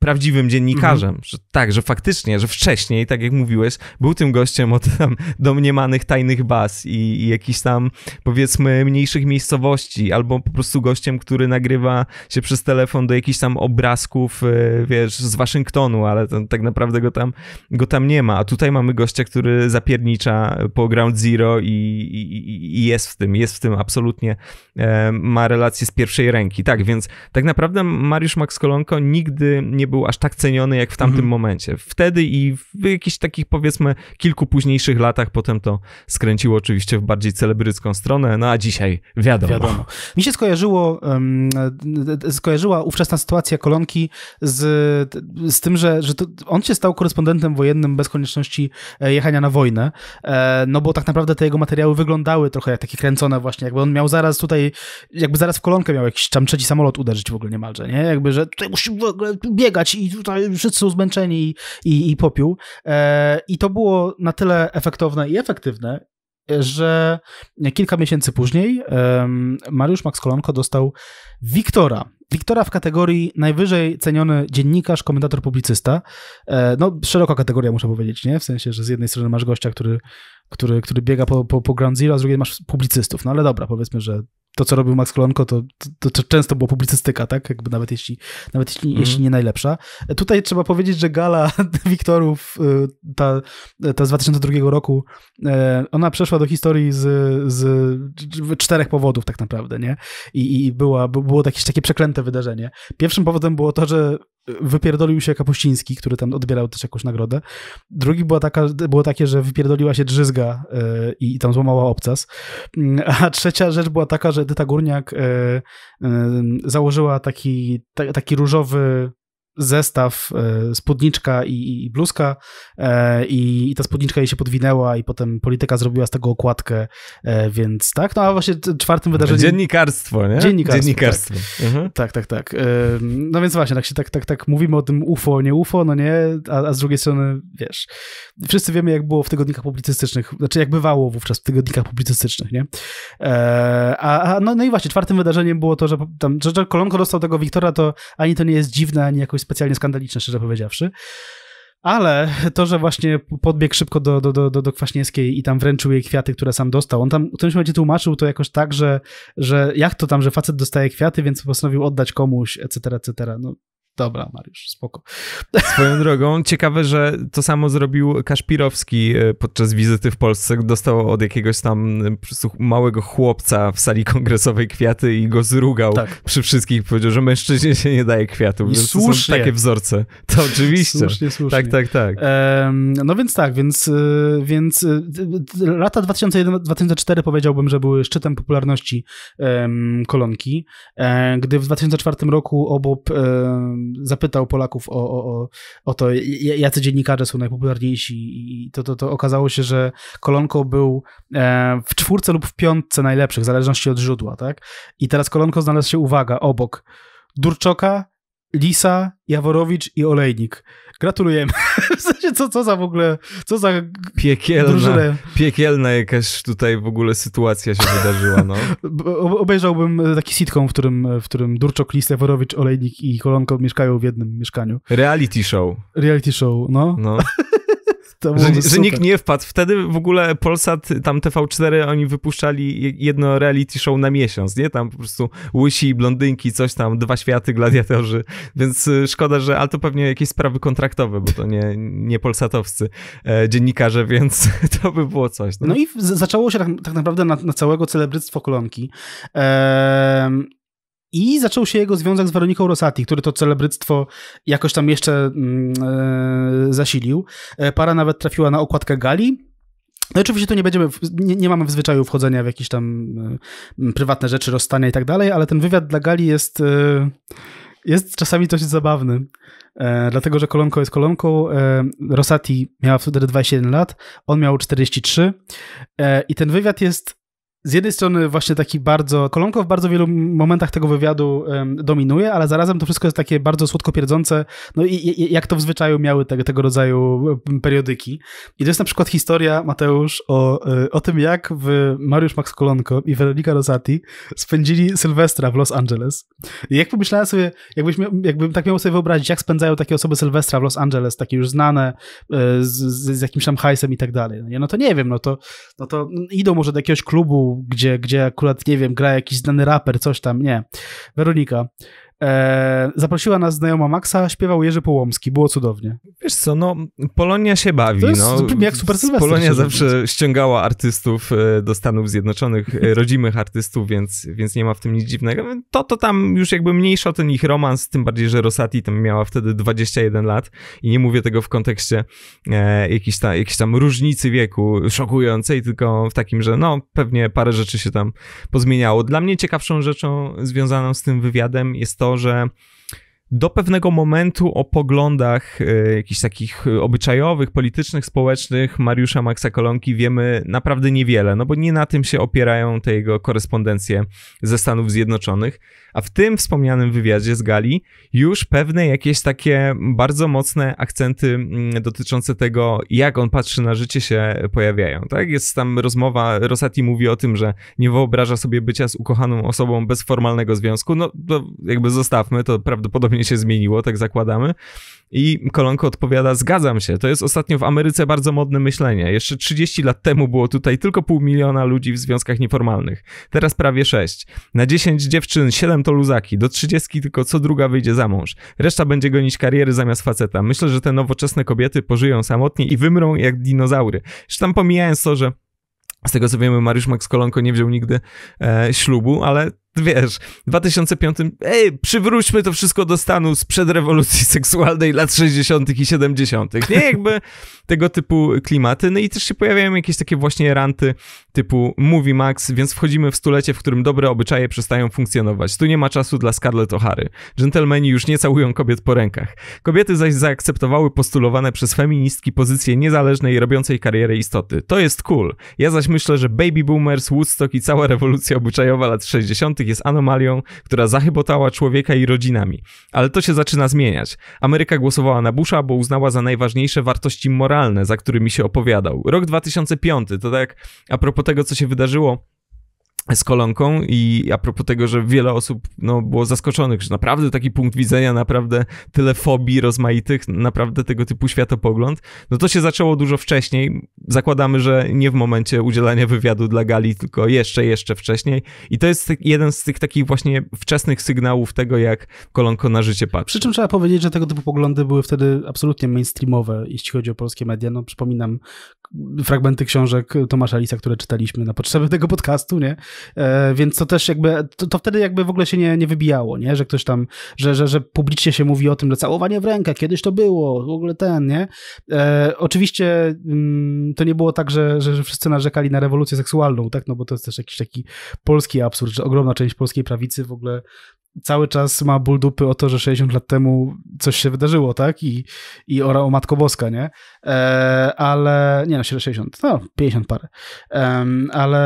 prawdziwym dziennikarzem. Mhm. Że, tak, że faktycznie, że wcześniej, tak jak mówiłeś, był tym gościem od tam domniemanych tajnych baz i, i jakichś tam, powiedzmy, mniejszych miejscowości, albo po prostu gościem, który nagrywa się przez telefon do jakichś tam obrazków, y, wiesz, z Waszyngtonu, ale to, tak naprawdę go tam, go tam nie ma. A tutaj mamy gościa, który zapiernicza po Ground Zero i, i, i jest w tym, jest w tym absolutnie, e, ma relacje z pierwszej ręki. Tak, więc tak naprawdę Mariusz Max Kolonko nigdy nie był aż tak ceniony jak w tamtym mhm. momencie. Wtedy i w jakichś takich powiedzmy kilku późniejszych latach potem to skręciło oczywiście w bardziej celebrycką stronę, no a dzisiaj wiadomo. wiadomo. Mi się skojarzyło, um, skojarzyła ówczesna sytuacja Kolonki z, z tym, że, że on się stał korespondentem wojennym bez konieczności e, jechania na wojnę, no bo tak naprawdę te jego materiały wyglądały trochę jak takie kręcone właśnie, jakby on miał zaraz tutaj, jakby zaraz w Kolonkę miał jakiś tam trzeci samolot uderzyć w ogóle niemalże, nie? Jakby, że tutaj musi w ogóle biegać i tutaj wszyscy są zmęczeni i, i, i popiół. E, I to było na tyle efektowne i efektywne, że kilka miesięcy później um, Mariusz Max Kolonko dostał Wiktora. Wiktora w kategorii najwyżej ceniony dziennikarz, komentator, publicysta. E, no, szeroka kategoria, muszę powiedzieć, nie? W sensie, że z jednej strony masz gościa, który, który, który biega po, po, po Ground Zero, a z drugiej masz publicystów. No ale dobra, powiedzmy, że to, co robił Max Kolonko, to, to, to, często było publicystyka, tak? Jakby nawet jeśli, nawet jeśli, mm. jeśli nie najlepsza. Tutaj trzeba powiedzieć, że gala [LAUGHS] Wiktorów, y, ta, ta z 2002 roku, e, ona przeszła do historii z, z czterech powodów tak naprawdę, nie? I, i była, było jakieś takie przeklęte wydarzenie. Pierwszym powodem było to, że wypierdolił się Kapuściński, który tam odbierał też jakąś nagrodę. Drugi była taka, było takie, że wypierdoliła się Drzyzga e, i tam złamała obcas. Mm, a trzecia rzecz była taka, że Edyta Górniak e, e, założyła taki, taki różowy zestaw, e, spódniczka i, i bluzka e, i, i, ta spódniczka jej się podwinęła i potem polityka zrobiła z tego okładkę, e, więc tak, no a właśnie czwartym wydarzeniem... Dziennikarstwo, nie? Dziennikarstwo, Dziennikarstwo. Tak. Mhm. tak. tak, tak, No więc właśnie, tak się tak, tak, tak mówimy o tym UFO, nie UFO, no nie, a, a z drugiej strony, wiesz, wszyscy wiemy jak było w tygodnikach publicystycznych, znaczy jak bywało wówczas w tygodnikach publicystycznych, nie? A, a no, no i właśnie, czwartym wydarzeniem było to, że tam, że, że Kolonko dostał tego Wiktora, to ani to nie jest dziwne, ani jakoś specjalnie skandaliczne, szczerze powiedziawszy. Ale to, że właśnie podbiegł szybko do, do, do, do Kwaśniewskiej i tam wręczył jej kwiaty, które sam dostał. On tam w którymś momencie tłumaczył to jakoś tak, że, że jak to tam, że facet dostaje kwiaty, więc postanowił oddać komuś, etc., etc. No, Dobra, Mariusz, spoko. Swoją drogą, ciekawe, że to samo zrobił Kaszpirowski e, podczas wizyty w Polsce. Dostał od jakiegoś tam e, małego chłopca w sali kongresowej kwiaty i go zrugał tak. przy wszystkich. Powiedział, że mężczyźnie się nie daje kwiatów. I słusznie. takie wzorce. To oczywiście. Słusznie, słusznie. Tak, tak, tak. Ehm, no więc tak, więc, e, więc lata 2001-2004 powiedziałbym, że były szczytem popularności em, kolonki. E, gdy w 2004 roku obok em, zapytał Polaków o, o, o to, jacy dziennikarze są najpopularniejsi i to, to, to okazało się, że Kolonko był e, w czwórce lub w piątce najlepszych, w zależności od źródła, tak? I teraz Kolonko znalazł się, uwaga, obok Durczoka, Lisa, Jaworowicz i Olejnik. Gratulujemy. [LAUGHS] W sensie, co, co za w ogóle, co za piekielna, drużynę. piekielna jakaś tutaj w ogóle sytuacja się wydarzyła, no. [LAUGHS] Obejrzałbym e, taki sitcom, w którym, e, w którym Durczok, Lisa Jaworowicz, Olejnik i Kolonko mieszkają w jednym mieszkaniu. Reality show. Reality show, no. no. [LAUGHS] że, że nikt nie wpadł. Wtedy w ogóle Polsat, tam TV4, oni wypuszczali jedno reality show na miesiąc, nie? Tam po prostu łysi, blondynki, coś tam, dwa światy, gladiatorzy. Więc y, szkoda, że, ale to pewnie jakieś sprawy kontraktowe, bo to nie, nie polsatowscy e, dziennikarze, więc [LAUGHS] to by było coś. No, no i zaczęło się tak, tak naprawdę na, na, całego celebryctwo kolonki. Eee, i zaczął się jego związek z Weroniką Rosati, który to celebryctwo jakoś tam jeszcze mm, e, zasilił. E, para nawet trafiła na okładkę gali, no oczywiście tu nie będziemy, nie, nie, mamy w zwyczaju wchodzenia w jakieś tam e, prywatne rzeczy, rozstania i tak dalej, ale ten wywiad dla Gali jest, jest czasami dość zabawny. E, dlatego, że kolonką jest kolonką. E, Rosati miała wtedy 21 lat, on miał 43 e, i ten wywiad jest z jednej strony właśnie taki bardzo, Kolonko w bardzo wielu momentach tego wywiadu um, dominuje, ale zarazem to wszystko jest takie bardzo słodko pierdzące, no i, i jak to w zwyczaju miały te, tego rodzaju periodyki. I to jest na przykład historia, Mateusz, o, e, o tym jak w Mariusz Max Kolonko i Weronika Rosati spędzili Sylwestra w Los Angeles. I jak pomyślałem sobie, jakbyś miał, jakbym tak miał sobie wyobrazić, jak spędzają takie osoby Sylwestra w Los Angeles, takie już znane, e, z, z jakimś tam hajsem i tak dalej. No, no to nie wiem, no to, no to idą może do jakiegoś klubu, gdzie, gdzie akurat, nie wiem, gra jakiś znany raper, coś tam, nie. Weronika, E, zaprosiła nas znajoma Maxa, śpiewał Jerzy Połomski, było cudownie. Wiesz co, no Polonia się bawi. To jest, no. jak super Polonia zawsze ściągała artystów e, do Stanów Zjednoczonych, e, [LAUGHS] rodzimych artystów, więc, więc nie ma w tym nic dziwnego. To, to tam już jakby mniejsza ten ich romans, tym bardziej, że Rosati tam miała wtedy 21 lat i nie mówię tego w kontekście e, jakiejś, ta, jakiejś tam różnicy wieku szokującej, tylko w takim, że no pewnie parę rzeczy się tam pozmieniało. Dla mnie ciekawszą rzeczą związaną z tym wywiadem jest to, że do pewnego momentu o poglądach y, jakichś takich e, obyczajowych, politycznych, społecznych Mariusza Maxa Kolonki wiemy naprawdę niewiele, no bo nie na tym się opierają te jego korespondencje ze Stanów Zjednoczonych. A w tym wspomnianym wywiadzie z Gali już pewne jakieś takie bardzo mocne akcenty mm, dotyczące tego, jak on patrzy na życie się pojawiają, tak? Jest tam rozmowa, Rosati mówi o tym, że nie wyobraża sobie bycia z ukochaną osobą bez formalnego związku, no to jakby zostawmy, to prawdopodobnie się zmieniło, tak zakładamy. I Kolonko odpowiada, zgadzam się, to jest ostatnio w Ameryce bardzo modne myślenie. Jeszcze 30 lat temu było tutaj tylko pół miliona ludzi w związkach nieformalnych. Teraz prawie 6. Na 10 dziewczyn 7 to luzaki, do 30 tylko co druga wyjdzie za mąż. Reszta będzie gonić kariery zamiast faceta. Myślę, że te nowoczesne kobiety pożyją samotnie i wymrą jak dinozaury. Jeszcze tam pomijając to, że z tego co wiemy, Mariusz Max Kolonko nie wziął nigdy e, ślubu, ale wiesz, w 2005, ej, przywróćmy to wszystko do stanu sprzed rewolucji seksualnej lat 60. i 70. Nie, jakby tego typu klimaty. No i też się pojawiają jakieś takie właśnie ranty typu Movie Max, więc wchodzimy w stulecie, w którym dobre obyczaje przestają funkcjonować. Tu nie ma czasu dla Scarlett O'Hary. Dżentelmeni już nie całują kobiet po rękach. Kobiety zaś zaakceptowały postulowane przez feministki pozycję niezależnej, robiącej karierę istoty. To jest cool. Ja zaś myślę, że Baby Boomers, Woodstock i cała rewolucja obyczajowa lat 60 jest anomalią, która zachybotała człowieka i rodzinami. Ale to się zaczyna zmieniać. Ameryka głosowała na Busha, bo uznała za najważniejsze wartości moralne, za którymi się opowiadał. Rok 2005 to tak a propos tego, co się wydarzyło z kolonką i a propos tego, że wiele osób no, było zaskoczonych, że naprawdę taki punkt widzenia, naprawdę tyle fobii rozmaitych, naprawdę tego typu światopogląd, no to się zaczęło dużo wcześniej. Zakładamy, że nie w momencie udzielania wywiadu dla Gali, tylko jeszcze, jeszcze wcześniej. I to jest jeden z tych takich właśnie wczesnych sygnałów tego, jak kolonko na życie patrzy. Przy czym trzeba powiedzieć, że tego typu poglądy były wtedy absolutnie mainstreamowe, jeśli chodzi o polskie media. No przypominam fragmenty książek Tomasza Lisa, które czytaliśmy na potrzeby tego podcastu, nie? E, więc to też jakby, to, to, wtedy jakby w ogóle się nie, nie wybijało, nie? Że ktoś tam, że, że, że publicznie się mówi o tym, że całowanie w rękę, kiedyś to było, w ogóle ten, nie? E, oczywiście mm, to nie było tak, że, że wszyscy narzekali na rewolucję seksualną, tak? No bo to jest też jakiś taki polski absurd, że ogromna część polskiej prawicy w ogóle cały czas ma ból dupy o to, że 60 lat temu coś się wydarzyło, tak? I, i ora o Matko Boska, nie? E, ale, nie no, 60, no, 50 parę. E, ale,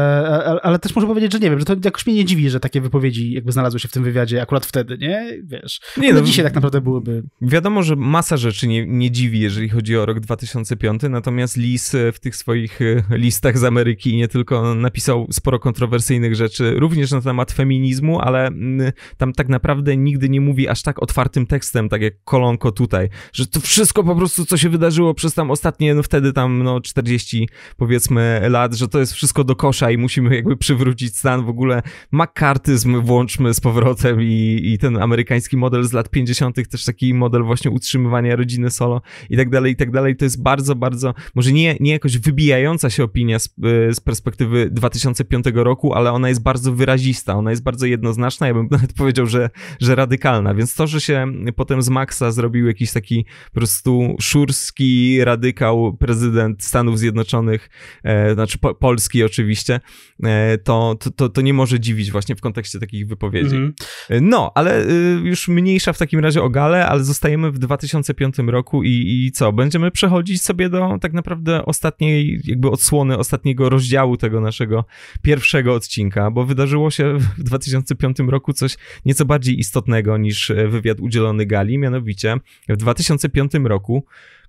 ale, ale też może powiedzieć, że nie wiem, że to jakoś mnie nie dziwi, że takie wypowiedzi jakby znalazły się w tym wywiadzie akurat wtedy, nie? Wiesz, nie, no, dzisiaj tak naprawdę byłyby... Wiadomo, że masa rzeczy nie, nie dziwi, jeżeli chodzi o rok 2005, natomiast Lis e, w tych swoich e, listach z Ameryki nie tylko napisał sporo kontrowersyjnych rzeczy, również na temat feminizmu, ale mm, tam tak naprawdę nigdy nie mówi aż tak otwartym tekstem, tak jak kolonko tutaj, że to wszystko po prostu, co się wydarzyło przez tam ostatnie, no wtedy tam, no 40 powiedzmy lat, że to jest wszystko do kosza i musimy jakby przywrócić stan w ogóle. Makartyzm włączmy z powrotem i, i ten amerykański model z lat 50., też taki model właśnie utrzymywania rodziny solo i tak dalej, i tak dalej. To jest bardzo, bardzo, może nie, nie jakoś wybijająca się opinia z, y, z perspektywy 2005 roku, ale ona jest bardzo wyrazista, ona jest bardzo jednoznaczna, ja bym [LAUGHS] nawet powiedział, że, że radykalna. Więc to, że się potem z Maxa zrobił jakiś taki po prostu szurski radykał prezydent Stanów Zjednoczonych, e, znaczy po, Polski oczywiście, e, to, to, to, to, nie może dziwić właśnie w kontekście takich wypowiedzi. Mm -hmm. No, ale y, już mniejsza w takim razie o Galę, ale zostajemy w 2005 roku i, i co? Będziemy przechodzić sobie do tak naprawdę ostatniej jakby odsłony, ostatniego rozdziału tego naszego pierwszego odcinka, bo wydarzyło się w 2005 roku coś nieco bardziej istotnego niż e, wywiad udzielony Gali, mianowicie w 2005 roku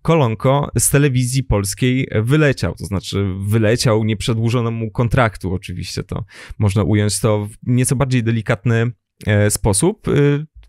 Kolonko z telewizji polskiej wyleciał, to znaczy wyleciał, nie przedłużono mu kontraktu oczywiście, to można ująć to w nieco bardziej delikatny e, sposób. E,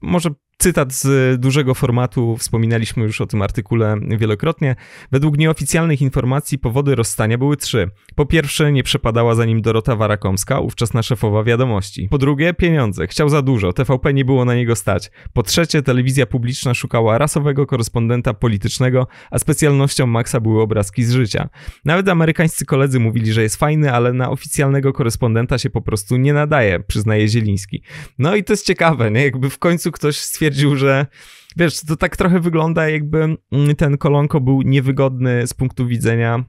może Cytat z dużego formatu, wspominaliśmy już o tym artykule wielokrotnie. Według nieoficjalnych informacji powody rozstania były trzy. Po pierwsze, nie przepadała za nim Dorota Warakomska, ówczesna szefowa wiadomości. Po drugie, pieniądze. Chciał za dużo, TVP nie było na niego stać. Po trzecie, telewizja publiczna szukała rasowego korespondenta politycznego, a specjalnością Maxa były obrazki z życia. Nawet amerykańscy koledzy mówili, że jest fajny, ale na oficjalnego korespondenta się po prostu nie nadaje, przyznaje Zieliński. No i to jest ciekawe, nie? Jakby w końcu ktoś stwierdził, stwierdził, że wiesz, to tak trochę wygląda, jakby mm, ten kolonko był niewygodny z punktu widzenia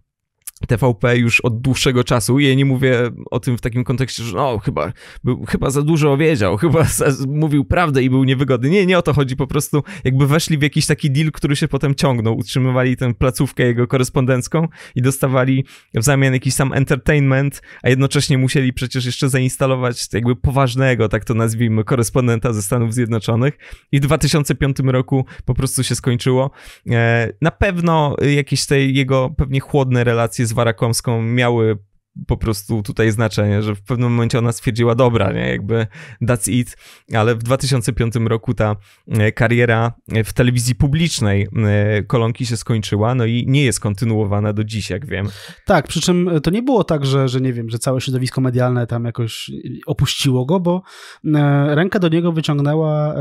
TVP już od dłuższego czasu. Ja nie mówię o tym w takim kontekście, że no, chyba, był, chyba za dużo wiedział, [LAUGHS] chyba za, mówił prawdę i był niewygodny. Nie, nie o to chodzi. Po prostu jakby weszli w jakiś taki deal, który się potem ciągnął. Utrzymywali tę placówkę jego korespondencką i dostawali w zamian jakiś sam entertainment, a jednocześnie musieli przecież jeszcze zainstalować jakby poważnego, tak to nazwijmy, korespondenta ze Stanów Zjednoczonych. I w 2005 roku po prostu się skończyło. E, na pewno jakieś te jego pewnie chłodne relacje z Warakomską miały po prostu tutaj znaczenie, że w pewnym momencie ona stwierdziła, dobra, nie, jakby that's it, ale w 2005 roku ta e, kariera e, w telewizji publicznej e, kolonki się skończyła, no i nie jest kontynuowana do dziś, jak wiem. Tak, przy czym to nie było tak, że, że nie wiem, że całe środowisko medialne tam jakoś opuściło go, bo rękę do niego wyciągnęła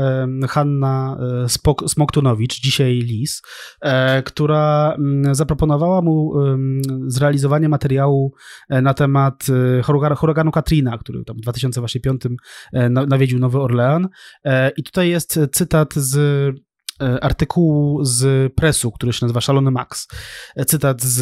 Hanna Spok Smoktunowicz, dzisiaj Lis, która zaproponowała mu zrealizowanie materiału na temat y, huraganu Katrina, który tam w 2005 e, nawiedził Nowy Orlean. E, I tutaj jest e, cytat z E, artykułu z presu, który się nazywa Szalony Max, e, cytat z,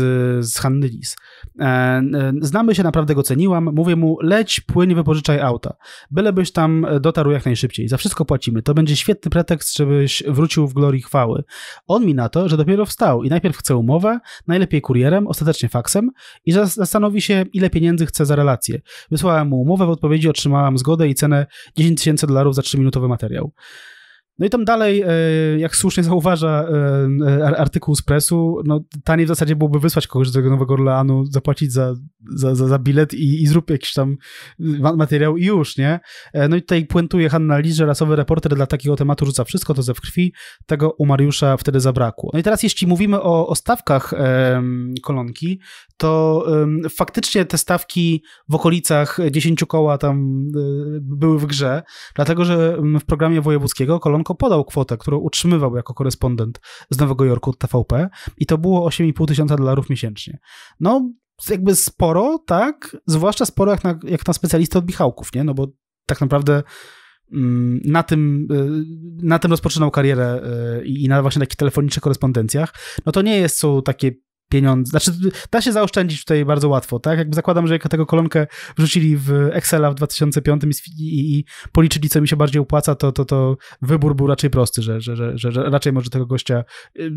z Hanny Lis. E, znamy się, naprawdę go ceniłam. Mówię mu, leć, płyń, wypożyczaj auta. Bylebyś tam dotarł jak najszybciej. Za wszystko płacimy. To będzie świetny pretekst, żebyś wrócił w glorii chwały. On mi na to, że dopiero wstał i najpierw chce umowę, najlepiej kurierem, ostatecznie faksem i zastanowi się, ile pieniędzy chce za relację. Wysłałem mu umowę, w odpowiedzi otrzymałam zgodę i cenę 10 tysięcy dolarów za 3-minutowy materiał. No i tam dalej, e, jak słusznie zauważa e, e, artykuł z presu, no taniej w zasadzie byłoby wysłać kogoś do tego Nowego Orleanu, zapłacić za, za, za, za bilet i, i zrób jakiś tam materiał i już, nie? No i tutaj puentuje Hanna Lis, że rasowy reporter dla takiego tematu rzuca wszystko, to ze w krwi, tego u Mariusza wtedy zabrakło. No i teraz jeśli mówimy o, o stawkach em, kolonki, to em, faktycznie te stawki w okolicach 10 koła tam y, były w grze, dlatego że mm, w programie wojewódzkiego kolonka Franco podał kwotę, którą utrzymywał jako korespondent z Nowego Jorku od TVP i to było 8,5 tysiąca dolarów miesięcznie. No, jakby sporo, tak? Zwłaszcza sporo jak na, jak na specjalistę od Michałków, nie? No bo tak naprawdę mm, na tym, y, na tym rozpoczynał karierę y, i na właśnie takich telefonicznych korespondencjach, no to nie jest, są takie pieniądze. Znaczy, da się zaoszczędzić tutaj bardzo łatwo, tak? Jakby zakładam, że jak tego kolonkę wrzucili w Excela w 2005 i, i, i policzyli, co mi się bardziej opłaca, to, to, to wybór był raczej prosty, że, że, że, że raczej może tego gościa, y,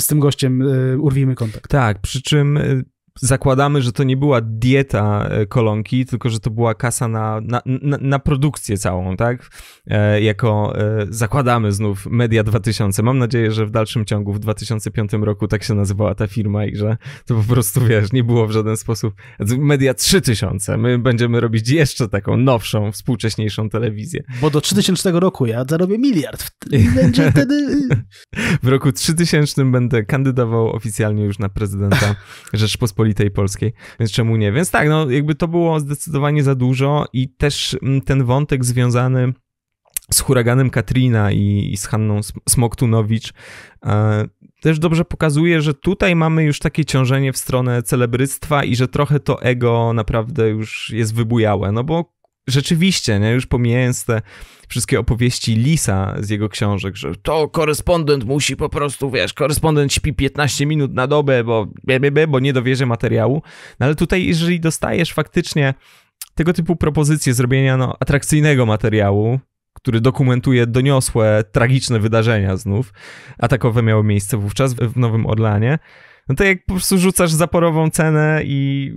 z tym gościem y, urwijmy kontakt. Tak, przy czym y, zakładamy, że to nie była dieta e, kolonki, tylko że to była kasa na, na, na, na produkcję całą, tak? E, jako e, zakładamy znów Media 2000. Mam nadzieję, że w dalszym ciągu w 2005 roku tak się nazywała ta firma i że to po prostu wiesz, nie było w żaden sposób. Media 3000. My będziemy robić jeszcze taką nowszą, współcześniejszą telewizję. Bo do 3000 roku ja zarobię miliard. [LAUGHS] Będzie wtedy. w roku 3000 będę kandydował oficjalnie już na prezydenta [LAUGHS] Rzeczpospolitej tej Polskiej, więc czemu nie? Więc tak, no jakby to było zdecydowanie za dużo i też mm, ten wątek związany z huraganem Katrina i, i z Hanną Smoktunowicz e, też dobrze pokazuje, że tutaj mamy już takie ciążenie w stronę celebryctwa i że trochę to ego naprawdę już jest wybujałe, no bo rzeczywiście, nie? już pomijając te wszystkie opowieści Lisa z jego książek, że to korespondent musi po prostu, wiesz, korespondent śpi 15 minut na dobę, bo, bo nie dowierzy materiału. No ale tutaj, jeżeli dostajesz faktycznie tego typu propozycje zrobienia no, atrakcyjnego materiału, który dokumentuje doniosłe, tragiczne wydarzenia znów, a takowe miały miejsce wówczas w Nowym Orlanie, no to jak po prostu rzucasz zaporową cenę i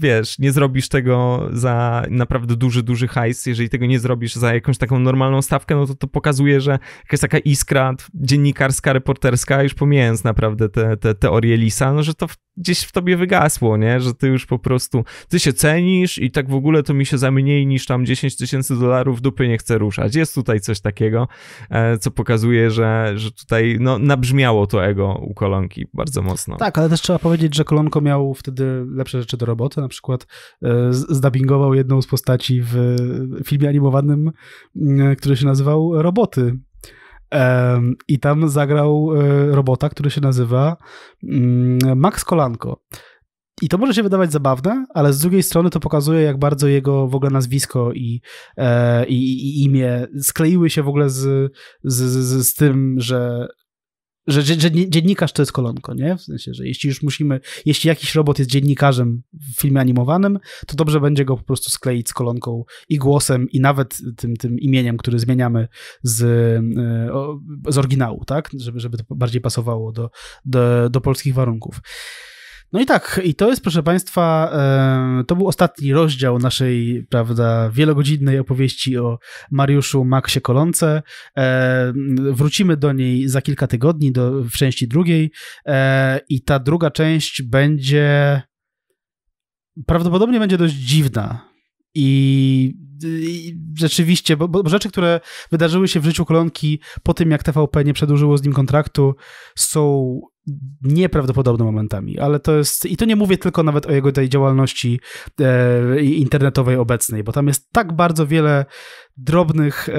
wiesz, nie zrobisz tego za naprawdę duży, duży hajs, jeżeli tego nie zrobisz za jakąś taką normalną stawkę, no to to pokazuje, że jakaś taka iskra dziennikarska, reporterska, już pomijając naprawdę te, te teorie Lisa, no że to w, gdzieś w tobie wygasło, nie? Że ty już po prostu, ty się cenisz i tak w ogóle to mi się za mniej niż tam 10 tysięcy dolarów dupy nie chce ruszać. Jest tutaj coś takiego, e, co pokazuje, że, że tutaj no, nabrzmiało to ego u kolonki bardzo mocno mocno. Tak, ale też trzeba powiedzieć, że Kolonko miał wtedy lepsze rzeczy do roboty, na przykład e, zdabingował jedną z postaci w filmie animowanym, e, który się nazywał Roboty. I tam zagrał e, robota, który się nazywa mm, Max Kolanko. I to może się wydawać zabawne, ale z drugiej strony to pokazuje, jak bardzo jego w ogóle nazwisko i, i, i imię skleiły się w ogóle z, z, z, z tym, że że, że, że, dziennikarz to jest kolonko, nie? W sensie, że jeśli już musimy, jeśli jakiś robot jest dziennikarzem w filmie animowanym, to dobrze będzie go po prostu skleić z kolonką i głosem, i nawet tym, tym imieniem, który zmieniamy z, e, z oryginału, tak? Żeby, żeby to bardziej pasowało do, do, do polskich warunków. No i tak, i to jest, proszę Państwa, e, to był ostatni rozdział naszej, prawda, wielogodzinnej opowieści o Mariuszu Maksie Kolonce. E, wrócimy do niej za kilka tygodni, do, w części drugiej, e, i ta druga część będzie. Prawdopodobnie będzie dość dziwna, i, I, rzeczywiście, bo, bo, rzeczy, które wydarzyły się w życiu Kolonki po tym, jak TVP nie przedłużyło z nim kontraktu, są nieprawdopodobne momentami, ale to jest, i to nie mówię tylko nawet o jego tej działalności e, internetowej obecnej, bo tam jest tak bardzo wiele drobnych e,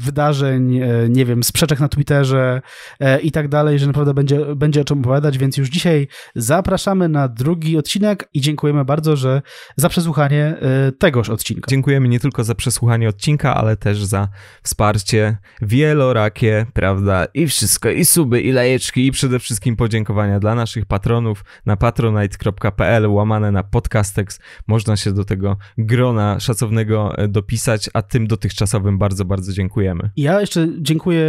wydarzeń, e, nie wiem, sprzeczek na Twitterze e, i tak dalej, że naprawdę będzie, będzie o czym opowiadać, więc już dzisiaj zapraszamy na drugi odcinek i dziękujemy bardzo, że za przesłuchanie tegoż odcinka. Dziękujemy nie tylko za przesłuchanie odcinka, ale też za wsparcie wielorakie, prawda, i wszystko, i suby, i lajeczki, i przede wszystkim podziękowania dla naszych patronów na patronite.pl łamane na podcasteks Można się do tego grona szacownego dopisać, a tym do tych dotychczasowym bardzo, bardzo dziękujemy. Ja jeszcze dziękuję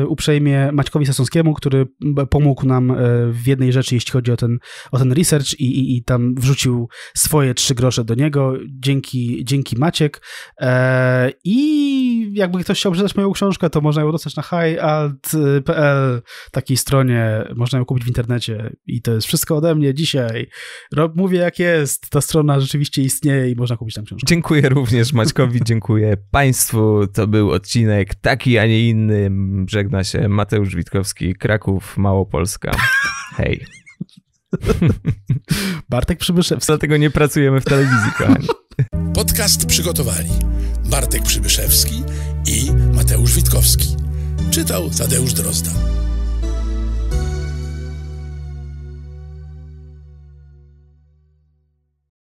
e, uprzejmie Maćkowi Sasonskiemu, który pomógł nam e, w jednej rzeczy, jeśli chodzi o ten, o ten research i, i, i tam wrzucił swoje trzy grosze do niego. Dzięki, dzięki Maciek. E, I jakby ktoś chciał przeczytać moją książkę, to można ją dostać na highalt.pl, takiej stronie. Można ją kupić w internecie. I to jest wszystko ode mnie dzisiaj. Rob, mówię jak jest. Ta strona rzeczywiście istnieje i można kupić tam książkę. Dziękuję również Maćkowi, dziękuję Państwu Państwu. To był odcinek taki, a nie inny. Żegna się Mateusz Witkowski, Kraków, Małopolska. Hej. [LAUGHS] Bartek Przybyszewski. Dlatego nie pracujemy w telewizji, kochani. [LAUGHS] Podcast przygotowali Bartek Przybyszewski i Mateusz Witkowski. Czytał Tadeusz Drozda.